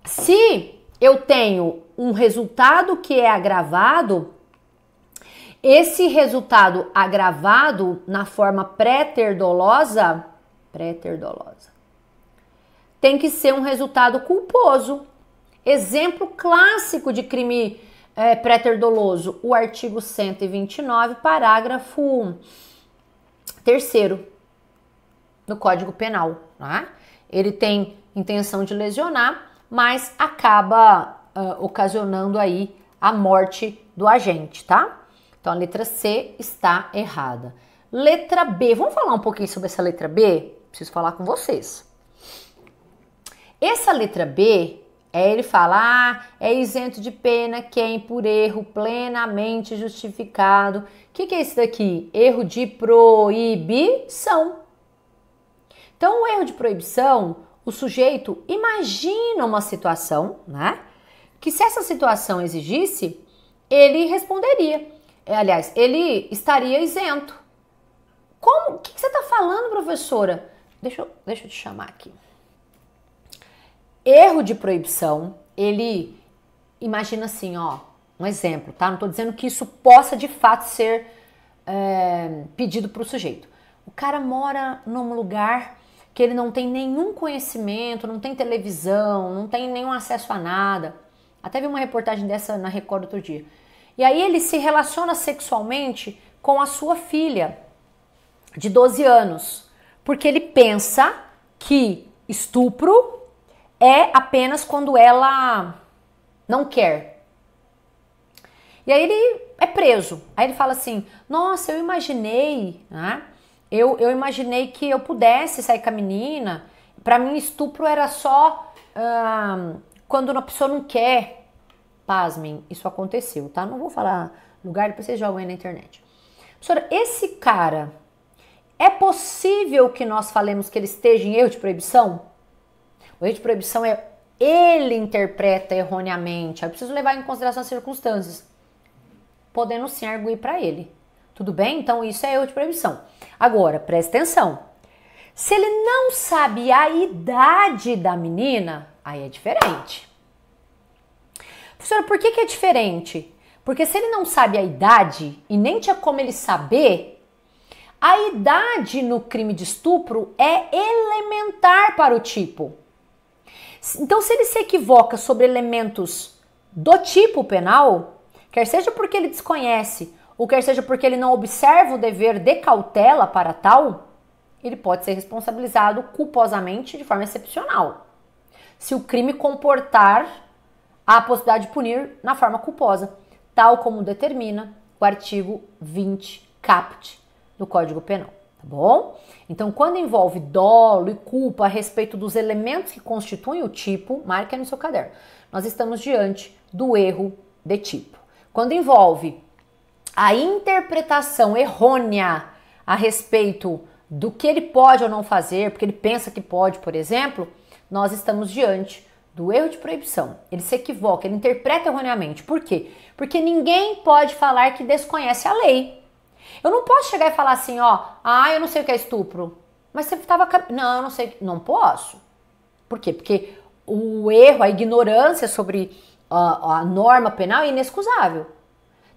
se eu tenho um resultado que é agravado, esse resultado agravado na forma pré-terdolosa, pré-terdolosa, tem que ser um resultado culposo. Exemplo clássico de crime é, pré-terdoloso, o artigo 129, parágrafo 3 do Código Penal. É? Ele tem intenção de lesionar mas acaba uh, ocasionando aí a morte do agente, tá? Então a letra C está errada. Letra B, vamos falar um pouquinho sobre essa letra B? Preciso falar com vocês. Essa letra B, é, ele fala, ah, é isento de pena quem por erro plenamente justificado. O que, que é isso daqui? Erro de proibição. Então, o erro de proibição, o sujeito imagina uma situação, né? Que se essa situação exigisse, ele responderia. É, aliás, ele estaria isento. Como? O que, que você está falando, professora? Deixa eu, deixa eu te chamar aqui. Erro de proibição, ele imagina assim, ó, um exemplo, tá? Não estou dizendo que isso possa de fato ser é, pedido para o sujeito. O cara mora num lugar que ele não tem nenhum conhecimento, não tem televisão, não tem nenhum acesso a nada. Até vi uma reportagem dessa na Record outro dia. E aí ele se relaciona sexualmente com a sua filha de 12 anos, porque ele pensa que estupro é apenas quando ela não quer. E aí ele é preso. Aí ele fala assim: "Nossa, eu imaginei, né? eu, eu imaginei que eu pudesse sair com a menina. Para mim, estupro era só quando uma pessoa não quer. Pasmem, isso aconteceu, tá? Não vou falar lugar, depois vocês jogam aí na internet. Professora, esse cara, é possível que nós falemos que ele esteja em erro de proibição? O erro de proibição é ele interpreta erroneamente. Eu preciso levar em consideração as circunstâncias, podendo sim arguir para ele. Tudo bem? Então isso é erro de proibição. Agora, preste atenção. Se ele não sabe a idade da menina, aí é diferente. Professora, por que, que é diferente? Porque se ele não sabe a idade e nem tinha como ele saber, a idade no crime de estupro é elementar para o tipo. Então, se ele se equivoca sobre elementos do tipo penal, quer seja porque ele desconhece ou quer seja porque ele não observa o dever de cautela para tal, ele pode ser responsabilizado culposamente de forma excepcional. Se o crime comportar a possibilidade de punir na forma culposa, tal como determina o artigo 20 caput do Código Penal, tá bom? Então, quando envolve dolo e culpa a respeito dos elementos que constituem o tipo, marque no seu caderno. Nós estamos diante do erro de tipo. Quando envolve a interpretação errônea a respeito do que ele pode ou não fazer, porque ele pensa que pode, por exemplo, nós estamos diante do erro de proibição. Ele se equivoca, ele interpreta erroneamente. Por quê? Porque ninguém pode falar que desconhece a lei. Eu não posso chegar e falar assim, ó, ah, eu não sei o que é estupro. Mas você estava. Não, eu não sei. Não posso. Por quê? Porque o erro, a ignorância sobre a, a norma penal é inexcusável.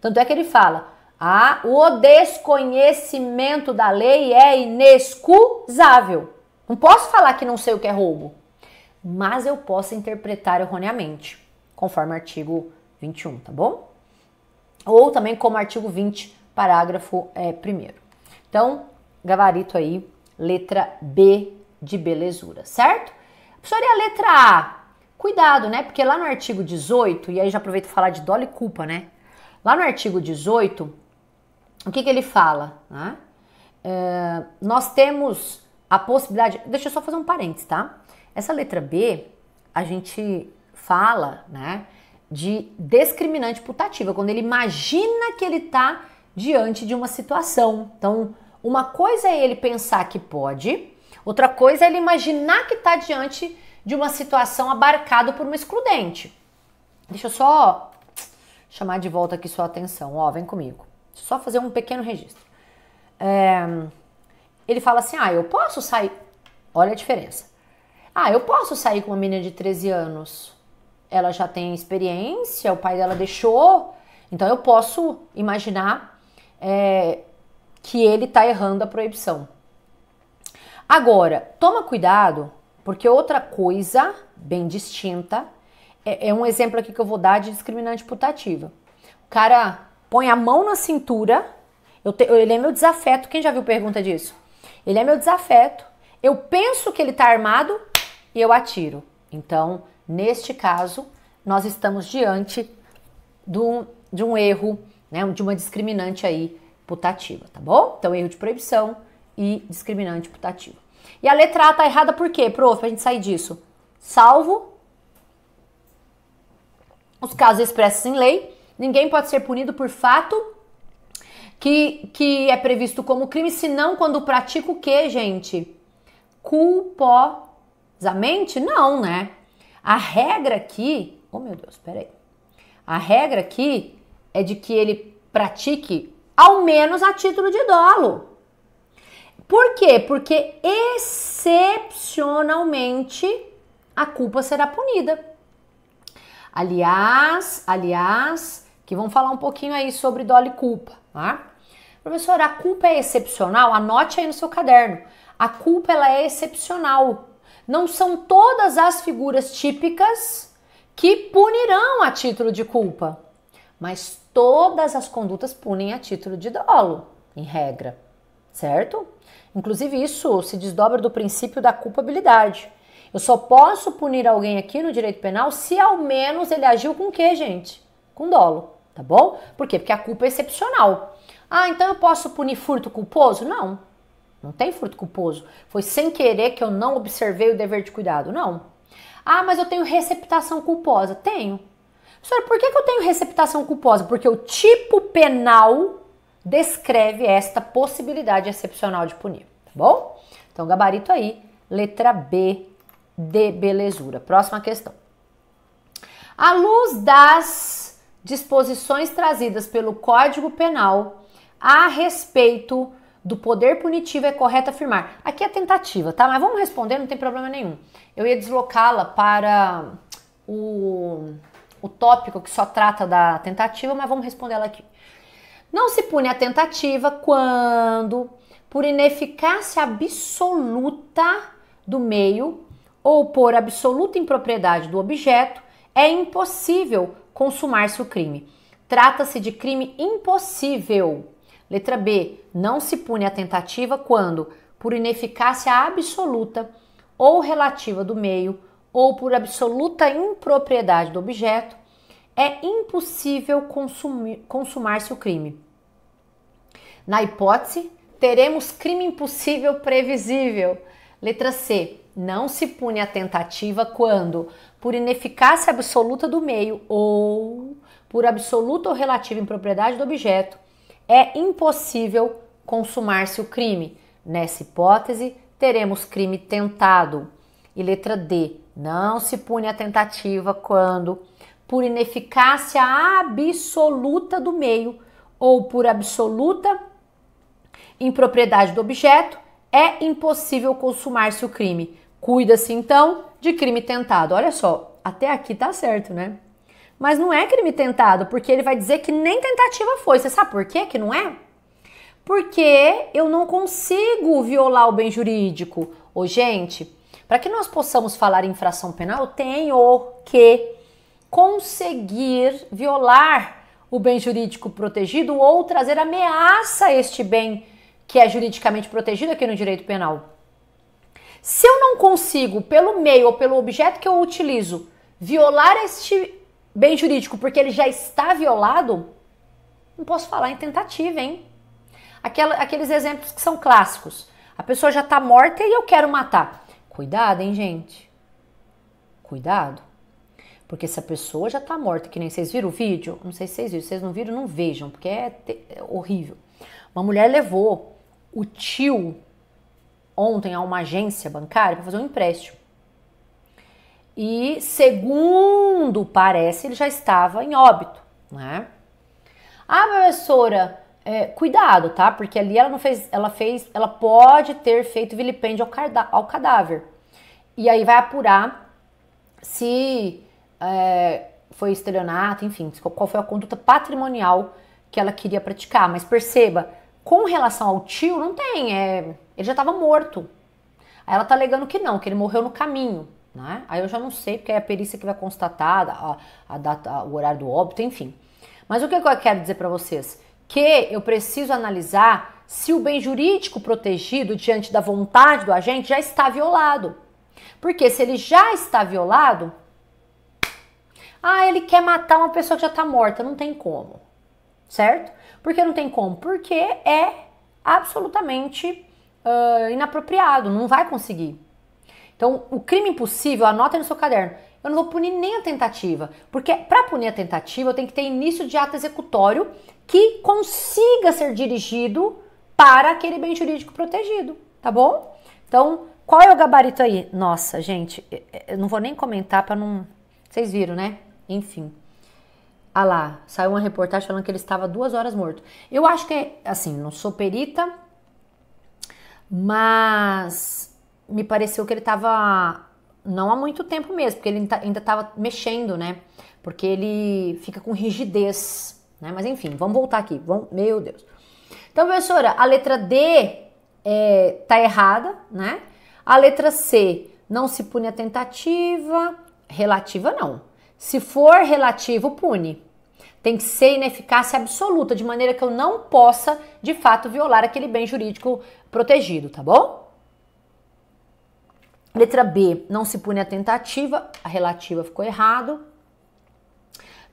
Tanto é que ele fala: ah, o desconhecimento da lei é inexcusável. Não posso falar que não sei o que é roubo, mas eu posso interpretar erroneamente, conforme artigo 21, tá bom? Ou também como artigo 20, parágrafo 1. É, então, gabarito aí, letra B de belezura, certo? Professora, e a letra A? Cuidado, né? Porque lá no artigo 18, e aí já aproveito falar de dolo e culpa, né? Lá no artigo 18, o que, que ele fala? Né? É, nós temos a possibilidade. Deixa eu só fazer um parênteses, tá? Essa letra B, a gente fala, né? De discriminante putativa, quando ele imagina que ele está diante de uma situação. Então, uma coisa é ele pensar que pode, outra coisa é ele imaginar que está diante de uma situação abarcado por uma excludente. Deixa eu só chamar de volta aqui sua atenção. Ó, vem comigo. Só fazer um pequeno registro. É, ele fala assim: ah, eu posso sair. Olha a diferença. Ah, eu posso sair com uma menina de 13 anos. Ela já tem experiência, o pai dela deixou. Então eu posso imaginar é, que ele está errando a proibição. Agora, toma cuidado, porque outra coisa bem distinta é, é um exemplo aqui que eu vou dar de discriminante putativa. O cara põe a mão na cintura, eu te, ele é meu desafeto, quem já viu pergunta disso? Ele é meu desafeto, eu penso que ele tá armado e eu atiro. Então, neste caso, nós estamos diante do, de um erro, né, de uma discriminante aí putativa, tá bom? Então, erro de proibição e discriminante putativa. E a letra A tá errada por quê, prof? Pra gente sair disso. Salvo os casos expressos em lei. Ninguém pode ser punido por fato que, que é previsto como crime, senão quando pratica o que, gente? Culposamente? Não, né? A regra aqui. Oh, meu Deus, peraí. A regra aqui é de que ele pratique ao menos a título de dolo. Por quê? Porque excepcionalmente a culpa será punida. Aliás, aliás, que vão falar um pouquinho aí sobre dolo e culpa, tá? Professora, a culpa é excepcional? Anote aí no seu caderno. A culpa ela é excepcional. Não são todas as figuras típicas que punirão a título de culpa, mas todas as condutas punem a título de dolo, em regra, certo? Inclusive isso se desdobra do princípio da culpabilidade. Eu só posso punir alguém aqui no direito penal se ao menos ele agiu com o quê, gente? Com dolo, tá bom? Por quê? Porque a culpa é excepcional. Ah, então eu posso punir furto culposo? Não. Não tem furto culposo. Foi sem querer que eu não observei o dever de cuidado. Não. Ah, mas eu tenho receptação culposa. Tenho. Senhora, por que, que eu tenho receptação culposa? Porque o tipo penal descreve esta possibilidade excepcional de punir, tá bom? Então, gabarito aí, letra B de belezura. Próxima questão. À luz das disposições trazidas pelo Código Penal a respeito do poder punitivo, é correto afirmar. Aqui é tentativa, tá? Mas vamos responder, não tem problema nenhum. Eu ia deslocá-la para o, o tópico que só trata da tentativa, mas vamos responder ela aqui. Não se pune a tentativa quando, por ineficácia absoluta do meio, ou por absoluta impropriedade do objeto, é impossível consumar-se o crime. Trata-se de crime impossível. Letra B. Não se pune a tentativa quando, por ineficácia absoluta ou relativa do meio, ou por absoluta impropriedade do objeto, é impossível consumar-se o crime. Na hipótese, teremos crime impossível previsível. Letra C. Não se pune a tentativa quando, por ineficácia absoluta do meio ou por absoluta ou relativa impropriedade do objeto, é impossível consumar-se o crime. Nessa hipótese, teremos crime tentado. E letra D. Não se pune a tentativa quando, por ineficácia absoluta do meio ou por absoluta impropriedade do objeto, é impossível consumar-se o crime Cuida-se então de crime tentado. Olha só, até aqui tá certo, né? Mas não é crime tentado, porque ele vai dizer que nem tentativa foi. Você sabe por quê que não é? Porque eu não consigo violar o bem jurídico. Ô, gente, para que nós possamos falar infração penal, tem o que conseguir violar o bem jurídico protegido ou trazer ameaça a este bem que é juridicamente protegido aqui no direito penal. Se eu não consigo, pelo meio ou pelo objeto que eu utilizo, violar este bem jurídico porque ele já está violado, não posso falar em tentativa, hein? Aquela, aqueles exemplos que são clássicos. A pessoa já está morta e eu quero matar. Cuidado, hein, gente? Cuidado. Porque se a pessoa já está morta, que nem vocês viram o vídeo, não sei se vocês viram, se vocês não viram, não vejam, porque é, é horrível. Uma mulher levou o tio ontem a uma agência bancária para fazer um empréstimo. E segundo parece, ele já estava em óbito, né? Ah, professora, é, cuidado, tá? Porque ali ela não fez, ela fez, ela pode ter feito vilipêndio ao, ao cadáver. E aí vai apurar se é, foi estelionato, enfim, qual foi a conduta patrimonial que ela queria praticar. Mas perceba, com relação ao tio, não tem. É, ele já estava morto. Aí ela tá alegando que não, que ele morreu no caminho, né? Aí eu já não sei, porque é a perícia que vai constatar a, a data, o horário do óbito, enfim. Mas o que eu quero dizer para vocês? Que eu preciso analisar se o bem jurídico protegido diante da vontade do agente já está violado. Porque se ele já está violado, ah, ele quer matar uma pessoa que já está morta, não tem como, certo? Porque não tem como, porque é absolutamente uh, inapropriado, não vai conseguir. Então, o crime impossível, anota no seu caderno. Eu não vou punir nem a tentativa, porque para punir a tentativa eu tenho que ter início de ato executório que consiga ser dirigido para aquele bem jurídico protegido, tá bom? Então, qual é o gabarito aí? Nossa, gente, eu não vou nem comentar para não. Vocês viram, né? Enfim. Ah lá, saiu uma reportagem falando que ele estava duas horas morto. Eu acho que, é, assim, não sou perita, mas me pareceu que ele estava não há muito tempo mesmo, porque ele ainda estava mexendo, né? Porque ele fica com rigidez, né? Mas enfim, vamos voltar aqui. Vamos, meu Deus. Então, professora, a letra D é, tá errada, né? A letra C não se pune a tentativa, relativa não. Se for relativo, pune. Tem que ser ineficácia absoluta, de maneira que eu não possa, de fato, violar aquele bem jurídico protegido, tá bom? Letra B, não se pune a tentativa, a relativa ficou errado.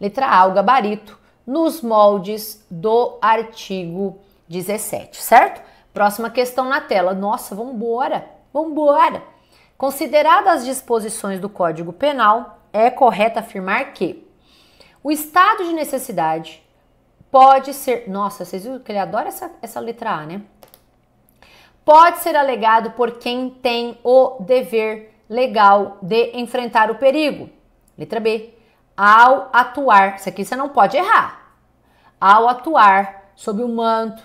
Letra A, o gabarito, nos moldes do artigo 17, certo? Próxima questão na tela. Nossa, vambora, vambora. Consideradas as disposições do Código Penal, é correto afirmar que o estado de necessidade pode ser. Nossa, vocês viram que ele adora essa, essa letra A, né? pode ser alegado por quem tem o dever legal de enfrentar o perigo. Letra B. Ao atuar, isso aqui você não pode errar. Ao atuar sob o manto,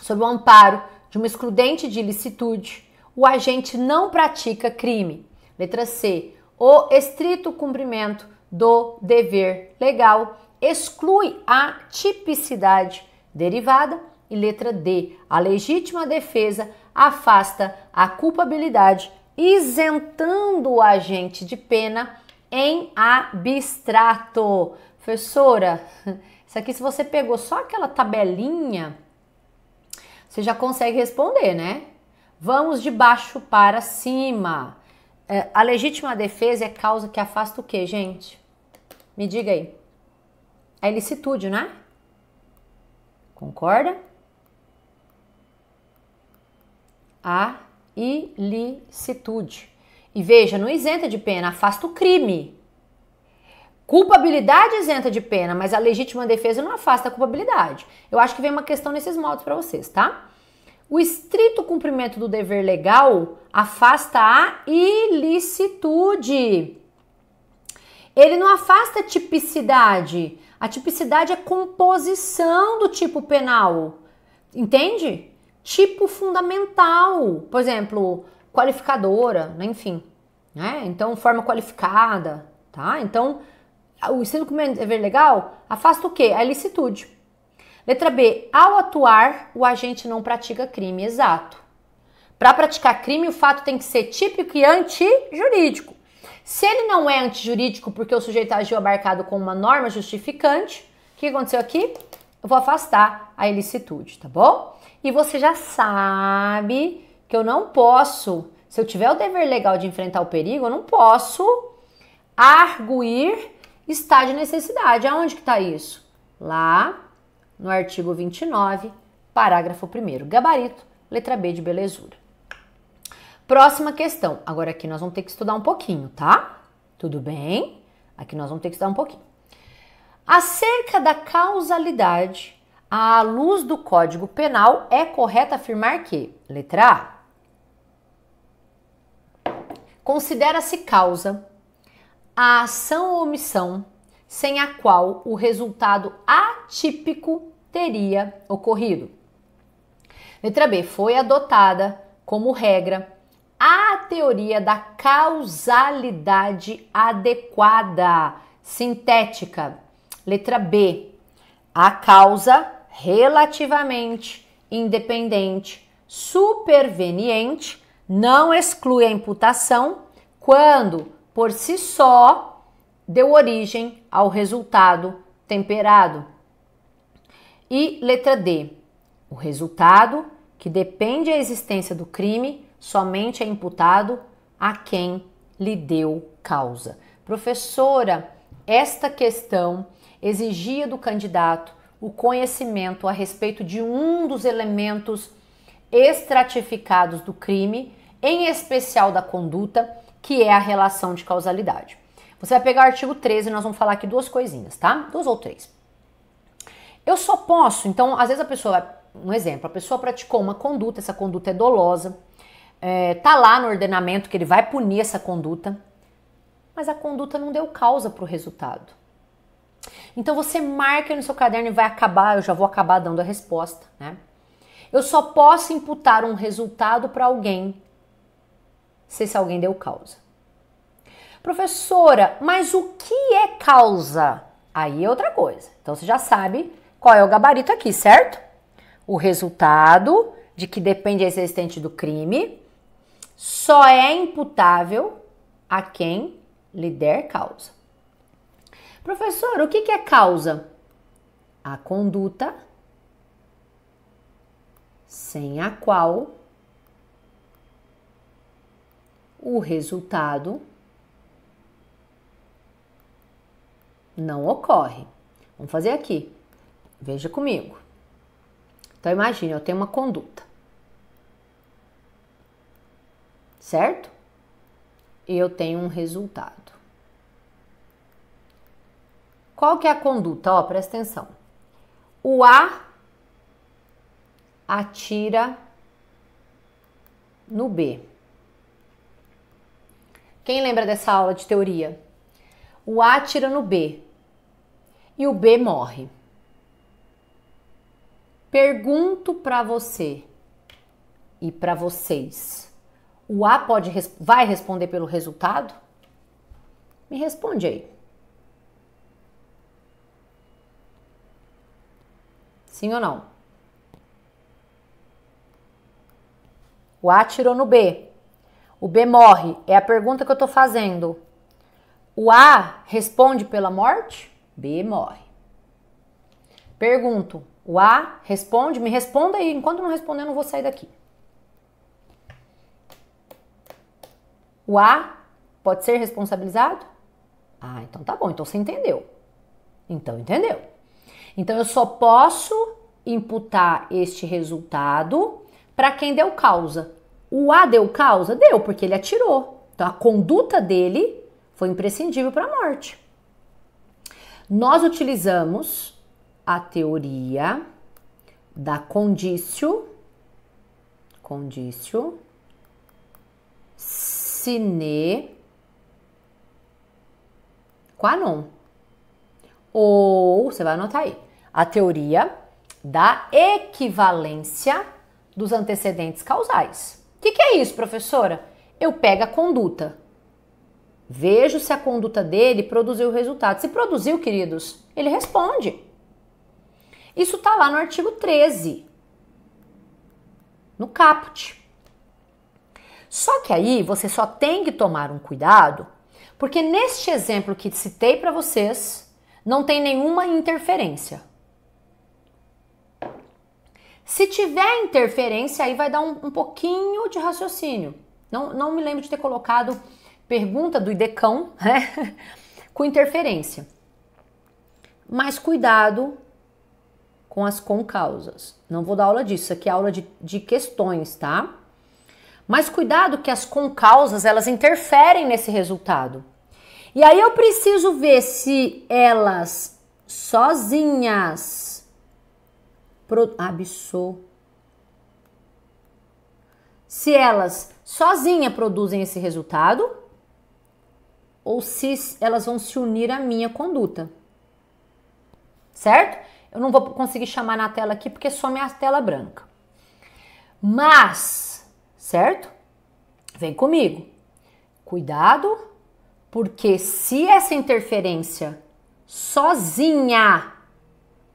sob o amparo de uma excludente de ilicitude, o agente não pratica crime. Letra C. O estrito cumprimento do dever legal exclui a tipicidade derivada e letra D, a legítima defesa afasta a culpabilidade, isentando o agente de pena em abstrato. Professora, isso aqui se você pegou só aquela tabelinha, você já consegue responder, né? Vamos de baixo para cima. É, a legítima defesa é causa que afasta o quê, gente? Me diga aí. É ilicitude, né? Concorda? a ilicitude. E veja, não isenta de pena, afasta o crime. Culpabilidade isenta de pena, mas a legítima defesa não afasta a culpabilidade. Eu acho que vem uma questão nesses modos para vocês, tá? O estrito cumprimento do dever legal afasta a ilicitude. Ele não afasta a tipicidade. A tipicidade é composição do tipo penal. Entende? tipo fundamental, por exemplo, qualificadora, né? enfim, né? Então, forma qualificada, tá? Então, o ensino como dever é legal afasta o quê? A ilicitude. Letra B. Ao atuar, o agente não pratica crime, exato. Para praticar crime, o fato tem que ser típico e antijurídico. Se ele não é antijurídico porque o sujeito agiu abarcado com uma norma justificante, o que aconteceu aqui? Eu vou afastar a ilicitude, tá bom? E você já sabe que eu não posso, se eu tiver o dever legal de enfrentar o perigo, eu não posso arguir está de necessidade. Aonde que está isso? Lá no artigo 29, parágrafo 1 gabarito, letra B de belezura. Próxima questão. Agora aqui nós vamos ter que estudar um pouquinho, tá? Tudo bem? Aqui nós vamos ter que estudar um pouquinho. Acerca da causalidade à luz do Código Penal, é correto afirmar que, letra A, considera-se causa a ação ou omissão sem a qual o resultado atípico teria ocorrido. Letra B, foi adotada como regra a teoria da causalidade adequada, sintética. Letra B, a causa relativamente independente superveniente não exclui a imputação quando, por si só, deu origem ao resultado temperado. E letra D. O resultado que depende da existência do crime somente é imputado a quem lhe deu causa. Professora, esta questão exigia do candidato o conhecimento a respeito de um dos elementos estratificados do crime, em especial da conduta, que é a relação de causalidade. Você vai pegar o artigo 13 e nós vamos falar aqui duas coisinhas, tá? Duas ou três. Eu só posso, então, às vezes a pessoa, um exemplo, a pessoa praticou uma conduta, essa conduta é dolosa, é, tá lá no ordenamento que ele vai punir essa conduta, mas a conduta não deu causa para o resultado. Então você marca no seu caderno e vai acabar, eu já vou acabar dando a resposta, né? Eu só posso imputar um resultado para alguém se esse alguém deu causa. Professora, mas o que é causa? Aí é outra coisa. Então você já sabe qual é o gabarito aqui, certo? O resultado de que depende a existente do crime só é imputável a quem lhe der causa. Professor, o que, que é causa? A conduta sem a qual o resultado não ocorre. Vamos fazer aqui. Veja comigo. Então imagine, eu tenho uma conduta. Certo? E eu tenho um resultado. Qual que é a conduta? Ó, presta atenção. O A atira no B. Quem lembra dessa aula de teoria? O A atira no B e o B morre. Pergunto para você e para vocês. O A pode vai responder pelo resultado? Me responde aí. Sim ou não? O A tirou no B. O B morre. É a pergunta que eu estou fazendo. O A responde pela morte? B morre. Pergunto. O A responde? Me responda aí. Enquanto não responder, eu não vou sair daqui. O A pode ser responsabilizado? Ah, então tá bom. Então você entendeu. Então entendeu. Então eu só posso imputar este resultado para quem deu causa. O A deu causa? Deu, porque ele atirou. Então a conduta dele foi imprescindível para a morte. Nós utilizamos a teoria da condício, condício, sine qua non. Ou, você vai anotar aí, a teoria da equivalência dos antecedentes causais. O que, que, é isso, professora? Eu pego a conduta, vejo se a conduta dele produziu o resultado. Se produziu, queridos, ele responde. Isso está lá no artigo 13, no caput. Só que aí você só tem que tomar um cuidado, porque neste exemplo que citei para vocês, não tem nenhuma interferência. Se tiver interferência, aí vai dar um, um pouquinho de raciocínio. Não, não me lembro de ter colocado pergunta do IDECão né? com interferência. Mas cuidado com as concausas. Não vou dar aula disso, aqui é aula de, de questões, tá? Mas cuidado que as concausas, elas interferem nesse resultado. E aí eu preciso ver se elas sozinhas absor. Se elas sozinha produzem esse resultado ou se elas vão se unir à minha conduta. Certo? Eu não vou conseguir chamar na tela aqui porque só minha tela branca. Mas, certo? Vem comigo. Cuidado, porque se essa interferência sozinha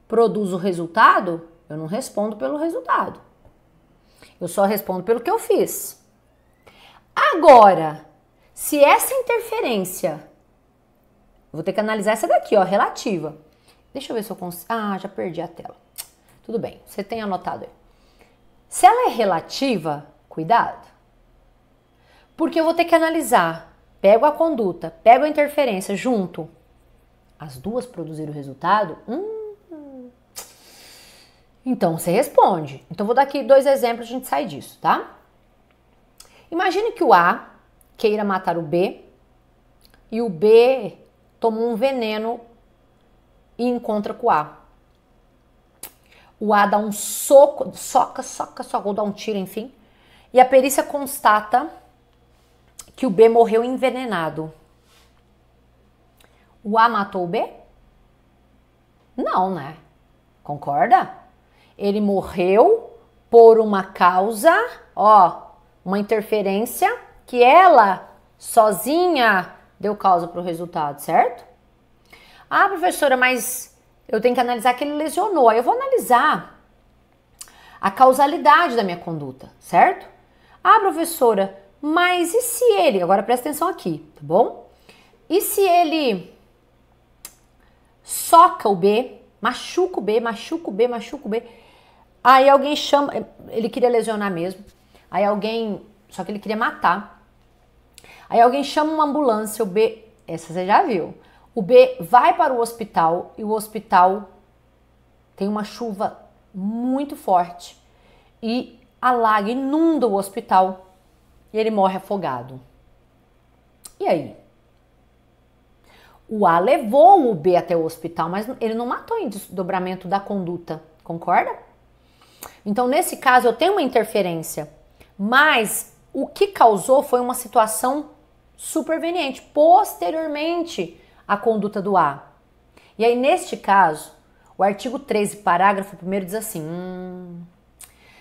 produz o resultado, eu não respondo pelo resultado. Eu só respondo pelo que eu fiz. Agora, se essa interferência. Vou ter que analisar essa daqui, ó, relativa. Deixa eu ver se eu consigo. Ah, já perdi a tela. Tudo bem, você tem anotado aí. Se ela é relativa, cuidado. Porque eu vou ter que analisar. Pego a conduta, pego a interferência junto. As duas produziram resultado? Hum, então você responde. Então vou dar aqui dois exemplos, a gente sai disso, tá? Imagine que o A queira matar o B e o B tomou um veneno e encontra com o A. O A dá um soco, soca, soca, soca, ou dá um tiro, enfim. E a perícia constata que o B morreu envenenado. O A matou o B? Não, né? Concorda? Ele morreu por uma causa, ó, uma interferência que ela sozinha deu causa para o resultado, certo? Ah, professora, mas eu tenho que analisar que ele lesionou. Aí eu vou analisar a causalidade da minha conduta, certo? Ah, professora, mas e se ele? Agora presta atenção aqui, tá bom? E se ele soca o B, machuca o B, machuca o B, machuca o B Aí alguém chama. Ele queria lesionar mesmo. Aí alguém. Só que ele queria matar. Aí alguém chama uma ambulância, o B. Essa você já viu. O B vai para o hospital e o hospital tem uma chuva muito forte e alaga, inunda o hospital e ele morre afogado. E aí? O A levou o B até o hospital, mas ele não matou em desdobramento da conduta, concorda? Então, nesse caso, eu tenho uma interferência, mas o que causou foi uma situação superveniente, posteriormente à conduta do A. E aí, neste caso, o artigo 13, parágrafo 1 diz assim: hum,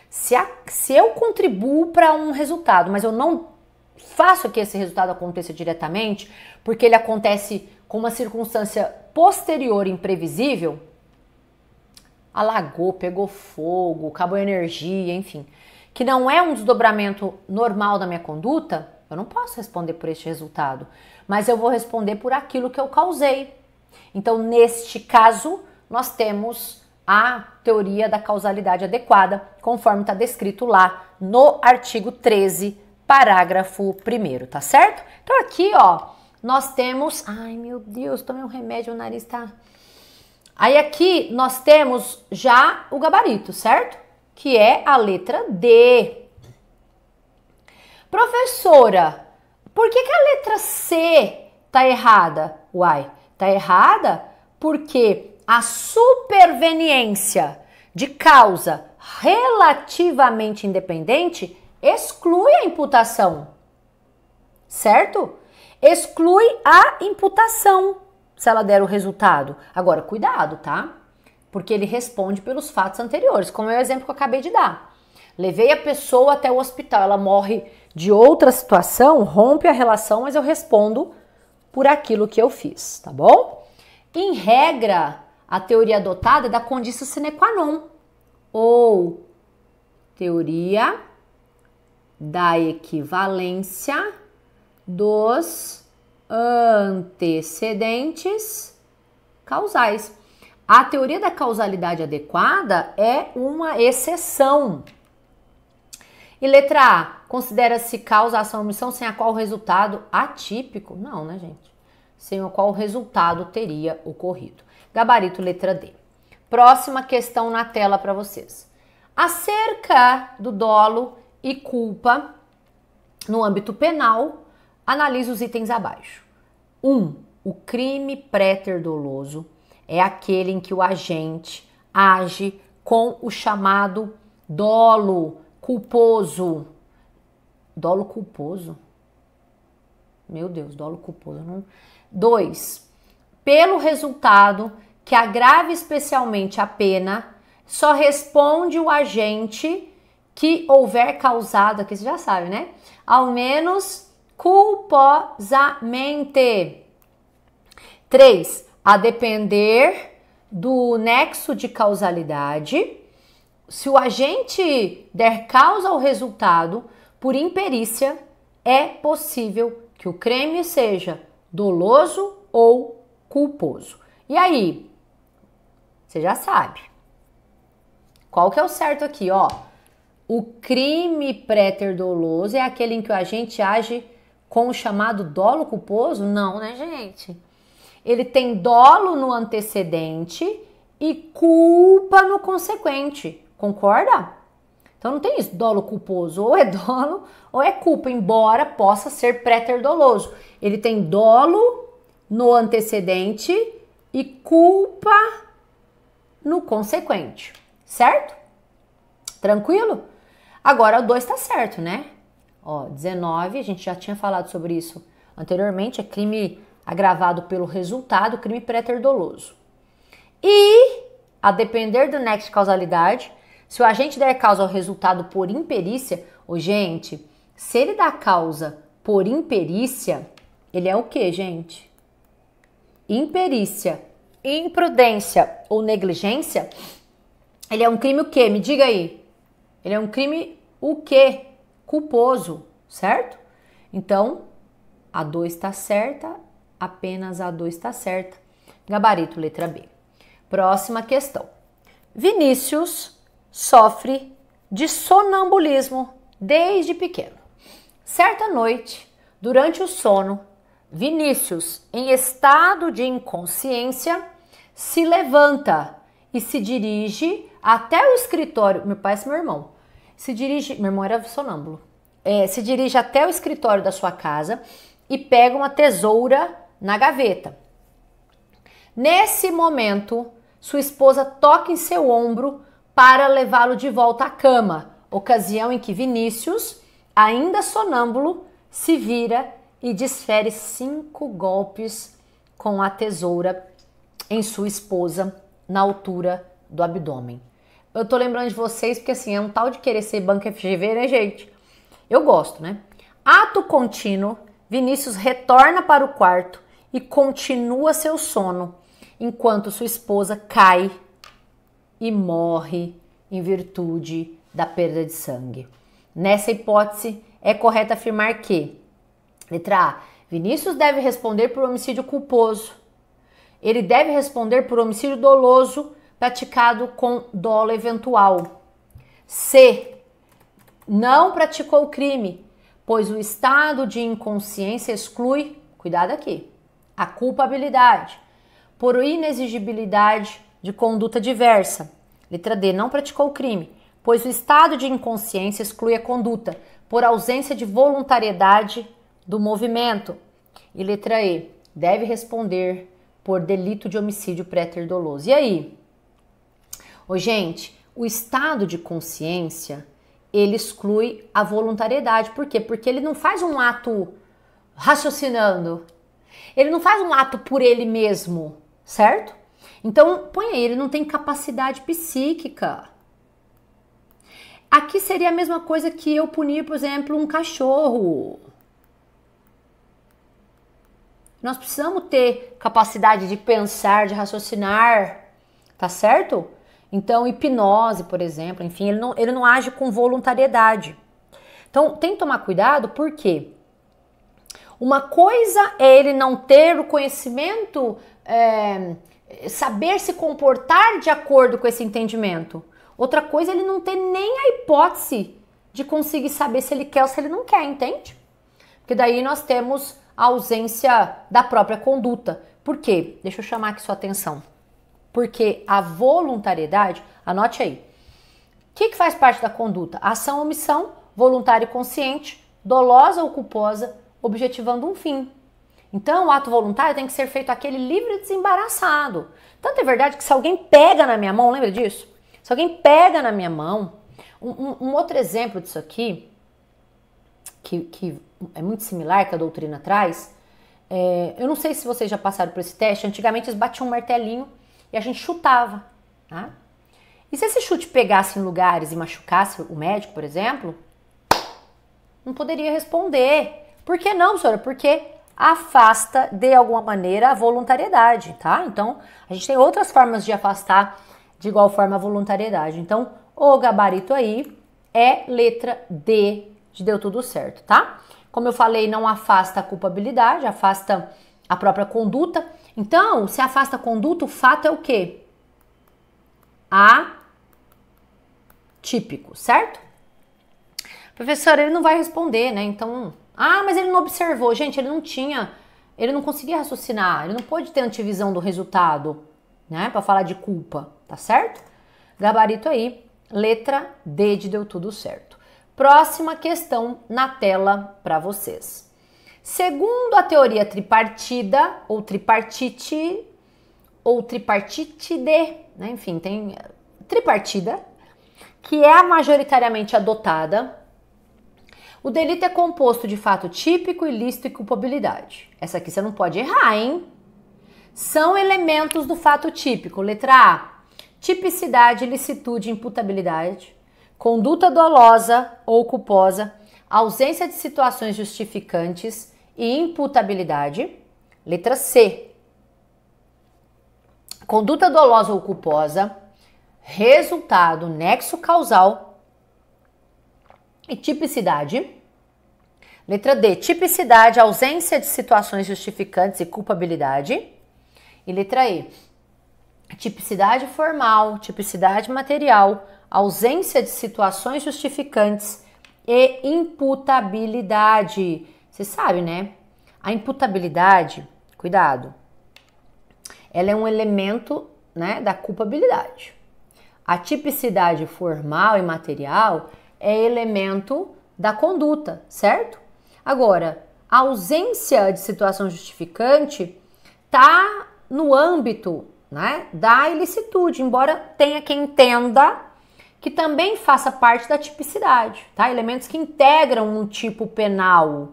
se, a, se eu contribuo para um resultado, mas eu não faço que esse resultado aconteça diretamente, porque ele acontece com uma circunstância posterior imprevisível, alagou, pegou fogo, acabou a energia, enfim, que não é um desdobramento normal da minha conduta, eu não posso responder por este resultado, mas eu vou responder por aquilo que eu causei. Então, neste caso, nós temos a teoria da causalidade adequada, conforme está descrito lá no artigo 13, parágrafo 1, tá certo? Então, aqui, ó, nós temos. Ai, meu Deus, tomei um remédio, o nariz está Aí aqui nós temos já o gabarito, certo? Que é a letra D. Professora, por que, que a letra C tá errada? Uai, tá errada porque a superveniência de causa relativamente independente exclui a imputação, certo? Exclui a imputação se ela der o resultado. Agora, cuidado, tá? Porque ele responde pelos fatos anteriores, como é o exemplo que eu acabei de dar. Levei a pessoa até o hospital, ela morre de outra situação, rompe a relação, mas eu respondo por aquilo que eu fiz, tá bom? Em regra, a teoria adotada é da condição sine qua non, ou teoria da equivalência dos antecedentes causais. A teoria da causalidade adequada é uma exceção. E letra A, considera-se causa ação omissão sem a qual o resultado atípico? Não, né, gente? Sem o qual o resultado teria ocorrido. Gabarito letra D. Próxima questão na tela para vocês. Acerca do dolo e culpa no âmbito penal, Analise os itens abaixo. 1. Um, o crime préter doloso é aquele em que o agente age com o chamado dolo culposo. Dolo culposo? Meu Deus, dolo culposo. Não... Dois, pelo resultado que agrave especialmente a pena, só responde o agente que houver causado, aqui você já sabe, né? Ao menos culposamente. 3. A depender do nexo de causalidade, se o agente der causa ao resultado por imperícia, é possível que o crime seja doloso ou culposo. E aí, você já sabe. Qual que é o certo aqui, ó? O crime préter doloso é aquele em que o agente age com o chamado dolo culposo? Não, né, gente? Ele tem dolo no antecedente e culpa no consequente. Concorda? Então não tem isso, dolo culposo. Ou é dolo ou é culpa, embora possa ser préter doloso. Ele tem dolo no antecedente e culpa no consequente, certo? Tranquilo? Agora o 2 está certo, né? Ó, 19, a gente já tinha falado sobre isso anteriormente, é crime agravado pelo resultado, crime préter doloso. E, a depender do nexo de causalidade, se o agente der causa ao resultado por imperícia, ô gente, se ele dá causa por imperícia, ele é o que, gente? Imperícia, imprudência ou negligência, ele é um crime o quê? Me diga aí. Ele é um crime o quê? culposo, certo? Então, a 2 está certa, apenas a 2 está certa. Gabarito letra B. Próxima questão. Vinícius sofre de sonambulismo desde pequeno. Certa noite, durante o sono, Vinícius, em estado de inconsciência, se levanta e se dirige até o escritório. Meu pai é meu irmão se dirige. Meu irmão era sonâmbulo. É, se dirige até o escritório da sua casa e pega uma tesoura na gaveta. Nesse momento, sua esposa toca em seu ombro para levá-lo de volta à cama, ocasião em que Vinícius, ainda sonâmbulo, se vira e desfere cinco golpes com a tesoura em sua esposa na altura do abdômen eu tô lembrando de vocês porque assim, é um tal de querer ser banco FGV, né, gente? Eu gosto, né? Ato contínuo, Vinícius retorna para o quarto e continua seu sono, enquanto sua esposa cai e morre em virtude da perda de sangue. Nessa hipótese, é correto afirmar que, letra A, Vinícius deve responder por homicídio culposo. Ele deve responder por homicídio doloso praticado com dolo eventual. C. Não praticou o crime, pois o estado de inconsciência exclui, cuidado aqui, a culpabilidade por inexigibilidade de conduta diversa. Letra D. Não praticou o crime, pois o estado de inconsciência exclui a conduta por ausência de voluntariedade do movimento. E letra E. Deve responder por delito de homicídio pré-terdoloso. E aí? Ô, gente, o estado de consciência ele exclui a voluntariedade. Por quê? Porque ele não faz um ato raciocinando. Ele não faz um ato por ele mesmo, certo? Então, põe aí, ele não tem capacidade psíquica. Aqui seria a mesma coisa que eu punir, por exemplo, um cachorro. Nós precisamos ter capacidade de pensar, de raciocinar, tá certo? Então, hipnose, por exemplo, enfim, ele não, ele não age com voluntariedade. Então, tem que tomar cuidado, porque Uma coisa é ele não ter o conhecimento, é, saber se comportar de acordo com esse entendimento. Outra coisa é ele não ter nem a hipótese de conseguir saber se ele quer ou se ele não quer, entende? Porque daí nós temos a ausência da própria conduta. Por quê? Deixa eu chamar aqui sua atenção. Porque a voluntariedade, anote aí. O que, que faz parte da conduta? Ação, omissão, voluntária e consciente, dolosa ou culposa, objetivando um fim. Então, o ato voluntário tem que ser feito aquele livre e desembaraçado. Tanto é verdade que se alguém pega na minha mão, lembra disso? Se alguém pega na minha mão, um, um, um outro exemplo disso aqui, que, que, é muito similar que a doutrina traz, é, eu não sei se vocês já passaram por esse teste, antigamente eles batiam um martelinho e a gente chutava. Tá? E se esse chute pegasse em lugares e machucasse o médico, por exemplo, não poderia responder. Por que não, senhora? Porque afasta de alguma maneira a voluntariedade, tá? Então, a gente tem outras formas de afastar de igual forma a voluntariedade. Então, o gabarito aí é letra D, de deu tudo certo, tá? Como eu falei, não afasta a culpabilidade, afasta a própria conduta, então, se afasta conduta, o fato é o quê? A típico, certo? Professor, ele não vai responder, né? Então, ah, mas ele não observou. Gente, ele não tinha, ele não conseguia raciocinar, ele não pôde ter antivisão do resultado, né? Para falar de culpa, tá certo? Gabarito aí, letra D de deu tudo certo. Próxima questão na tela para vocês. Segundo a teoria tripartida, ou tripartite, ou tripartite né? enfim, tem tripartida, que é majoritariamente adotada, o delito é composto de fato típico, ilícito e culpabilidade. Essa aqui você não pode errar, hein? São elementos do fato típico. Letra A: tipicidade, licitude, imputabilidade, conduta dolosa ou culposa, ausência de situações justificantes, e imputabilidade. Letra C. Conduta dolosa ou culposa, resultado, nexo causal e tipicidade. Letra D, tipicidade, ausência de situações justificantes e culpabilidade. E letra E, tipicidade formal, tipicidade material, ausência de situações justificantes e imputabilidade. Você sabe, né? A imputabilidade, cuidado, ela é um elemento né, da culpabilidade. A tipicidade formal e material é elemento da conduta, certo? Agora, a ausência de situação justificante tá no âmbito né, da ilicitude, embora tenha quem entenda que também faça parte da tipicidade, tá? Elementos que integram um tipo penal,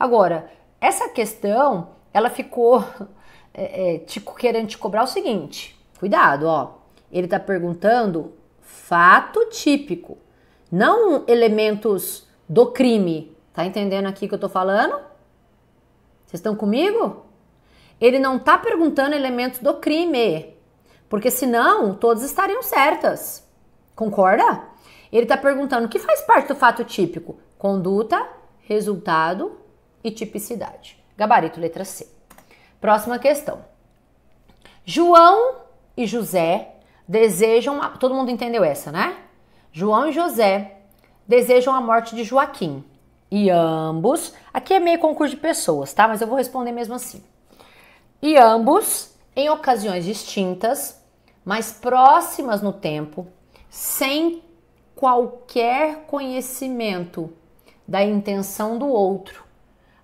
Agora, essa questão, ela ficou é, é, te, querendo te cobrar o seguinte: cuidado, ó. Ele tá perguntando fato típico, não elementos do crime. Tá entendendo aqui que eu tô falando? Vocês estão comigo? Ele não tá perguntando elementos do crime, porque senão todas estariam certas. Concorda? Ele tá perguntando o que faz parte do fato típico: conduta, resultado e tipicidade. Gabarito letra C. Próxima questão. João e José desejam. A... Todo mundo entendeu essa, né? João e José desejam a morte de Joaquim. E ambos. Aqui é meio concurso de pessoas, tá? Mas eu vou responder mesmo assim. E ambos, em ocasiões distintas, mas próximas no tempo, sem qualquer conhecimento da intenção do outro,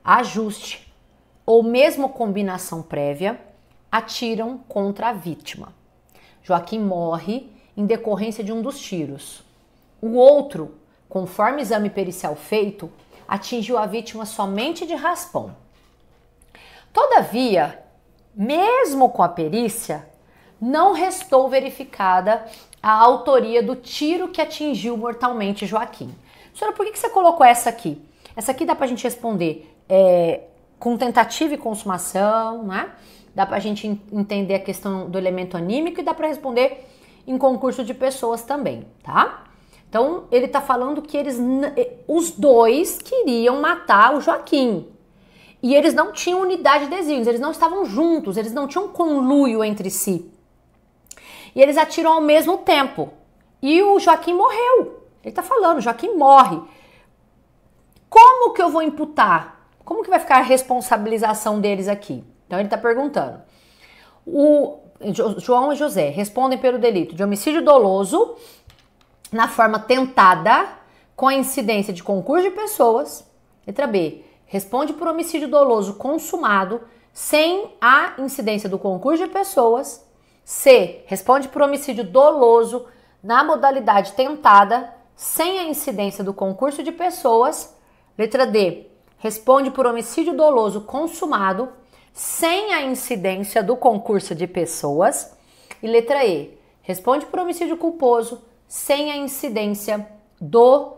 ajuste ou mesmo combinação prévia, atiram contra a vítima. Joaquim morre em decorrência de um dos tiros. O outro, conforme exame pericial feito, atingiu a vítima somente de raspão. Todavia, mesmo com a perícia, não restou verificada a autoria do tiro que atingiu mortalmente Joaquim. Senhora, por que você colocou essa aqui? Essa aqui dá para a gente responder é, com tentativa e consumação, né? Dá para a gente entender a questão do elemento anímico e dá para responder em concurso de pessoas também, tá? Então ele está falando que eles, os dois queriam matar o Joaquim e eles não tinham unidade de desígnios, eles não estavam juntos, eles não tinham conluio entre si. E eles atiram ao mesmo tempo. E o Joaquim morreu. Ele está falando, Joaquim morre. Como que eu vou imputar como que vai ficar a responsabilização deles aqui? Então ele está perguntando. O João e José respondem pelo delito de homicídio doloso na forma tentada com a incidência de concurso de pessoas. Letra B. Responde por homicídio doloso consumado sem a incidência do concurso de pessoas. C. Responde por homicídio doloso na modalidade tentada sem a incidência do concurso de pessoas. Letra D responde por homicídio doloso consumado sem a incidência do concurso de pessoas. E letra E, responde por homicídio culposo sem a incidência do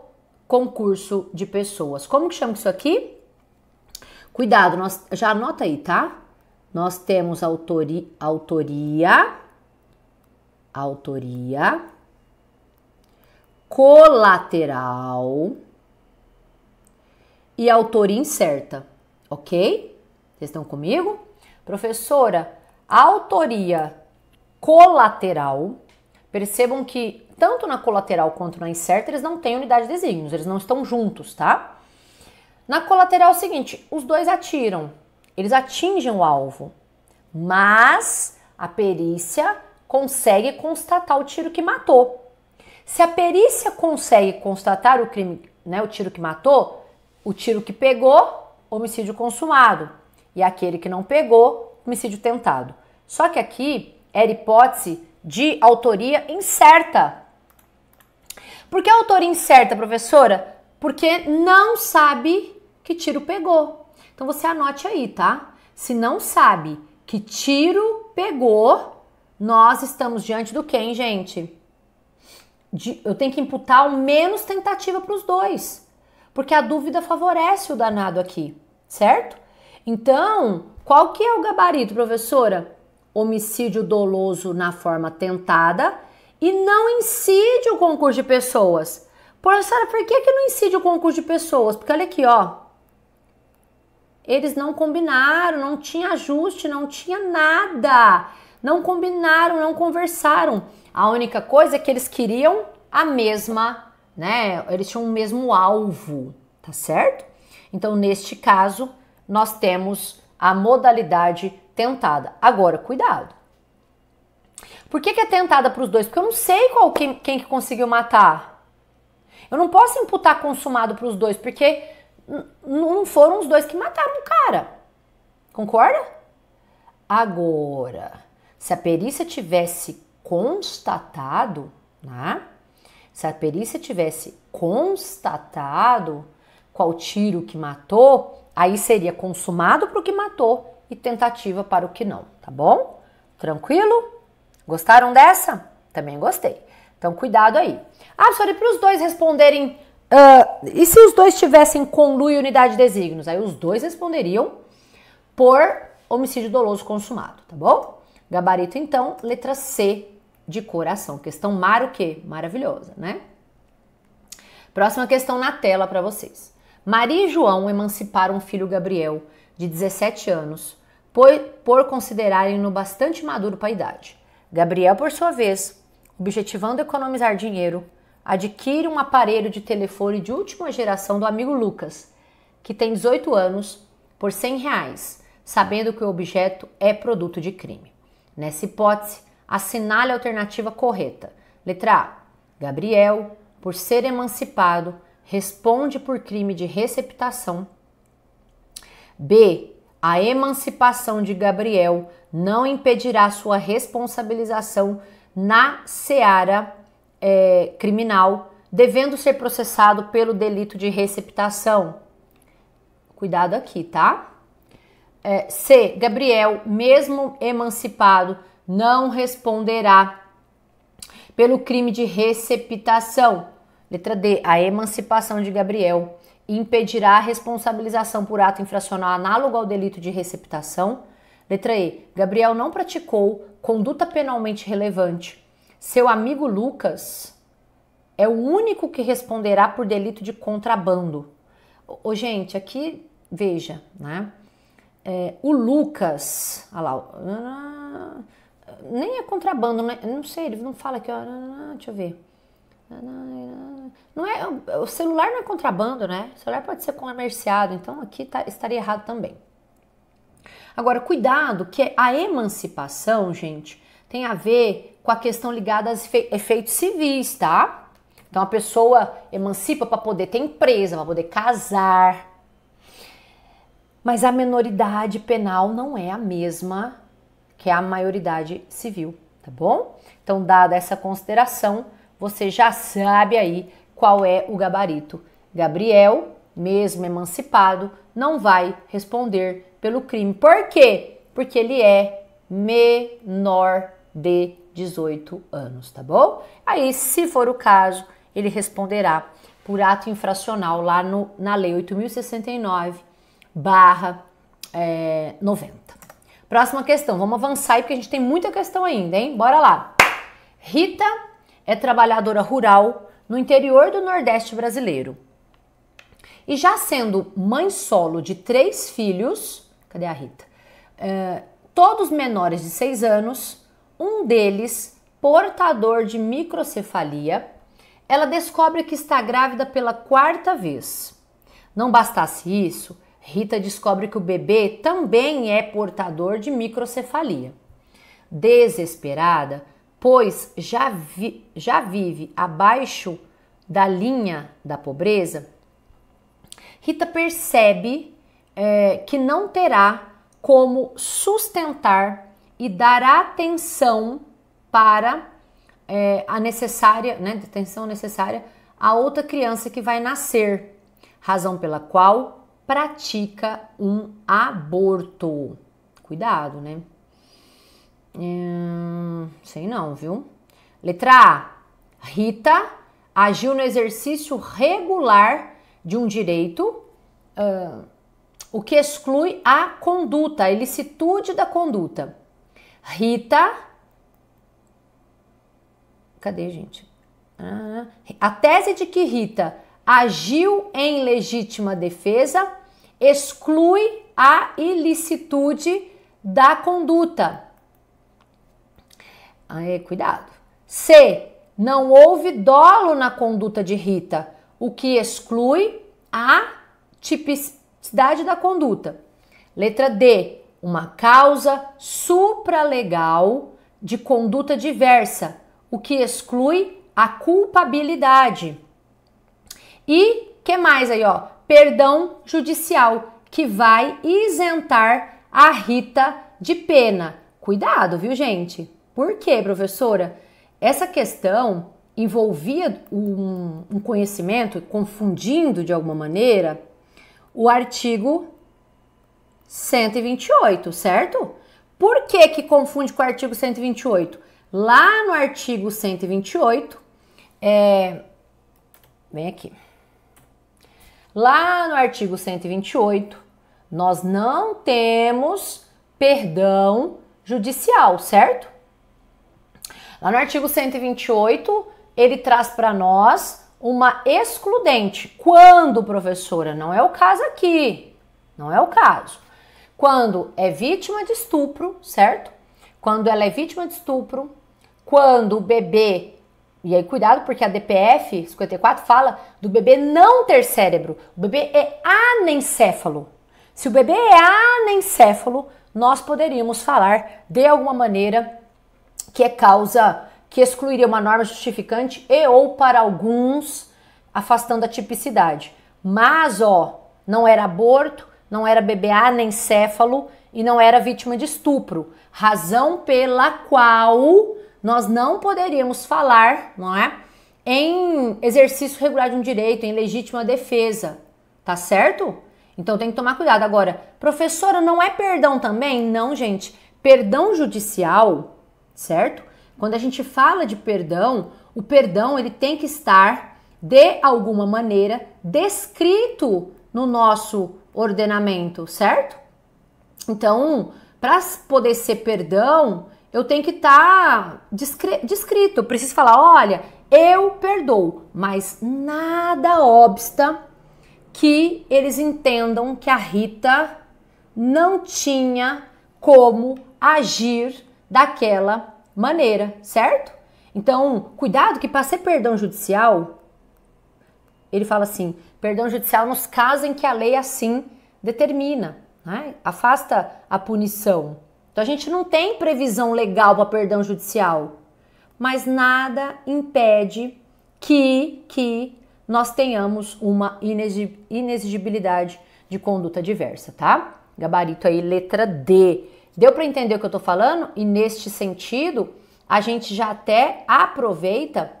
concurso de pessoas. Como que chama isso aqui? Cuidado, nós já anota aí, tá? Nós temos autori, autoria, autoria, colateral, e autoria incerta, ok? Vocês estão comigo? Professora, autoria colateral. Percebam que tanto na colateral quanto na incerta eles não têm unidade de desígnios, eles não estão juntos, tá? Na colateral é o seguinte, os dois atiram, eles atingem o alvo, mas a perícia consegue constatar o tiro que matou. Se a perícia consegue constatar o crime, né, o tiro que matou, o tiro que pegou, homicídio consumado, e aquele que não pegou, homicídio tentado. Só que aqui era hipótese de autoria incerta. Por que autoria incerta, professora? Porque não sabe que tiro pegou. Então você anote aí, tá? Se não sabe que tiro pegou, nós estamos diante do quem, gente? De, eu tenho que imputar o menos tentativa para os dois. Porque a dúvida favorece o danado aqui, certo? Então, qual que é o gabarito, professora? Homicídio doloso na forma tentada e não incide o concurso de pessoas. Professora, por que, que não incide o concurso de pessoas? Porque olha aqui, ó. Eles não combinaram, não tinha ajuste, não tinha nada. Não combinaram, não conversaram. A única coisa é que eles queriam a mesma né? Eles tinham o mesmo alvo, tá certo? Então, neste caso, nós temos a modalidade tentada. Agora, cuidado. Por que, que é tentada para os dois? Porque eu não sei qual quem, quem que conseguiu matar. Eu não posso imputar consumado para os dois, porque não foram os dois que mataram o cara. Concorda? Agora, se a perícia tivesse constatado, né? Se a perícia tivesse constatado qual tiro que matou, aí seria consumado para o que matou e tentativa para o que não, tá bom? Tranquilo? Gostaram dessa? Também gostei. Então, cuidado aí. Ah, professora, e para os dois responderem. Uh, e se os dois tivessem conluio e unidade de desígnios? Aí os dois responderiam por homicídio doloso consumado, tá bom? Gabarito, então, letra C de coração. Questão mar o quê? Maravilhosa, né? Próxima questão na tela para vocês. Maria e João emanciparam um filho Gabriel, de 17 anos, por, por considerarem-no bastante maduro para a idade. Gabriel, por sua vez, objetivando economizar dinheiro, adquire um aparelho de telefone de última geração do amigo Lucas, que tem 18 anos, por 100 reais, sabendo que o objeto é produto de crime. Nessa hipótese, assinale a alternativa correta. Letra A. Gabriel, por ser emancipado, responde por crime de receptação. B. A emancipação de Gabriel não impedirá sua responsabilização na seara é, criminal, devendo ser processado pelo delito de receptação. Cuidado aqui, tá? É, C. Gabriel, mesmo emancipado, não responderá pelo crime de receptação. Letra D. A emancipação de Gabriel impedirá a responsabilização por ato infracional análogo ao delito de receptação. Letra E. Gabriel não praticou conduta penalmente relevante. Seu amigo Lucas é o único que responderá por delito de contrabando. Ô, gente, aqui, veja, né? É, o Lucas. Olha lá. Ah, nem é contrabando, né? não sei, ele não fala aqui, ó, deixa eu ver. Não é, o celular não é contrabando, né? O celular pode ser comerciado, então aqui tá, estaria errado também. Agora, cuidado, que a emancipação, gente, tem a ver com a questão ligada aos efeitos civis, tá? Então a pessoa emancipa para poder ter empresa, para poder casar. Mas a menoridade penal não é a mesma que é a maioridade civil, tá bom? Então, dada essa consideração, você já sabe aí qual é o gabarito. Gabriel, mesmo emancipado, não vai responder pelo crime. Por quê? Porque ele é menor de 18 anos, tá bom? Aí, se for o caso, ele responderá por ato infracional lá no, na Lei 8.069, barra é, eh, 90. Próxima questão, vamos avançar aí porque a gente tem muita questão ainda, hein? Bora lá. Rita é trabalhadora rural no interior do Nordeste brasileiro. E já sendo mãe solo de três filhos, cadê a Rita? É, todos menores de seis anos, um deles portador de microcefalia, ela descobre que está grávida pela quarta vez. Não bastasse isso, Rita descobre que o bebê também é portador de microcefalia. Desesperada, pois já, vi, já vive abaixo da linha da pobreza, Rita percebe é, que não terá como sustentar e dar atenção para é, a necessária, né, atenção necessária a outra criança que vai nascer, razão pela qual pratica um aborto. Cuidado, né? Hum, sei não, viu? Letra A. Rita agiu no exercício regular de um direito, uh, o que exclui a conduta, a ilicitude da conduta. Rita. Cadê, gente? Ah, a tese de que Rita agiu em legítima defesa exclui a ilicitude da conduta. Aí, cuidado. C. Não houve dolo na conduta de Rita, o que exclui a tipicidade da conduta. Letra D. Uma causa supralegal de conduta diversa, o que exclui a culpabilidade. E que mais aí, ó? perdão judicial, que vai isentar a Rita de pena. Cuidado, viu, gente? Por quê, professora? Essa questão envolvia um, um conhecimento, confundindo de alguma maneira, o artigo 128, certo? Por que, que confunde com o artigo 128? Lá no artigo 128, é. Vem aqui lá no artigo 128, nós não temos perdão judicial, certo? Lá no artigo 128, ele traz para nós uma excludente. Quando, professora? Não é o caso aqui. Não é o caso. Quando é vítima de estupro, certo? Quando ela é vítima de estupro, quando o bebê e aí, cuidado, porque a DPF 54 fala do bebê não ter cérebro. O bebê é anencéfalo. Se o bebê é anencéfalo, nós poderíamos falar de alguma maneira que é causa que excluiria uma norma justificante e ou para alguns afastando a tipicidade. Mas, ó, não era aborto, não era bebê anencéfalo e não era vítima de estupro, razão pela qual nós não poderíamos falar, não é? Em exercício regular de um direito, em legítima defesa, tá certo? Então tem que tomar cuidado. Agora, professora, não é perdão também? Não, gente. Perdão judicial, certo? Quando a gente fala de perdão, o perdão ele tem que estar de alguma maneira descrito no nosso ordenamento, certo? Então, para poder ser perdão, eu tenho que estar tá descrito. Eu preciso falar: olha, eu perdoo, mas nada obsta que eles entendam que a Rita não tinha como agir daquela maneira, certo? Então, cuidado que para ser perdão judicial, ele fala assim: perdão judicial nos casos em que a lei assim determina, né? afasta a punição então a gente não tem previsão legal para perdão judicial, mas nada impede que, que nós tenhamos uma inexigibilidade de conduta diversa, tá? Gabarito aí, letra D. Deu para entender o que eu estou falando? E neste sentido, a gente já até aproveita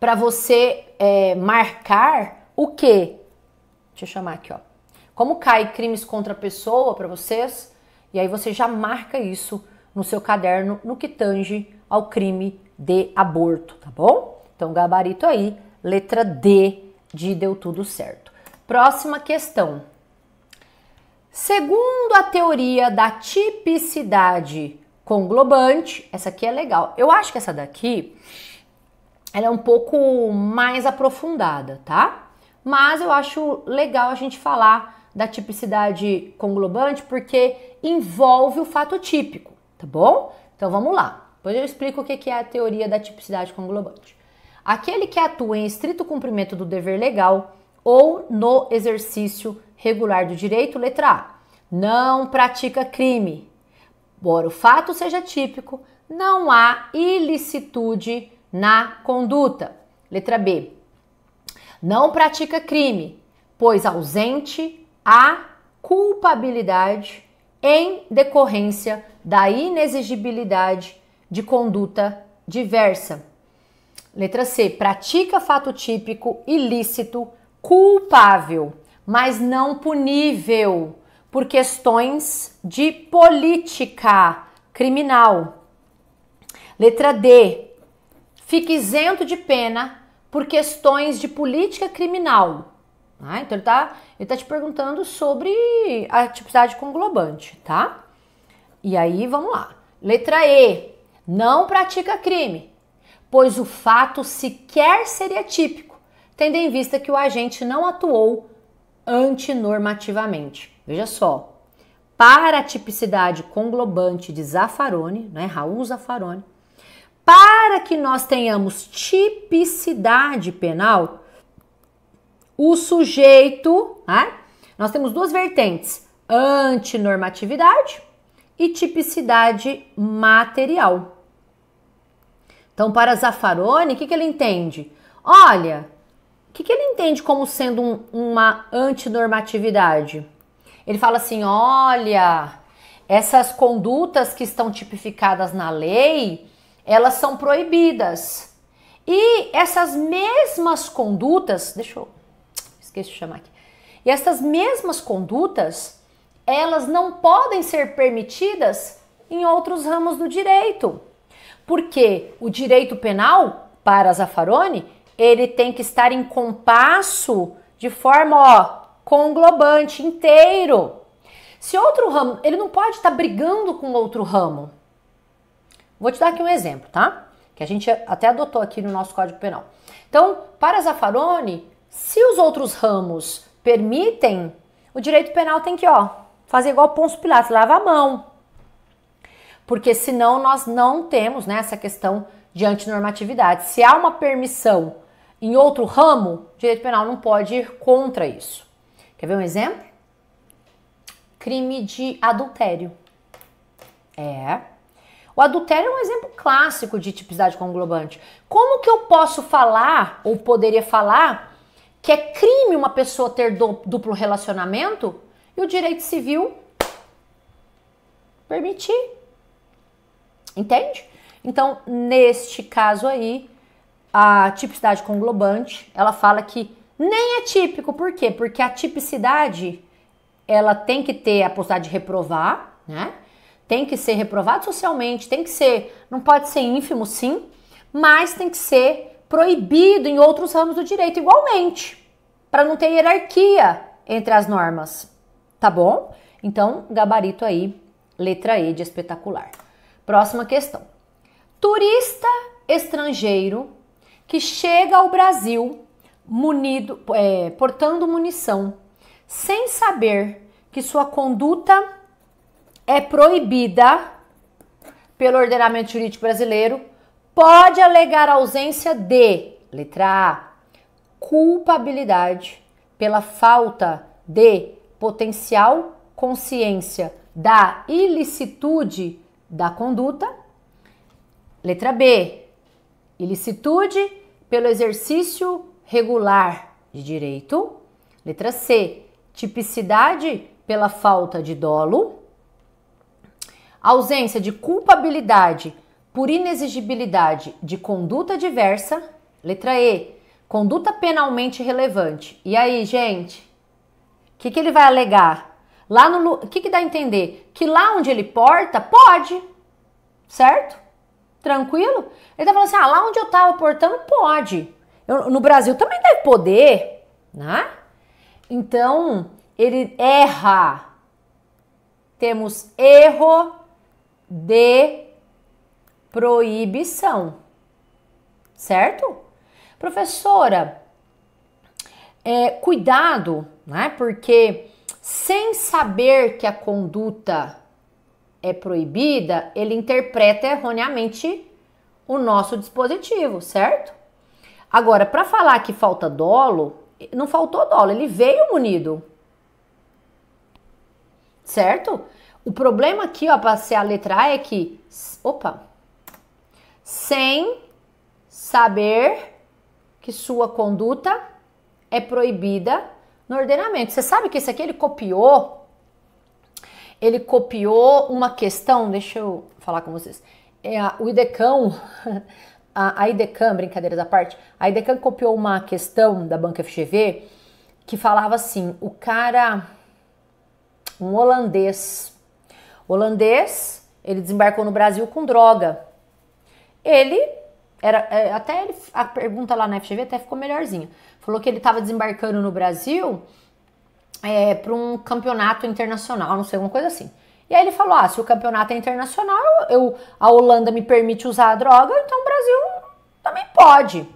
para você é, marcar o que? Deixa eu chamar aqui, ó. Como cai crimes contra a pessoa para vocês? E aí você já marca isso no seu caderno no que tange ao crime de aborto, tá bom? Então, gabarito aí, letra D de deu tudo certo. Próxima questão. Segundo a teoria da tipicidade conglobante, essa aqui é legal. Eu acho que essa daqui ela é um pouco mais aprofundada, tá? Mas eu acho legal a gente falar da tipicidade conglobante porque envolve o fato típico, tá bom? Então vamos lá. Depois eu explico o que é a teoria da tipicidade conglobante. Aquele que atua em estrito cumprimento do dever legal ou no exercício regular do direito, letra A, não pratica crime. Embora o fato seja típico, não há ilicitude na conduta. Letra B, não pratica crime, pois ausente a culpabilidade em decorrência da inexigibilidade de conduta diversa. Letra C. Pratica fato típico ilícito culpável, mas não punível por questões de política criminal. Letra D. Fique isento de pena por questões de política criminal, ah, então ele está ele tá te perguntando sobre a tipicidade conglobante, tá? E aí vamos lá. Letra E. Não pratica crime, pois o fato sequer seria típico, tendo em vista que o agente não atuou antinormativamente. Veja só. Para a tipicidade conglobante de Zaffaroni, né, Raul Zaffaroni, para que nós tenhamos tipicidade penal, o sujeito, né? Nós temos duas vertentes: antinormatividade e tipicidade material. Então, para Zaffaroni, o que, que ele entende? Olha, o que, que ele entende como sendo um, uma antinormatividade? Ele fala assim: olha, essas condutas que estão tipificadas na lei, elas são proibidas. E essas mesmas condutas, deixa eu esqueci de chamar aqui. E essas mesmas condutas, elas não podem ser permitidas em outros ramos do direito. Porque o direito penal, para Zaffaroni, ele tem que estar em compasso de forma, ó, conglobante, inteiro. Se outro ramo, ele não pode estar brigando com outro ramo. Vou te dar aqui um exemplo, tá? Que a gente até adotou aqui no nosso Código Penal. Então, para Zaffaroni, se os outros ramos permitem, o direito penal tem que, ó, fazer igual Ponço Pilatos, lava a mão. Porque senão nós não temos né, essa questão de antinormatividade. Se há uma permissão em outro ramo, o direito penal não pode ir contra isso. Quer ver um exemplo? Crime de adultério. É. O adultério é um exemplo clássico de tipicidade conglobante. Como que eu posso falar, ou poderia falar, que é crime uma pessoa ter duplo relacionamento, e o direito civil permitir. Entende? Então, neste caso aí, a tipicidade conglobante, ela fala que nem é típico, por quê? Porque a tipicidade, ela tem que ter a possibilidade de reprovar, né? Tem que ser reprovado socialmente, tem que ser, não pode ser ínfimo, sim, mas tem que ser proibido em outros ramos do direito igualmente, para não ter hierarquia entre as normas, tá bom? Então, gabarito aí, letra E de espetacular. Próxima questão. Turista estrangeiro que chega ao Brasil munido, é, portando munição, sem saber que sua conduta é proibida pelo ordenamento jurídico brasileiro, pode alegar ausência de, letra A, culpabilidade pela falta de potencial consciência da ilicitude da conduta. Letra B, ilicitude pelo exercício regular de direito. Letra C, tipicidade pela falta de dolo. Ausência de culpabilidade por inexigibilidade de conduta diversa. Letra E, conduta penalmente relevante. E aí, gente? O que, que ele vai alegar? Lá no. O que, que dá a entender? Que lá onde ele porta, pode. Certo? Tranquilo? Ele tá falando assim: ah, lá onde eu tava portando, pode. Eu, no Brasil também deve poder, né? Então, ele erra. Temos erro de proibição, certo? Professora, é, cuidado, né? Porque sem saber que a conduta é proibida, ele interpreta erroneamente o nosso dispositivo, certo? Agora, para falar que falta dolo, não faltou dolo, ele veio munido. Certo? O problema aqui, ó, para ser a letra A é que, opa, sem saber que sua conduta é proibida no ordenamento. Você sabe que isso aqui ele copiou? Ele copiou uma questão, deixa eu falar com vocês. É, o IDECAM, a, a IDECAM, brincadeira da parte, a IDECAM copiou uma questão da Banca FGV que falava assim: o cara, um holandês, holandês, ele desembarcou no Brasil com droga ele era é, até ele, a pergunta lá na FGV até ficou melhorzinha. Falou que ele estava desembarcando no Brasil é, para um campeonato internacional, não sei, alguma coisa assim. E aí ele falou: ah, se o campeonato é internacional, eu, a Holanda me permite usar a droga, então o Brasil também pode.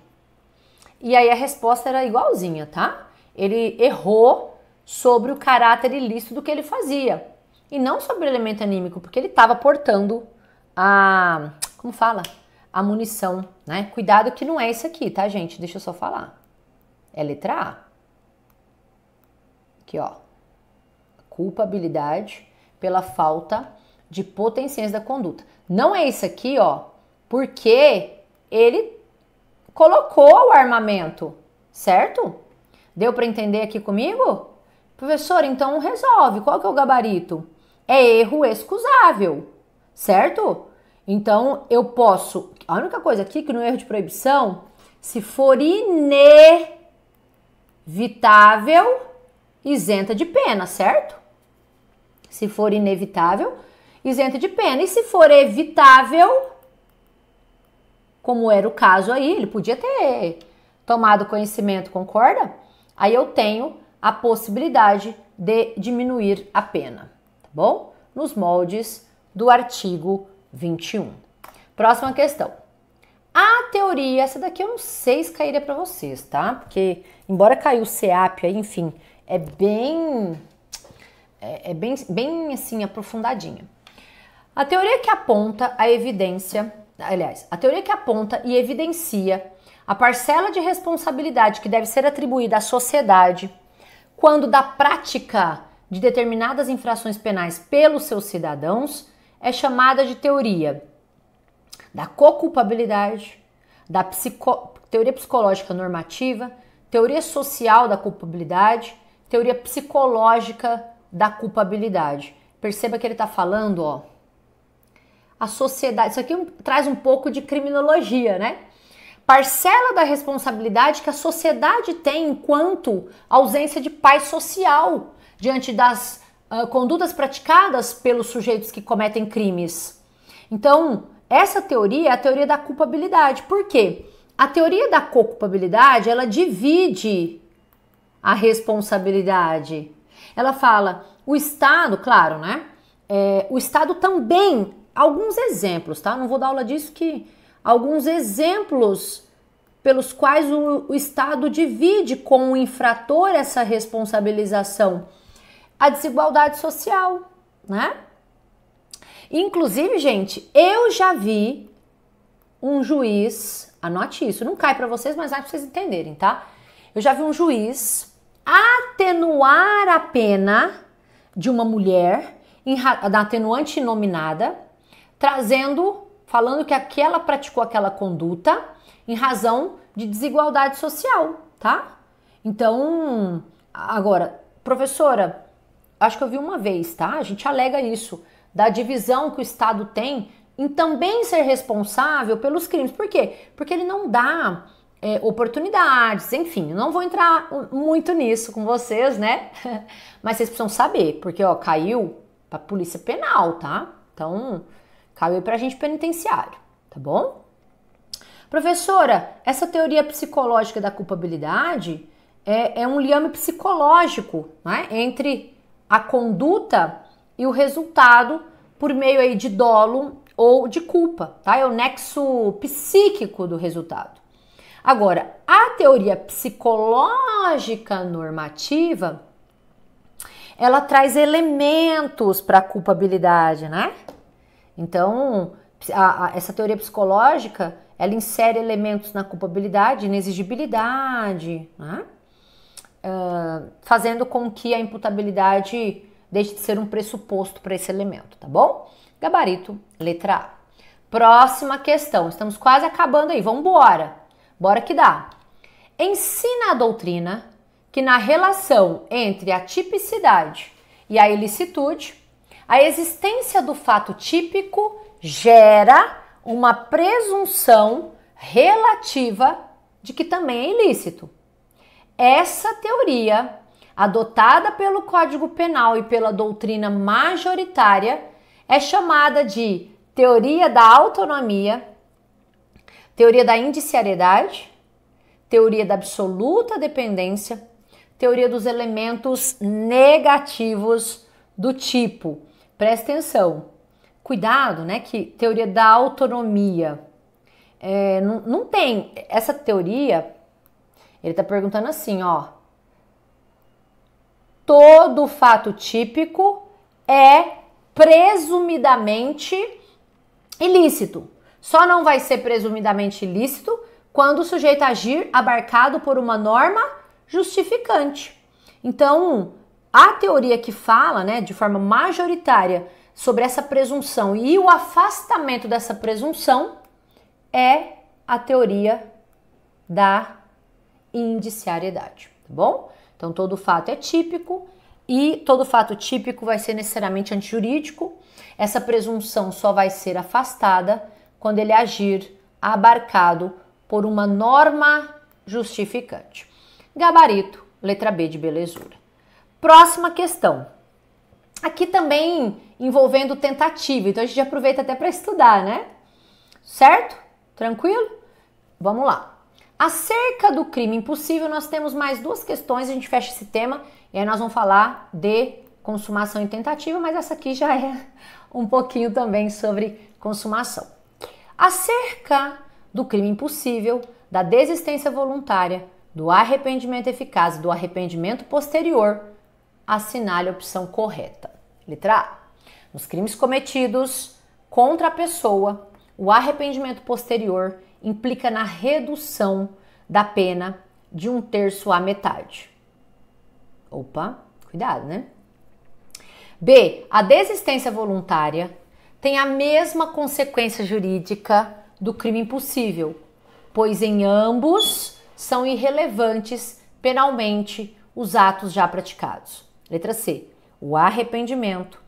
E aí a resposta era igualzinha, tá? Ele errou sobre o caráter ilícito do que ele fazia. E não sobre o elemento anímico, porque ele estava portando a. Como fala? a munição, né? Cuidado que não é isso aqui, tá, gente? Deixa eu só falar. É letra A. Aqui, ó. Culpabilidade pela falta de potenciais da conduta. Não é isso aqui, ó, porque ele colocou o armamento, certo? Deu para entender aqui comigo? Professor, então resolve. Qual que é o gabarito? É erro excusável, certo? Então eu posso a única coisa aqui que no erro de proibição, se for inevitável, isenta de pena, certo? Se for inevitável, isenta de pena. E se for evitável, como era o caso aí, ele podia ter tomado conhecimento, concorda? Aí eu tenho a possibilidade de diminuir a pena, tá bom? Nos moldes do artigo 21. Próxima questão. A teoria, essa daqui eu não sei se cairia para vocês, tá? Porque, embora caiu o CEAP, aí, enfim, é bem. É, é bem, bem assim, aprofundadinha. A teoria que aponta a evidência. Aliás, a teoria que aponta e evidencia a parcela de responsabilidade que deve ser atribuída à sociedade quando da prática de determinadas infrações penais pelos seus cidadãos é chamada de teoria da coculpabilidade, da psico, teoria psicológica normativa, teoria social da culpabilidade, teoria psicológica da culpabilidade. Perceba que ele está falando, ó, a sociedade. Isso aqui traz um pouco de criminologia, né? Parcela da responsabilidade que a sociedade tem enquanto ausência de paz social diante das uh, condutas praticadas pelos sujeitos que cometem crimes. Então, essa teoria é a teoria da culpabilidade. Por quê? A teoria da culpabilidade, ela divide a responsabilidade. Ela fala, o Estado, claro, né? É, o Estado também, alguns exemplos, tá? Não vou dar aula disso que alguns exemplos pelos quais o, o Estado divide com o infrator essa responsabilização. A desigualdade social, né? Inclusive, gente, eu já vi um juiz, anote isso, não cai para vocês, mas vai para vocês entenderem, tá? Eu já vi um juiz atenuar a pena de uma mulher da atenuante nominada, trazendo, falando que aquela praticou aquela conduta em razão de desigualdade social, tá? Então, agora, professora, acho que eu vi uma vez, tá? A gente alega isso da divisão que o Estado tem em também ser responsável pelos crimes. Por quê? Porque ele não dá é, oportunidades, enfim, não vou entrar muito nisso com vocês, né? Mas vocês precisam saber, porque ó, caiu pra polícia penal, tá? Então, caiu pra gente penitenciário, tá bom? Professora, essa teoria psicológica da culpabilidade é, é um liame psicológico né, entre a conduta e o resultado por meio aí de dolo ou de culpa, tá? É o nexo psíquico do resultado. Agora, a teoria psicológica normativa, ela traz elementos para a culpabilidade, né? Então, a, a, essa teoria psicológica, ela insere elementos na culpabilidade, na exigibilidade, né? Uh, fazendo com que a imputabilidade deixe de ser um pressuposto para esse elemento, tá bom? Gabarito, letra A. Próxima questão, estamos quase acabando aí, vamos embora. Bora que dá. Ensina a doutrina que na relação entre a tipicidade e a ilicitude, a existência do fato típico gera uma presunção relativa de que também é ilícito. Essa teoria adotada pelo Código Penal e pela doutrina majoritária, é chamada de teoria da autonomia, teoria da indiciariedade, teoria da absoluta dependência, teoria dos elementos negativos do tipo. Presta atenção, cuidado, né? Que teoria da autonomia. É, não, não tem essa teoria. Ele está perguntando assim, ó todo fato típico é presumidamente ilícito. Só não vai ser presumidamente ilícito quando o sujeito agir abarcado por uma norma justificante. Então, a teoria que fala, né, de forma majoritária sobre essa presunção e o afastamento dessa presunção é a teoria da indiciariedade, tá bom? Então, todo fato é típico e todo fato típico vai ser necessariamente antijurídico. Essa presunção só vai ser afastada quando ele agir abarcado por uma norma justificante. Gabarito, letra B de belezura. Próxima questão. Aqui também envolvendo tentativa, então a gente aproveita até para estudar, né? Certo? Tranquilo? Vamos lá. Acerca do crime impossível, nós temos mais duas questões, a gente fecha esse tema e aí nós vamos falar de consumação e tentativa, mas essa aqui já é um pouquinho também sobre consumação. Acerca do crime impossível, da desistência voluntária, do arrependimento eficaz, do arrependimento posterior, assinale a opção correta. Letra A. Nos crimes cometidos contra a pessoa, o arrependimento posterior implica na redução da pena de um terço à metade. Opa, cuidado, né? B. A desistência voluntária tem a mesma consequência jurídica do crime impossível, pois em ambos são irrelevantes penalmente os atos já praticados. Letra C. O arrependimento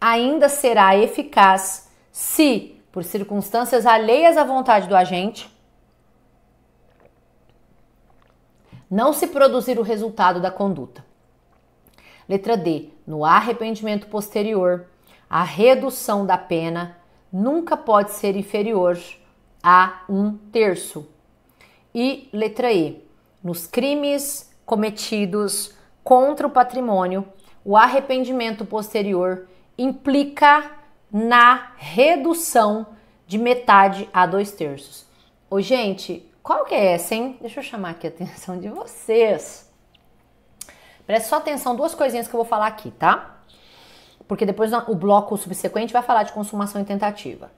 ainda será eficaz se por circunstâncias alheias à vontade do agente, não se produzir o resultado da conduta. Letra D. No arrependimento posterior, a redução da pena nunca pode ser inferior a um terço. E letra E. Nos crimes cometidos contra o patrimônio, o arrependimento posterior implica na redução de metade a dois terços. Ô, gente, qual que é essa, hein? Deixa eu chamar aqui a atenção de vocês. Preste só atenção duas coisinhas que eu vou falar aqui, tá? Porque depois o bloco subsequente vai falar de consumação e tentativa.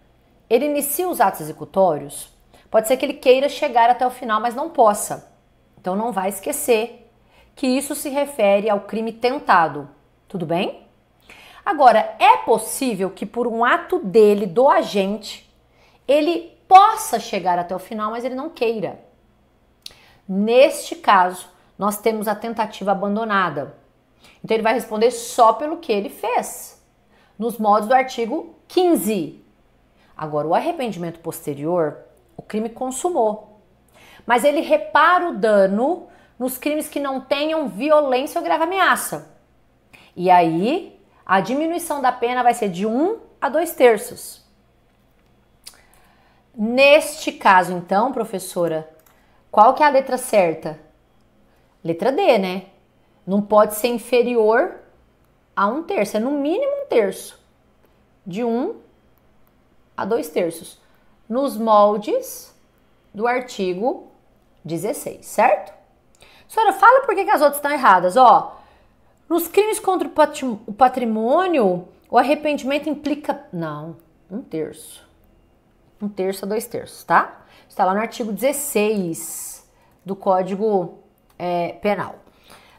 Ele inicia os atos executórios, pode ser que ele queira chegar até o final, mas não possa. Então não vai esquecer que isso se refere ao crime tentado, tudo bem? Agora, é possível que por um ato dele, do agente, ele possa chegar até o final, mas ele não queira. Neste caso, nós temos a tentativa abandonada. Então ele vai responder só pelo que ele fez, nos modos do artigo 15. Agora, o arrependimento posterior, o crime consumou. Mas ele repara o dano nos crimes que não tenham violência ou grave ameaça. E aí a diminuição da pena vai ser de 1 a 2 terços. Neste caso, então, professora, qual que é a letra certa? Letra D, né? Não pode ser inferior a um terço, é no mínimo um terço. De 1 a 2 terços. Nos moldes do artigo 16, certo? Senhora, fala por que, que as outras estão erradas. Ó, nos crimes contra o patrimônio, o arrependimento implica. Não, um terço. Um terço a dois terços, tá? Está lá no artigo 16 do Código é, Penal.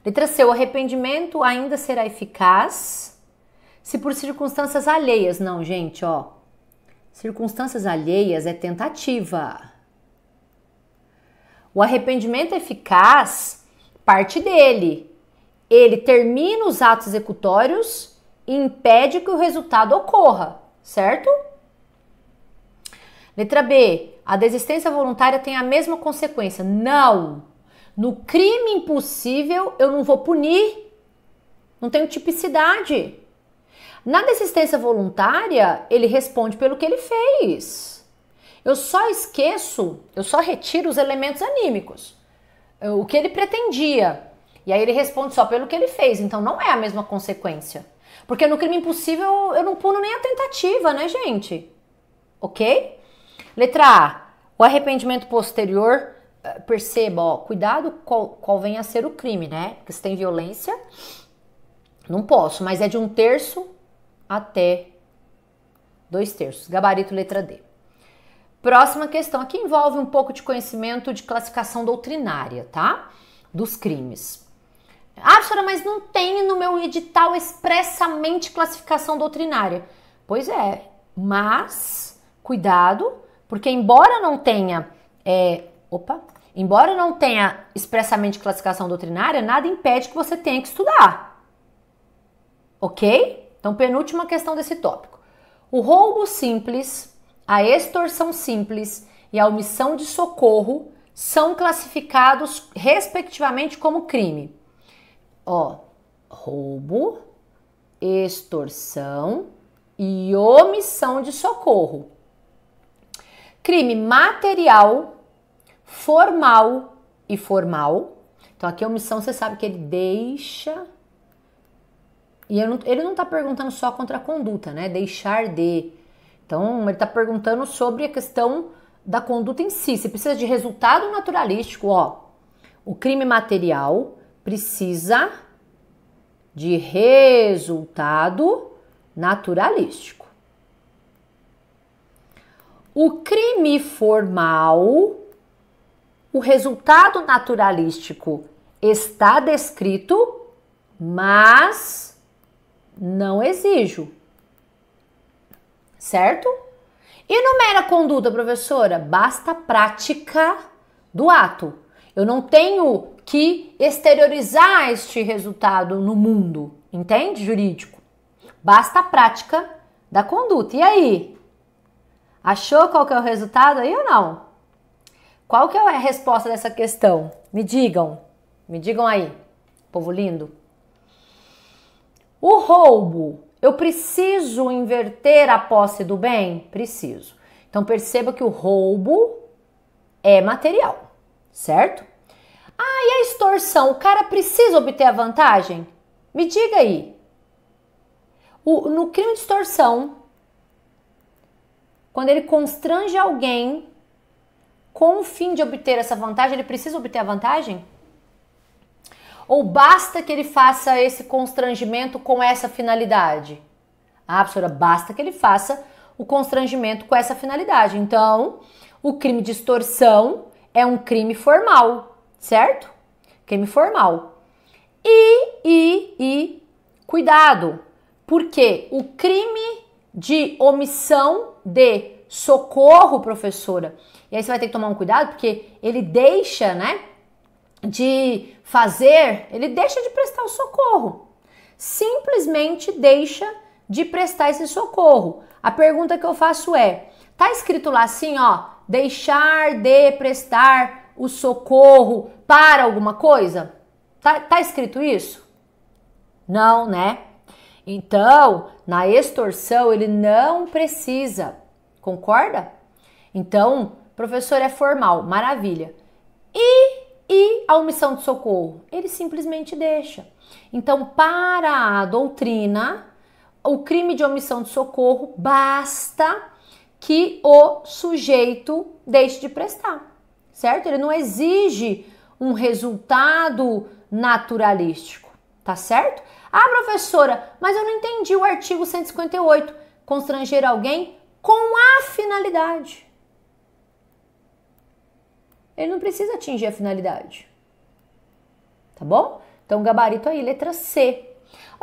Letra C. O arrependimento ainda será eficaz se por circunstâncias alheias. Não, gente, ó. Circunstâncias alheias é tentativa. O arrependimento é eficaz parte dele ele termina os atos executórios e impede que o resultado ocorra, certo? Letra B. A desistência voluntária tem a mesma consequência. Não. No crime impossível, eu não vou punir. Não tenho tipicidade. Na desistência voluntária, ele responde pelo que ele fez. Eu só esqueço, eu só retiro os elementos anímicos. O que ele pretendia. E aí ele responde só pelo que ele fez, então não é a mesma consequência. Porque no crime impossível eu não puno nem a tentativa, né, gente? Ok? Letra A. O arrependimento posterior, eh, perceba, ó, cuidado qual, qual vem a ser o crime, né? Porque se tem violência, não posso, mas é de um terço até dois terços. Gabarito, letra D. Próxima questão. Aqui envolve um pouco de conhecimento de classificação doutrinária, tá? Dos crimes. Ah, senhora, mas não tem no meu edital expressamente classificação doutrinária. Pois é, mas cuidado, porque embora não tenha. É, opa! Embora não tenha expressamente classificação doutrinária, nada impede que você tenha que estudar. Ok? Então, penúltima questão desse tópico. O roubo simples, a extorsão simples e a omissão de socorro são classificados, respectivamente, como crime. Ó, roubo, extorsão e omissão de socorro. Crime material, formal e formal. Então aqui é omissão você sabe que ele deixa e ele não está perguntando só contra a conduta, né? Deixar de. Então, ele está perguntando sobre a questão da conduta em si. Você precisa de resultado naturalístico, ó. O crime material, precisa de resultado naturalístico. O crime formal, o resultado naturalístico está descrito, mas não exijo. Certo? E no conduta, professora, basta prática do ato. Eu não tenho que exteriorizar este resultado no mundo, entende? Jurídico. Basta a prática da conduta. E aí? Achou qual que é o resultado aí ou não? Qual que é a resposta dessa questão? Me digam. Me digam aí, povo lindo. O roubo, eu preciso inverter a posse do bem? Preciso. Então perceba que o roubo é material certo? Ah, e a extorsão? O cara precisa obter a vantagem? Me diga aí. O, no crime de extorsão, quando ele constrange alguém com o fim de obter essa vantagem, ele precisa obter a vantagem? Ou basta que ele faça esse constrangimento com essa finalidade? Ah, professora, basta que ele faça o constrangimento com essa finalidade. Então, o crime de extorsão é um crime formal, certo? Crime formal. E, e, e, cuidado, porque o crime de omissão de socorro, professora, e aí você vai ter que tomar um cuidado, porque ele deixa, né, de fazer, ele deixa de prestar o socorro, simplesmente deixa de prestar esse socorro. A pergunta que eu faço é: tá escrito lá assim, ó, deixar de prestar o socorro para alguma coisa? Tá, tá escrito isso? Não, né? Então, na extorsão, ele não precisa, concorda? Então, professor é formal, maravilha. E, e a omissão de socorro? Ele simplesmente deixa. Então, para a doutrina, o crime de omissão de socorro basta que o sujeito deixe de prestar, certo? Ele não exige um resultado naturalístico, tá certo? Ah, professora, mas eu não entendi o artigo 158. Constranger alguém com a finalidade. Ele não precisa atingir a finalidade. Tá bom? Então, gabarito aí, letra C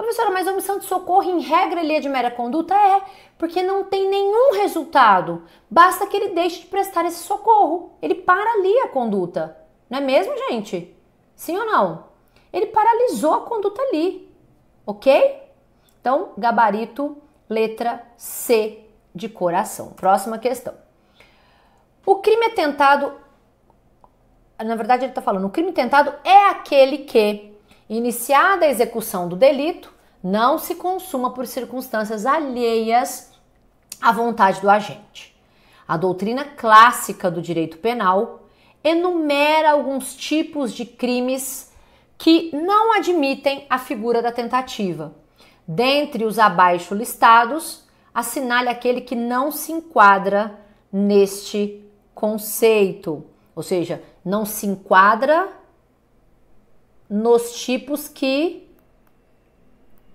professora, mas a omissão de socorro, em regra, ele é de mera conduta? É, porque não tem nenhum resultado. Basta que ele deixe de prestar esse socorro. Ele para ali a conduta. Não é mesmo, gente? Sim ou não? Ele paralisou a conduta ali. Ok? Então, gabarito, letra C de coração. Próxima questão. O crime é tentado. Na verdade, ele está falando: o crime tentado é aquele que iniciada a execução do delito, não se consuma por circunstâncias alheias à vontade do agente. A doutrina clássica do direito penal enumera alguns tipos de crimes que não admitem a figura da tentativa. Dentre os abaixo listados, assinale aquele que não se enquadra neste conceito, ou seja, não se enquadra nos tipos que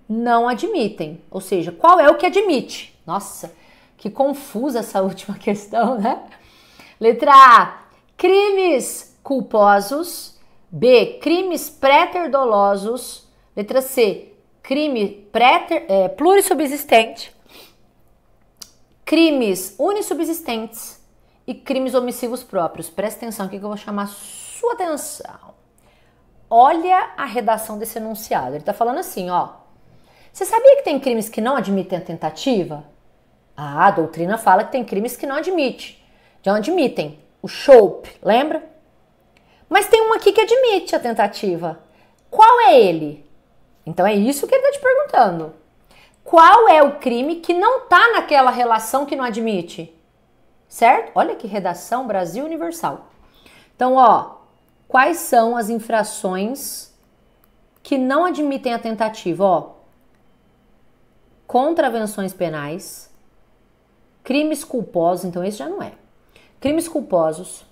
não admitem. Ou seja, qual é o que admite? Nossa, que confusa essa última questão, né? Letra A: crimes culposos. B: crimes pré Letra C: crime pré é, plurissubsistente. Crimes unissubsistentes e crimes omissivos próprios. Presta atenção aqui que eu vou chamar sua atenção. Olha a redação desse enunciado. Ele está falando assim, ó. Você sabia que tem crimes que não admitem a tentativa? Ah, a doutrina fala que tem crimes que não admite. Não admitem. O chope, lembra? Mas tem um aqui que admite a tentativa. Qual é ele? Então é isso que ele está te perguntando. Qual é o crime que não está naquela relação que não admite? Certo? Olha que redação Brasil Universal. Então, ó, quais são as infrações que não admitem a tentativa, ó. Contravenções penais, crimes culposos, então esse já não é. Crimes culposos,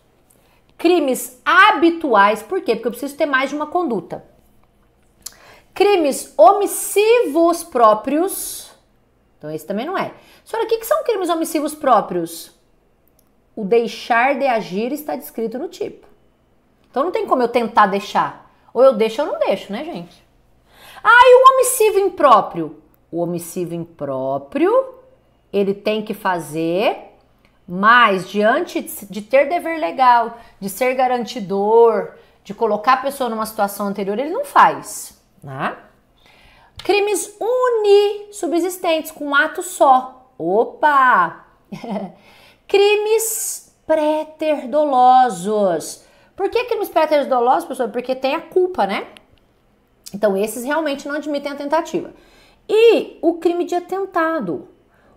crimes habituais, por quê? Porque eu preciso ter mais de uma conduta. Crimes omissivos próprios, então esse também não é. Senhora, o que, que são crimes omissivos próprios? O deixar de agir está descrito no tipo. Então não tem como eu tentar deixar. Ou eu deixo ou não deixo, né, gente? Ah, e o omissivo impróprio? O omissivo impróprio, ele tem que fazer, mas diante de ter dever legal, de ser garantidor, de colocar a pessoa numa situação anterior, ele não faz, né? Crimes unissubsistentes, com um ato só. Opa! Crimes preterdolosos por que crimes pretéritos dolosos, professor? Porque tem a culpa, né? Então, esses realmente não admitem a tentativa. E o crime de atentado.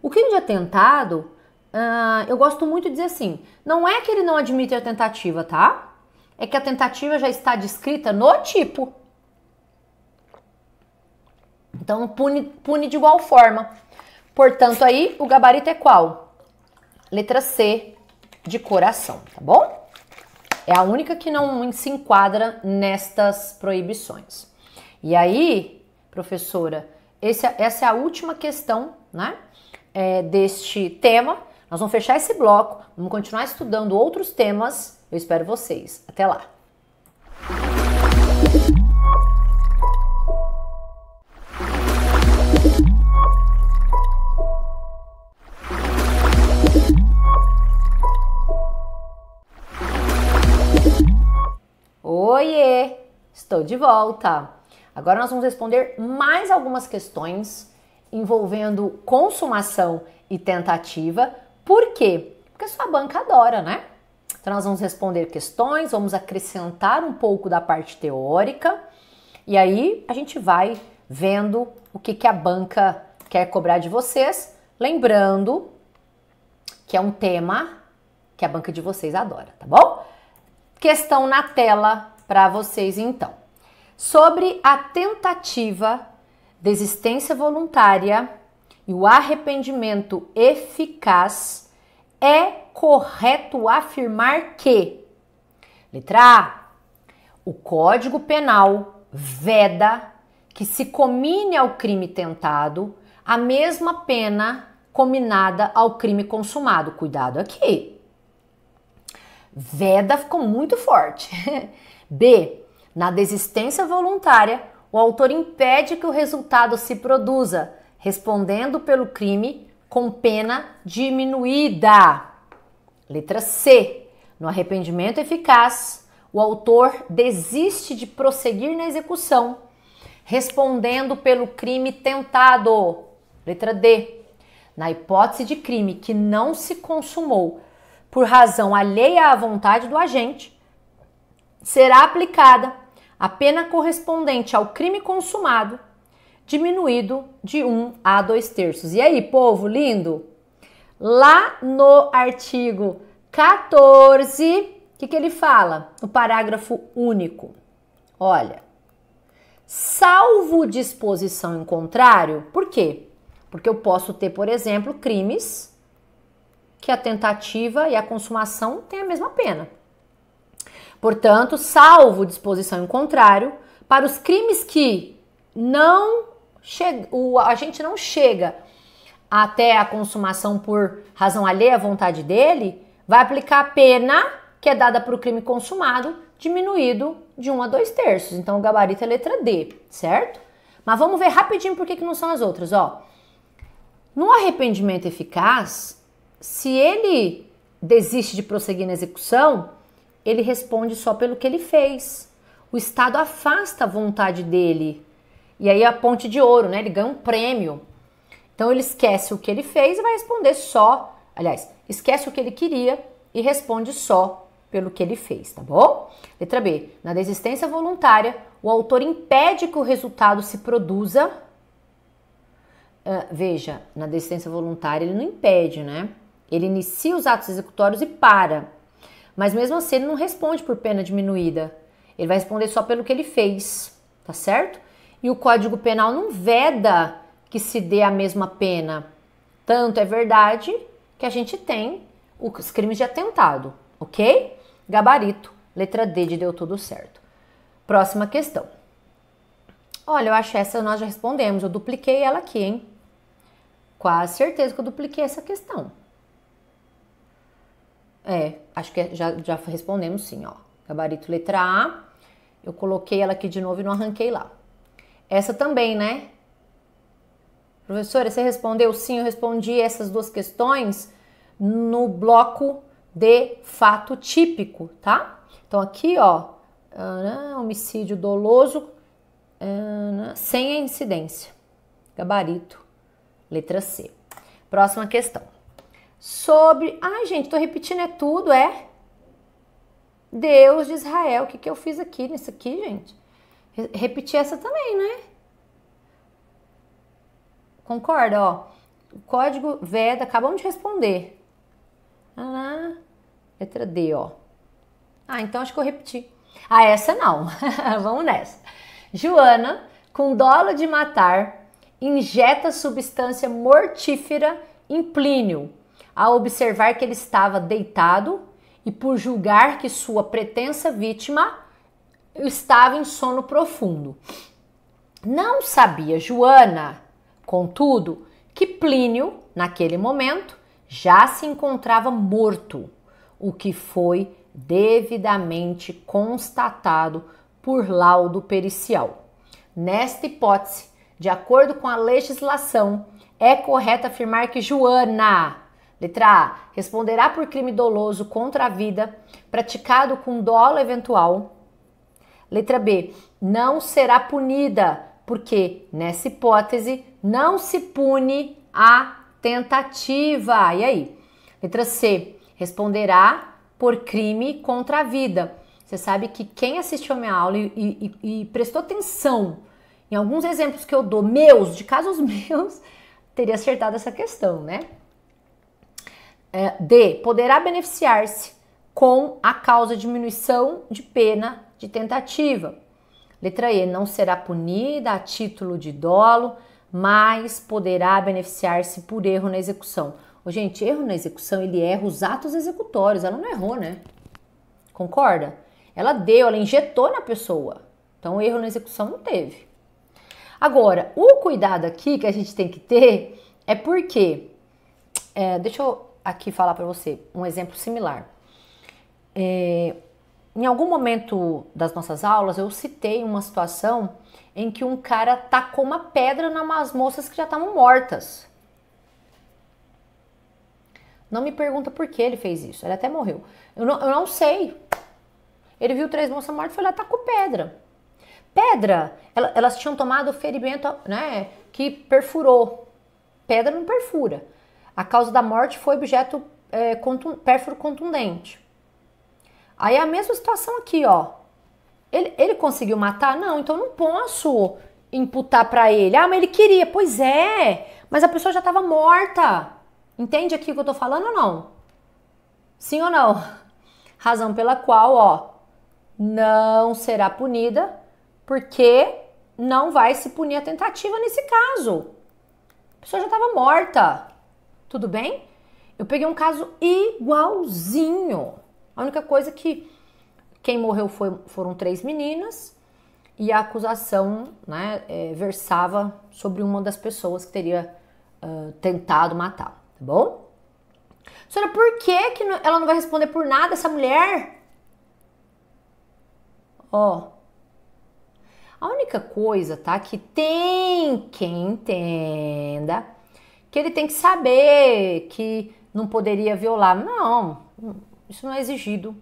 O crime de atentado, uh, eu gosto muito de dizer assim: não é que ele não admite a tentativa, tá? É que a tentativa já está descrita no tipo. Então, pune, pune de igual forma. Portanto, aí o gabarito é qual? Letra C de coração, tá bom? É a única que não se enquadra nestas proibições. E aí, professora, esse, é, essa é a última questão, né? É, deste tema. Nós vamos fechar esse bloco, vamos continuar estudando outros temas. Eu espero vocês. Até lá! Oiê, estou de volta. Agora nós vamos responder mais algumas questões envolvendo consumação e tentativa. Por quê? Porque sua banca adora, né? Então nós vamos responder questões, vamos acrescentar um pouco da parte teórica e aí a gente vai vendo o que, que a banca quer cobrar de vocês. Lembrando que é um tema que a banca de vocês adora, tá bom? questão na tela para vocês então. Sobre a tentativa, desistência voluntária e o arrependimento eficaz, é correto afirmar que, letra A, o Código Penal veda que se comine ao crime tentado a mesma pena combinada ao crime consumado. Cuidado aqui. Veda ficou muito forte. B. Na desistência voluntária, o autor impede que o resultado se produza, respondendo pelo crime com pena diminuída. Letra C. No arrependimento eficaz, o autor desiste de prosseguir na execução, respondendo pelo crime tentado. Letra D. Na hipótese de crime que não se consumou por razão alheia à vontade do agente, será aplicada a pena correspondente ao crime consumado, diminuído de 1 um a 2 terços. E aí, povo lindo? Lá no artigo 14, o que, que ele fala? No parágrafo único. Olha, salvo disposição em contrário, por quê? Porque eu posso ter, por exemplo, crimes que a tentativa e a consumação têm a mesma pena. Portanto, salvo disposição em contrário, para os crimes que não chega, o, a gente não chega até a consumação por razão alheia à vontade dele, vai aplicar a pena que é dada para o crime consumado, diminuído de 1 um a 2 terços. Então, o gabarito é letra D, certo? Mas vamos ver rapidinho por que, que não são as outras, ó. No arrependimento eficaz, se ele desiste de prosseguir na execução, ele responde só pelo que ele fez. O Estado afasta a vontade dele. E aí é a ponte de ouro, né? Ele ganha um prêmio. Então ele esquece o que ele fez e vai responder só. Aliás, esquece o que ele queria e responde só pelo que ele fez, tá bom? Letra B. Na desistência voluntária, o autor impede que o resultado se produza. Uh, veja, na desistência voluntária ele não impede, né? Ele inicia os atos executórios e para. Mas mesmo assim, ele não responde por pena diminuída. Ele vai responder só pelo que ele fez, tá certo? E o Código Penal não veda que se dê a mesma pena. Tanto é verdade que a gente tem os crimes de atentado, ok? Gabarito, letra D de deu tudo certo. Próxima questão. Olha, eu acho que essa nós já respondemos. Eu dupliquei ela aqui, hein? Quase certeza que eu dupliquei essa questão. É, acho que é, já, já respondemos sim, ó. Gabarito letra A. Eu coloquei ela aqui de novo e não arranquei lá. Essa também, né? Professora, você respondeu sim, eu respondi essas duas questões no bloco de fato típico, tá? Então aqui, ó, homicídio doloso sem a incidência. Gabarito, letra C. Próxima questão sobre. Ai, gente, tô repetindo é tudo, é? Deus de Israel, o que, que eu fiz aqui nisso aqui, gente? Re repetir essa também, né? Concorda, ó. O código Veda, acabamos de responder. Ah, letra D, ó. Ah, então acho que eu repeti. Ah, essa não. Vamos nessa. Joana, com dolo de matar, injeta substância mortífera em Plínio, ao observar que ele estava deitado e por julgar que sua pretensa vítima estava em sono profundo. Não sabia Joana, contudo, que Plínio, naquele momento, já se encontrava morto, o que foi devidamente constatado por laudo pericial. Nesta hipótese, de acordo com a legislação, é correto afirmar que Joana Letra A. Responderá por crime doloso contra a vida praticado com dolo eventual. Letra B. Não será punida, porque nessa hipótese não se pune a tentativa. E aí? Letra C. Responderá por crime contra a vida. Você sabe que quem assistiu a minha aula e, e, e prestou atenção em alguns exemplos que eu dou, meus, de casos meus, teria acertado essa questão, né? É, D. Poderá beneficiar-se com a causa diminuição de pena de tentativa. Letra E. Não será punida a título de dolo, mas poderá beneficiar-se por erro na execução. Ô, gente, erro na execução, ele erra os atos executórios. Ela não errou, né? Concorda? Ela deu, ela injetou na pessoa. Então, erro na execução não teve. Agora, o cuidado aqui que a gente tem que ter é porque. É, deixa eu aqui falar para você um exemplo similar. É, em algum momento das nossas aulas, eu citei uma situação em que um cara tacou uma pedra nas moças que já estavam mortas. Não me pergunta por que ele fez isso. Ele até morreu. Eu não, eu não sei. Ele viu três moças mortas e foi lá e tacou pedra. Pedra, elas tinham tomado ferimento, né? Que perfurou. Pedra não perfura. A causa da morte foi objeto é, contundente. Aí é a mesma situação aqui, ó. Ele, ele conseguiu matar? Não, então não posso imputar para ele. Ah, mas ele queria. Pois é, mas a pessoa já estava morta. Entende aqui o que eu tô falando ou não? Sim ou não? Razão pela qual, ó, não será punida, porque não vai se punir a tentativa nesse caso. A pessoa já estava morta. Tudo bem? Eu peguei um caso igualzinho. A única coisa que quem morreu foi, foram três meninas e a acusação né, é, versava sobre uma das pessoas que teria uh, tentado matar, tá bom? Senhora, por que, que ela não vai responder por nada, essa mulher? Ó, a única coisa, tá, que tem quem entenda que ele tem que saber que não poderia violar. Não, isso não é exigido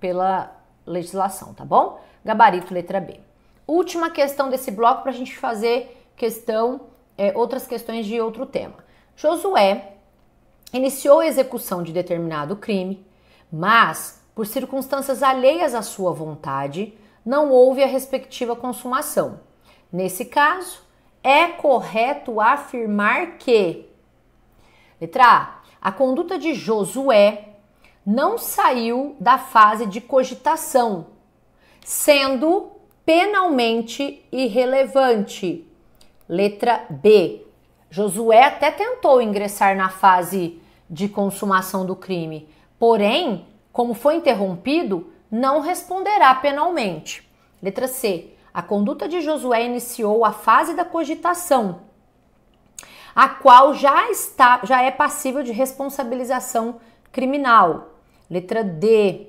pela legislação, tá bom? Gabarito, letra B. Última questão desse bloco para a gente fazer questão, é, outras questões de outro tema. Josué iniciou a execução de determinado crime, mas, por circunstâncias alheias à sua vontade, não houve a respectiva consumação. Nesse caso, é correto afirmar que Letra A. A conduta de Josué não saiu da fase de cogitação, sendo penalmente irrelevante. Letra B. Josué até tentou ingressar na fase de consumação do crime, porém, como foi interrompido, não responderá penalmente. Letra C. A conduta de Josué iniciou a fase da cogitação, a qual já está, já é passível de responsabilização criminal. Letra D.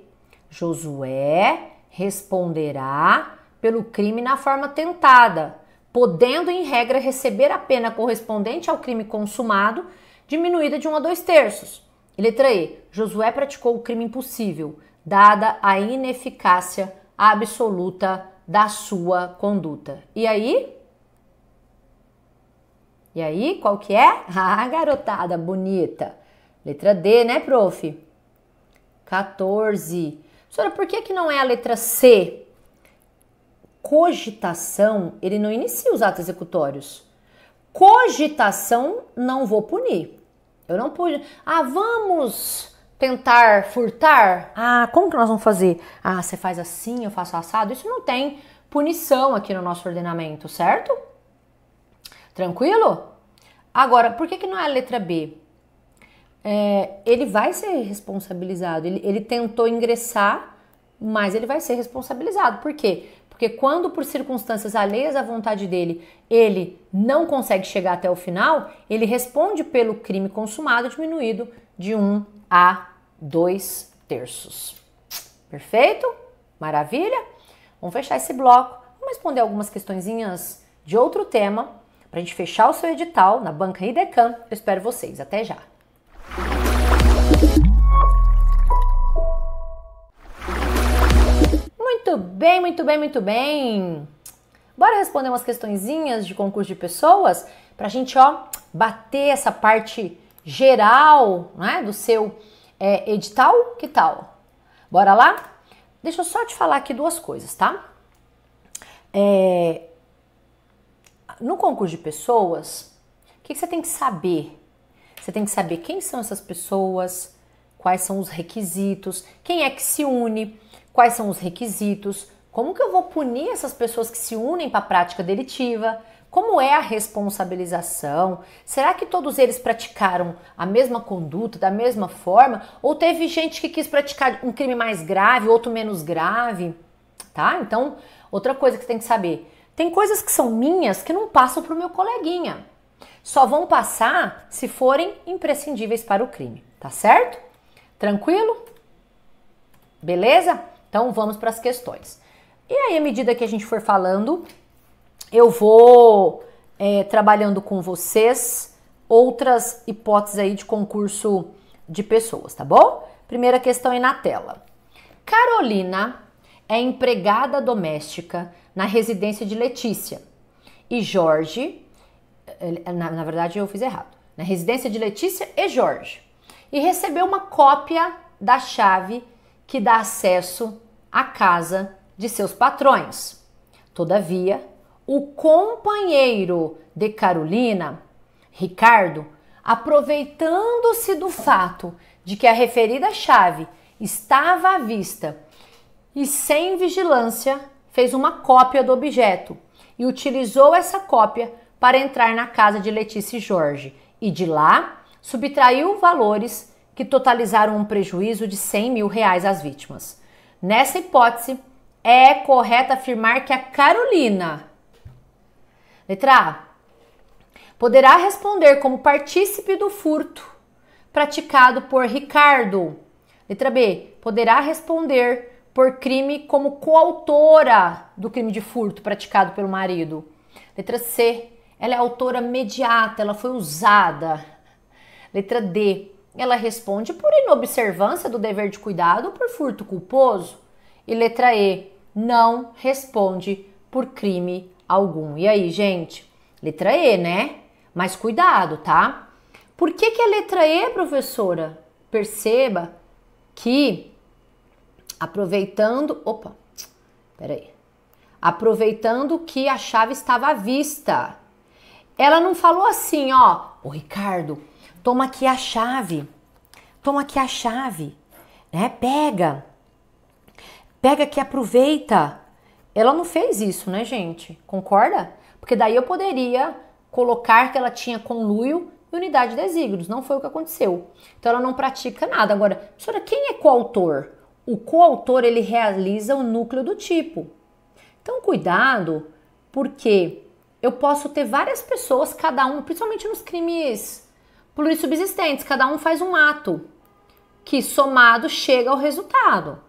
Josué responderá pelo crime na forma tentada, podendo em regra receber a pena correspondente ao crime consumado, diminuída de um a dois terços. E letra E. Josué praticou o crime impossível, dada a ineficácia absoluta da sua conduta. E aí? E aí, qual que é? Ah, garotada bonita. Letra D, né, prof? 14. Senhora, por que, que não é a letra C? Cogitação, ele não inicia os atos executórios. Cogitação, não vou punir. Eu não pude. Ah, vamos tentar furtar? Ah, como que nós vamos fazer? Ah, você faz assim, eu faço assado. Isso não tem punição aqui no nosso ordenamento, certo? Tranquilo? Agora, por que, que não é a letra B? É, ele vai ser responsabilizado. Ele, ele tentou ingressar, mas ele vai ser responsabilizado. Por quê? Porque quando, por circunstâncias alheias à vontade dele, ele não consegue chegar até o final, ele responde pelo crime consumado diminuído de 1 a 2 terços. Perfeito? Maravilha? Vamos fechar esse bloco. Vamos responder algumas questõezinhas de outro tema para a gente fechar o seu edital na banca IDECAM. Eu espero vocês. Até já! Muito bem, muito bem, muito bem! Bora responder umas questõezinhas de concurso de pessoas para a gente ó, bater essa parte geral né, do seu é, edital? Que tal? Bora lá? Deixa eu só te falar aqui duas coisas, tá? É, no concurso de pessoas, o que, você tem que saber? Você tem que saber quem são essas pessoas, quais são os requisitos, quem é que se une, quais são os requisitos, como que eu vou punir essas pessoas que se unem para a prática delitiva, como é a responsabilização, será que todos eles praticaram a mesma conduta, da mesma forma, ou teve gente que quis praticar um crime mais grave, outro menos grave, tá? Então, outra coisa que você tem que saber, tem coisas que são minhas que não passam para o meu coleguinha. Só vão passar se forem imprescindíveis para o crime, tá certo? Tranquilo? Beleza? Então vamos para as questões. E aí, à medida que a gente for falando, eu vou é, trabalhando com vocês outras hipóteses aí de concurso de pessoas, tá bom? Primeira questão aí é na tela. Carolina é empregada doméstica na residência de Letícia. E Jorge, na, na verdade eu fiz errado, na residência de Letícia e Jorge. E recebeu uma cópia da chave que dá acesso à casa de seus patrões. Todavia, o companheiro de Carolina, Ricardo, aproveitando-se do fato de que a referida chave estava à vista e sem vigilância, fez uma cópia do objeto e utilizou essa cópia para entrar na casa de Letícia e Jorge e de lá subtraiu valores que totalizaram um prejuízo de 100 mil reais às vítimas. Nessa hipótese, é correto afirmar que a Carolina, letra A, poderá responder como partícipe do furto praticado por Ricardo. Letra B, poderá responder por crime como coautora do crime de furto praticado pelo marido. Letra C, ela é autora mediata, ela foi usada. Letra D, ela responde por inobservância do dever de cuidado ou por furto culposo. E letra E, não responde por crime algum. E aí, gente? Letra E, né? Mas cuidado, tá? Por que, que é letra E, professora? Perceba que aproveitando. Opa, peraí. Aproveitando que a chave estava à vista. Ela não falou assim, ó, O Ricardo, toma aqui a chave, toma aqui a chave, né? Pega, pega que aproveita. Ela não fez isso, né, gente? Concorda? Porque daí eu poderia colocar que ela tinha conluio e unidade de desígnios. Não foi o que aconteceu. Então ela não pratica nada. Agora, senhora, quem é coautor? o coautor ele realiza o núcleo do tipo. Então cuidado, porque eu posso ter várias pessoas, cada um, principalmente nos crimes plurissubsistentes, cada um faz um ato que somado chega ao resultado.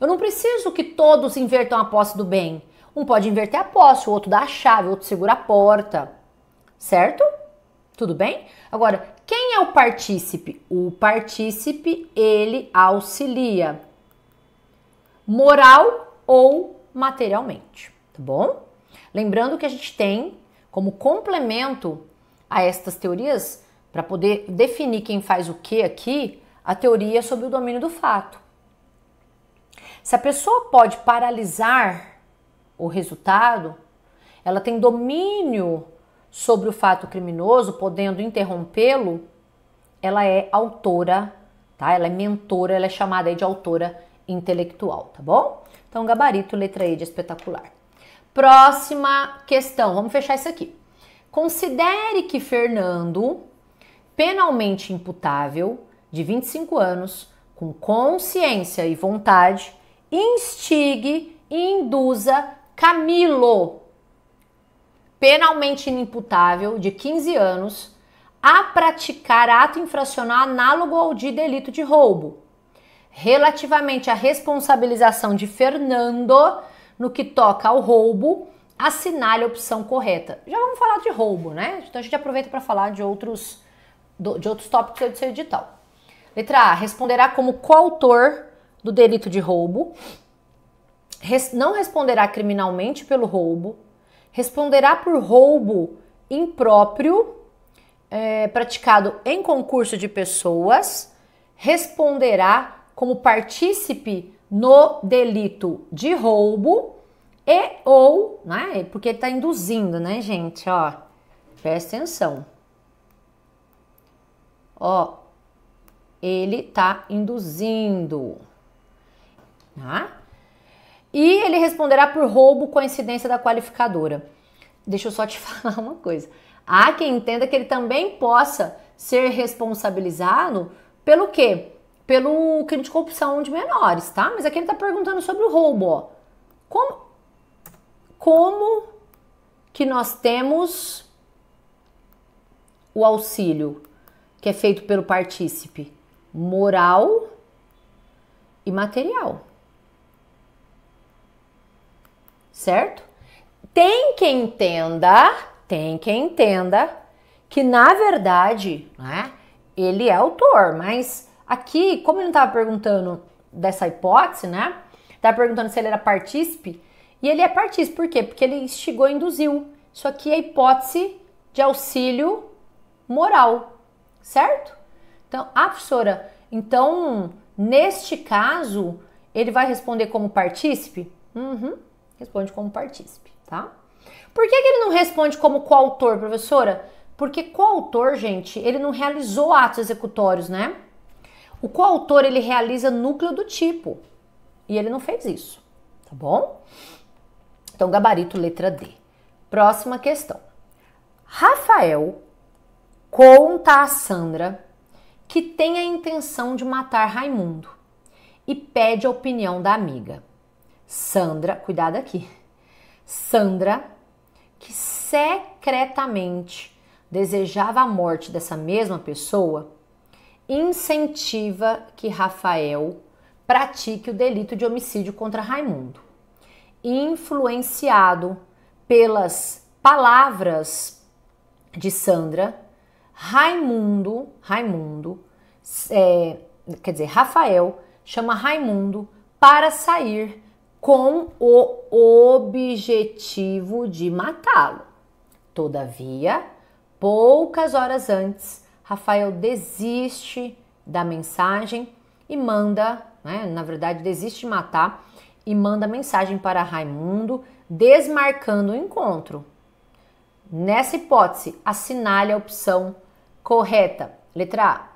Eu não preciso que todos invertam a posse do bem. Um pode inverter a posse, o outro dá a chave, o outro segura a porta. Certo? Tudo bem? Agora, quem é o partícipe? O partícipe ele auxilia moral ou materialmente, tá bom? Lembrando que a gente tem como complemento a estas teorias, para poder definir quem faz o que aqui, a teoria sobre o domínio do fato. Se a pessoa pode paralisar o resultado, ela tem domínio sobre o fato criminoso, podendo interrompê-lo, ela é autora, tá? Ela é mentora, ela é chamada de autora intelectual, tá bom? Então, gabarito, letra E de espetacular. Próxima questão, vamos fechar isso aqui. Considere que Fernando, penalmente imputável, de 25 anos, com consciência e vontade, instigue e induza Camilo, penalmente inimputável, de 15 anos, a praticar ato infracional análogo ao de delito de roubo, relativamente à responsabilização de Fernando no que toca ao roubo, assinale a opção correta. Já vamos falar de roubo, né? Então a gente aproveita para falar de outros, de outros tópicos do seu edital. Letra A, responderá como coautor do delito de roubo, não responderá criminalmente pelo roubo, responderá por roubo impróprio é, praticado em concurso de pessoas, responderá como partícipe no delito de roubo e ou, né? Porque ele está induzindo, né, gente? Ó, presta atenção. Ó, ele está induzindo, tá? E ele responderá por roubo com a incidência da qualificadora. Deixa eu só te falar uma coisa. Há quem entenda que ele também possa ser responsabilizado pelo quê? pelo crime de corrupção de menores, tá? Mas aqui ele tá perguntando sobre o roubo, ó. Como, como que nós temos o auxílio que é feito pelo partícipe moral e material? Certo? Tem quem entenda, tem quem entenda que na verdade, né, ele é autor, mas Aqui, como ele não estava perguntando dessa hipótese, né? Estava perguntando se ele era partícipe. E ele é partícipe, por quê? Porque ele instigou e induziu. Isso aqui é hipótese de auxílio moral, certo? Então, ah, professora, então, neste caso, ele vai responder como partícipe? Uhum, responde como partícipe, tá? Por que, que ele não responde como coautor, professora? Porque coautor, gente, ele não realizou atos executórios, né? O coautor ele realiza núcleo do tipo e ele não fez isso, tá bom? Então, gabarito letra D. Próxima questão. Rafael conta a Sandra que tem a intenção de matar Raimundo e pede a opinião da amiga. Sandra, cuidado aqui. Sandra, que secretamente desejava a morte dessa mesma pessoa, incentiva que Rafael pratique o delito de homicídio contra Raimundo. Influenciado pelas palavras de Sandra, Raimundo, Raimundo, é, quer dizer, Rafael chama Raimundo para sair com o objetivo de matá-lo. Todavia, poucas horas antes, Rafael desiste da mensagem e manda, né, na verdade, desiste de matar e manda mensagem para Raimundo desmarcando o encontro. Nessa hipótese, assinale a opção correta. Letra A.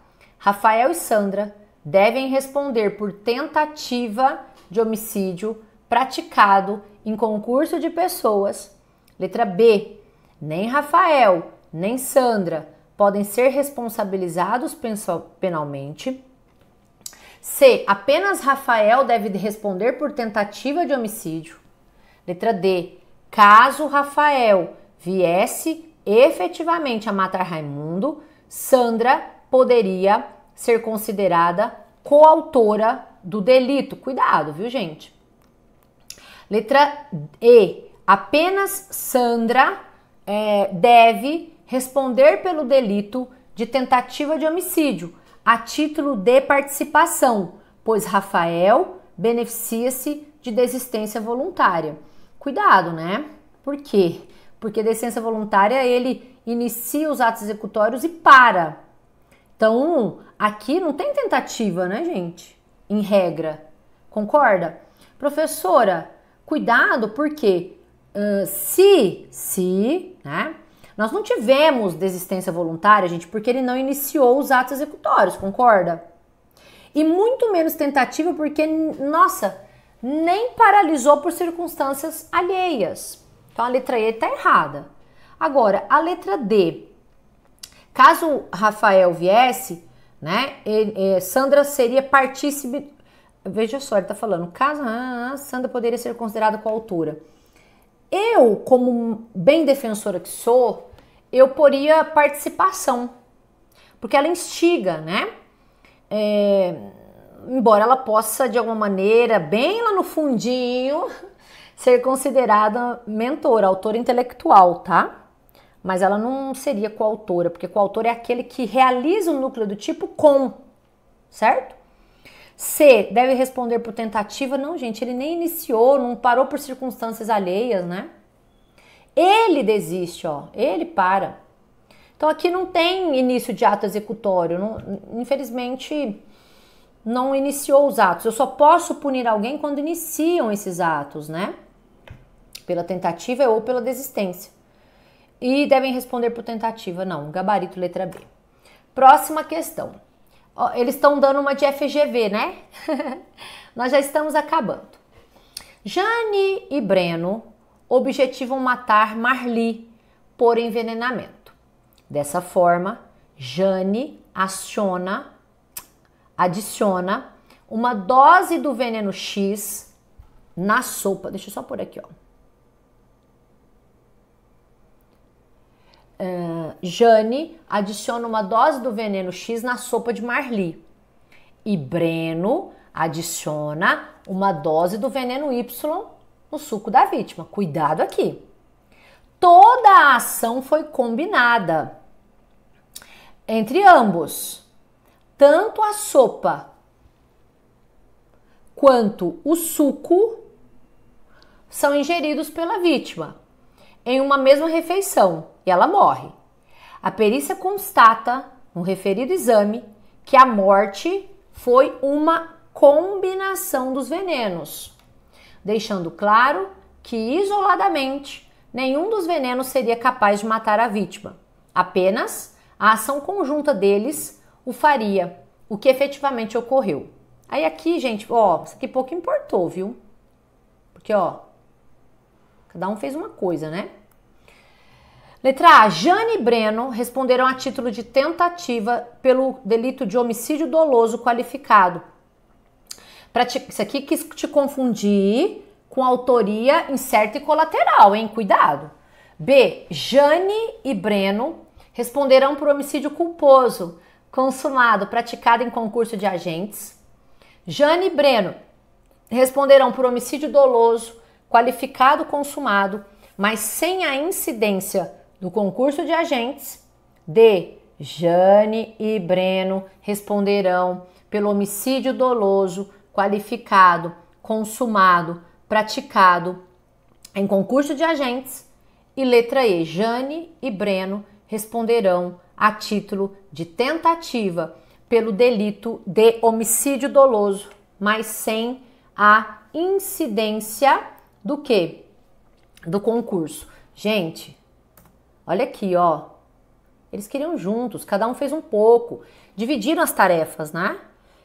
Rafael e Sandra devem responder por tentativa de homicídio praticado em concurso de pessoas. Letra B. Nem Rafael, nem Sandra podem ser responsabilizados penalmente. C. Apenas Rafael deve responder por tentativa de homicídio. Letra D. Caso Rafael viesse efetivamente a matar Raimundo, Sandra poderia ser considerada coautora do delito. Cuidado, viu, gente? Letra E. Apenas Sandra é, deve responder pelo delito de tentativa de homicídio a título de participação, pois Rafael beneficia-se de desistência voluntária. Cuidado, né? Por quê? Porque desistência voluntária ele inicia os atos executórios e para. Então, aqui não tem tentativa, né, gente? Em regra. Concorda? Professora, cuidado porque uh, se, se, né? Nós não tivemos desistência voluntária, gente, porque ele não iniciou os atos executórios, concorda? E muito menos tentativa porque, nossa, nem paralisou por circunstâncias alheias. Então a letra E está errada. Agora, a letra D. Caso Rafael viesse, né, Sandra seria partícipe. Veja só, ele está falando. Caso ah, ah, Sandra poderia ser considerada coautora. altura. Eu, como bem defensora que sou, eu poria participação, porque ela instiga, né? É, embora ela possa, de alguma maneira, bem lá no fundinho, ser considerada mentora, autora intelectual, tá? Mas ela não seria coautora, porque coautor é aquele que realiza o núcleo do tipo com, certo? C, deve responder por tentativa. Não, gente, ele nem iniciou, não parou por circunstâncias alheias, né? Ele desiste, ó. Ele para. Então aqui não tem início de ato executório. Não, infelizmente, não iniciou os atos. Eu só posso punir alguém quando iniciam esses atos, né? Pela tentativa ou pela desistência. E devem responder por tentativa, não. Gabarito letra B. Próxima questão. Eles estão dando uma de FGV, né? Nós já estamos acabando. Jane e Breno objetivam matar Marli por envenenamento. Dessa forma, Jane aciona, adiciona uma dose do veneno X na sopa. Deixa eu só por aqui, ó. uh, Jane adiciona uma dose do veneno X na sopa de Marli. E Breno adiciona uma dose do veneno Y no suco da vítima. Cuidado aqui. Toda a ação foi combinada entre ambos. Tanto a sopa quanto o suco são ingeridos pela vítima em uma mesma refeição e ela morre. A perícia constata, no referido exame, que a morte foi uma combinação dos venenos, deixando claro que isoladamente nenhum dos venenos seria capaz de matar a vítima. Apenas a ação conjunta deles o faria, o que efetivamente ocorreu. Aí aqui, gente, ó, isso aqui pouco importou, viu? Porque, ó, cada um fez uma coisa, né? Letra A. Jane e Breno responderam a título de tentativa pelo delito de homicídio doloso qualificado. Te, isso aqui quis te confundir com autoria incerta e colateral, hein? Cuidado. B. Jane e Breno responderão por homicídio culposo consumado praticado em concurso de agentes. Jane e Breno responderão por homicídio doloso qualificado consumado, mas sem a incidência do concurso de agentes D. Jane e Breno responderão pelo homicídio doloso qualificado, consumado, praticado em concurso de agentes. E letra E, Jane e Breno responderão a título de tentativa pelo delito de homicídio doloso, mas sem a incidência do que? Do concurso. Gente, Olha aqui, ó. Eles queriam juntos, cada um fez um pouco, dividiram as tarefas, né?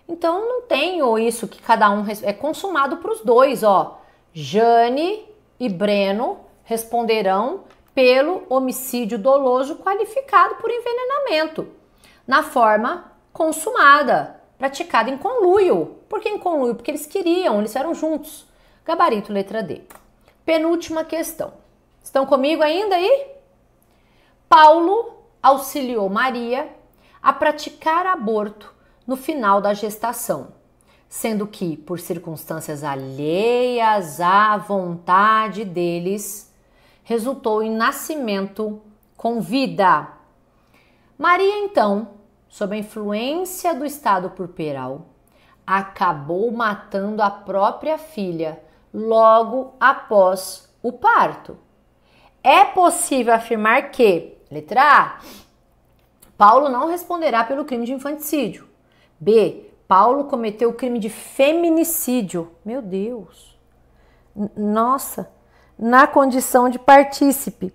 Então não tem ou isso que cada um é consumado para os dois, ó. Jane e Breno responderão pelo homicídio doloso qualificado por envenenamento, na forma consumada, praticada em conluio. Por que em conluio? Porque eles queriam, eles eram juntos. Gabarito letra D. Penúltima questão. Estão comigo ainda aí? Paulo auxiliou Maria a praticar aborto no final da gestação, sendo que, por circunstâncias alheias à vontade deles, resultou em nascimento com vida. Maria, então, sob a influência do estado purpural, acabou matando a própria filha logo após o parto. É possível afirmar que Letra A. Paulo não responderá pelo crime de infanticídio. B. Paulo cometeu o crime de feminicídio. Meu Deus. Nossa. Na condição de partícipe.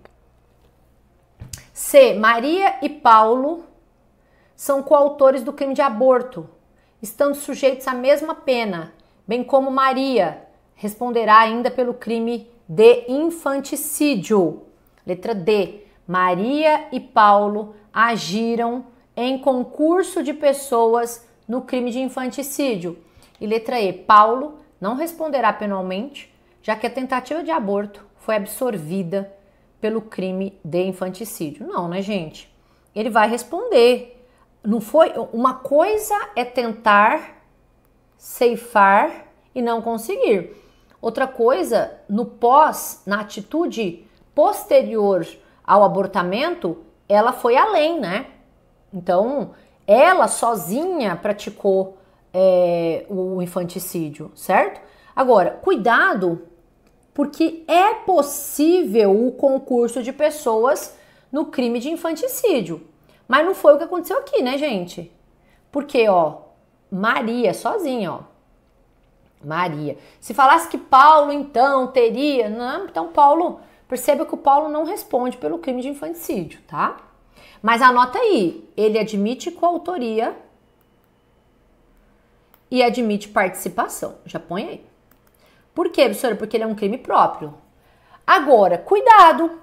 C. Maria e Paulo são coautores do crime de aborto, estando sujeitos à mesma pena, bem como Maria responderá ainda pelo crime de infanticídio. Letra D. Maria e Paulo agiram em concurso de pessoas no crime de infanticídio. E letra E, Paulo não responderá penalmente, já que a tentativa de aborto foi absorvida pelo crime de infanticídio. Não, né, gente? Ele vai responder. Não foi uma coisa é tentar ceifar e não conseguir. Outra coisa, no pós, na atitude posterior ao abortamento, ela foi além, né? Então, ela sozinha praticou é, o infanticídio, certo? Agora, cuidado, porque é possível o concurso de pessoas no crime de infanticídio. Mas não foi o que aconteceu aqui, né, gente? Porque, ó, Maria sozinha, ó. Maria. Se falasse que Paulo então teria, não, então Paulo Perceba que o Paulo não responde pelo crime de infanticídio, tá? Mas anota aí, ele admite coautoria e admite participação. Já põe aí. Por quê, professora? Porque ele é um crime próprio. Agora, cuidado!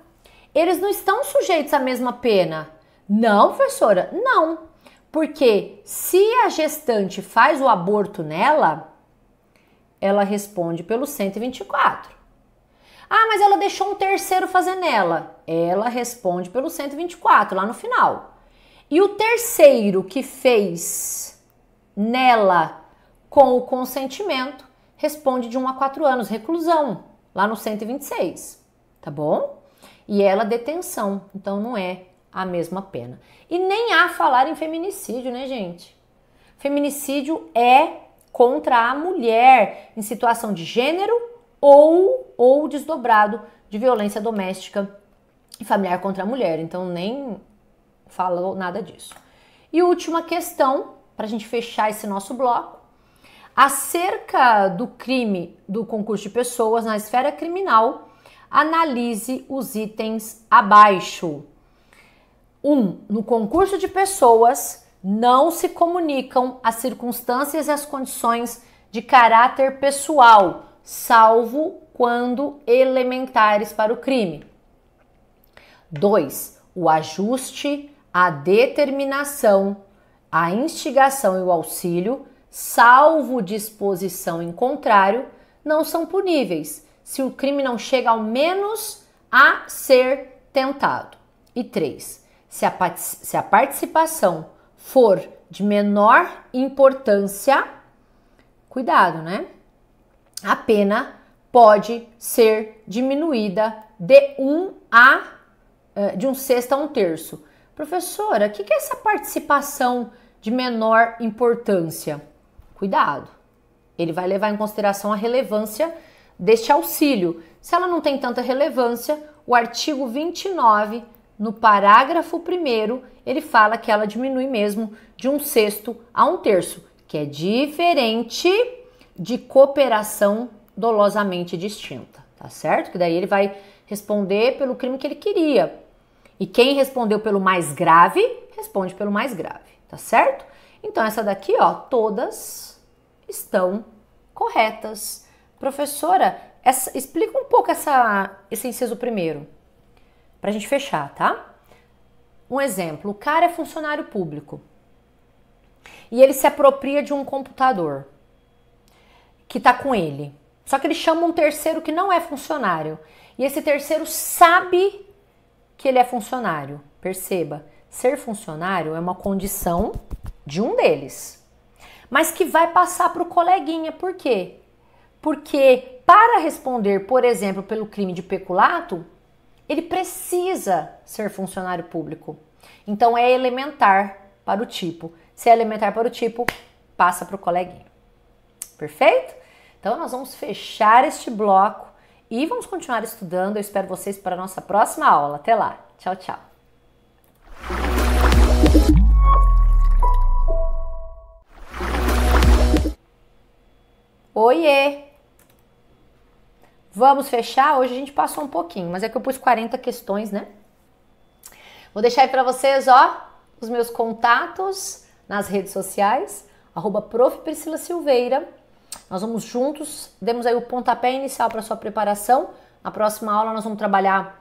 Eles não estão sujeitos à mesma pena. Não, professora, não. Porque se a gestante faz o aborto nela, ela responde pelo 124. Ah, mas ela deixou um terceiro fazer nela. Ela responde pelo 124, lá no final. E o terceiro que fez nela com o consentimento responde de 1 a 4 anos, reclusão, lá no 126, tá bom? E ela detenção, então não é a mesma pena. E nem há falar em feminicídio, né, gente? Feminicídio é contra a mulher em situação de gênero ou, ou desdobrado de violência doméstica e familiar contra a mulher. Então, nem falou nada disso. E última questão, para a gente fechar esse nosso bloco, acerca do crime do concurso de pessoas na esfera criminal, analise os itens abaixo. 1. Um, no concurso de pessoas, não se comunicam as circunstâncias e as condições de caráter pessoal salvo quando elementares para o crime. 2. O ajuste, a determinação, a instigação e o auxílio, salvo disposição em contrário, não são puníveis se o crime não chega ao menos a ser tentado. E 3. Se se a participação for de menor importância, cuidado, né? a pena pode ser diminuída de um a eh, de um sexto a um terço. Professora, o que, que é essa participação de menor importância? Cuidado, ele vai levar em consideração a relevância deste auxílio. Se ela não tem tanta relevância, o artigo 29, no parágrafo 1, ele fala que ela diminui mesmo de um sexto a um terço, que é diferente de cooperação dolosamente distinta, tá certo? Que daí ele vai responder pelo crime que ele queria. E quem respondeu pelo mais grave, responde pelo mais grave, tá certo? Então essa daqui, ó, todas estão corretas. Professora, essa, explica um pouco essa, esse inciso primeiro, para a gente fechar, tá? Um exemplo: o cara é funcionário público e ele se apropria de um computador que está com ele. Só que ele chama um terceiro que não é funcionário. E esse terceiro sabe que ele é funcionário. Perceba, ser funcionário é uma condição de um deles, mas que vai passar para o coleguinha. Por quê? Porque para responder, por exemplo, pelo crime de peculato, ele precisa ser funcionário público. Então é elementar para o tipo. Se é elementar para o tipo, passa para o coleguinha. Perfeito? Então nós vamos fechar este bloco e vamos continuar estudando. Eu espero vocês para a nossa próxima aula. Até lá. Tchau, tchau. Oiê! Vamos fechar? Hoje a gente passou um pouquinho, mas é que eu pus 40 questões, né? Vou deixar aí para vocês, ó, os meus contatos nas redes sociais, arroba prof. Priscila Silveira, nós vamos juntos, demos aí o pontapé inicial para sua preparação. Na próxima aula nós vamos trabalhar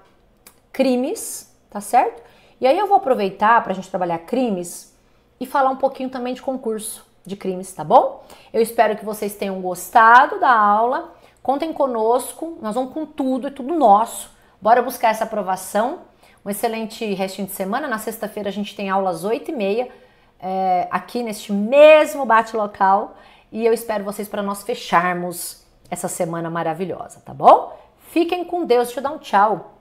crimes, tá certo? E aí eu vou aproveitar para a gente trabalhar crimes e falar um pouquinho também de concurso de crimes, tá bom? Eu espero que vocês tenham gostado da aula. Contem conosco, nós vamos com tudo, é tudo nosso. Bora buscar essa aprovação. Um excelente restinho de semana. Na sexta-feira a gente tem aulas 8 e meia é, aqui neste mesmo bate local e eu espero vocês para nós fecharmos essa semana maravilhosa, tá bom? Fiquem com Deus, deixa eu dar um tchau.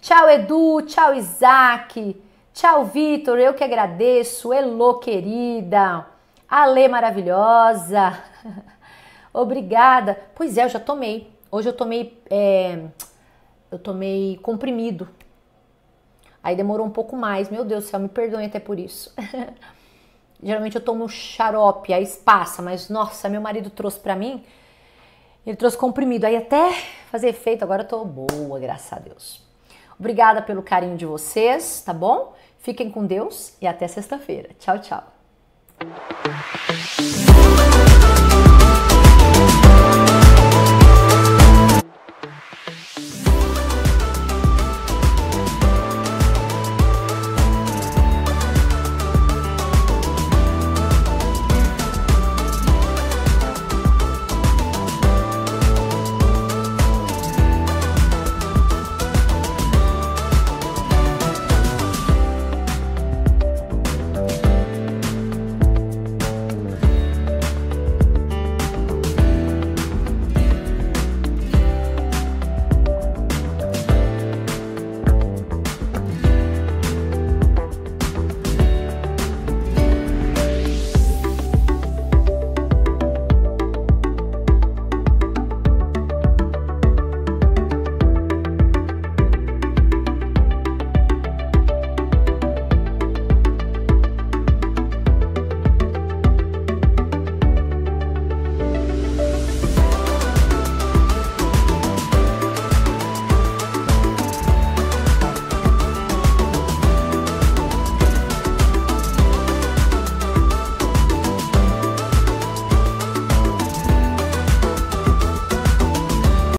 Tchau, Edu, tchau, Isaac, tchau, Vitor, eu que agradeço, Elô querida, Ale maravilhosa, obrigada. Pois é, eu já tomei. Hoje eu tomei, é, eu tomei comprimido. Aí demorou um pouco mais, meu Deus do céu, me perdoe até por isso. Geralmente eu tomo xarope, aí passa, mas nossa, meu marido trouxe para mim. Ele trouxe comprimido, aí até fazer efeito, agora eu tô boa, graças a Deus. Obrigada pelo carinho de vocês, tá bom? Fiquem com Deus e até sexta-feira. Tchau, tchau.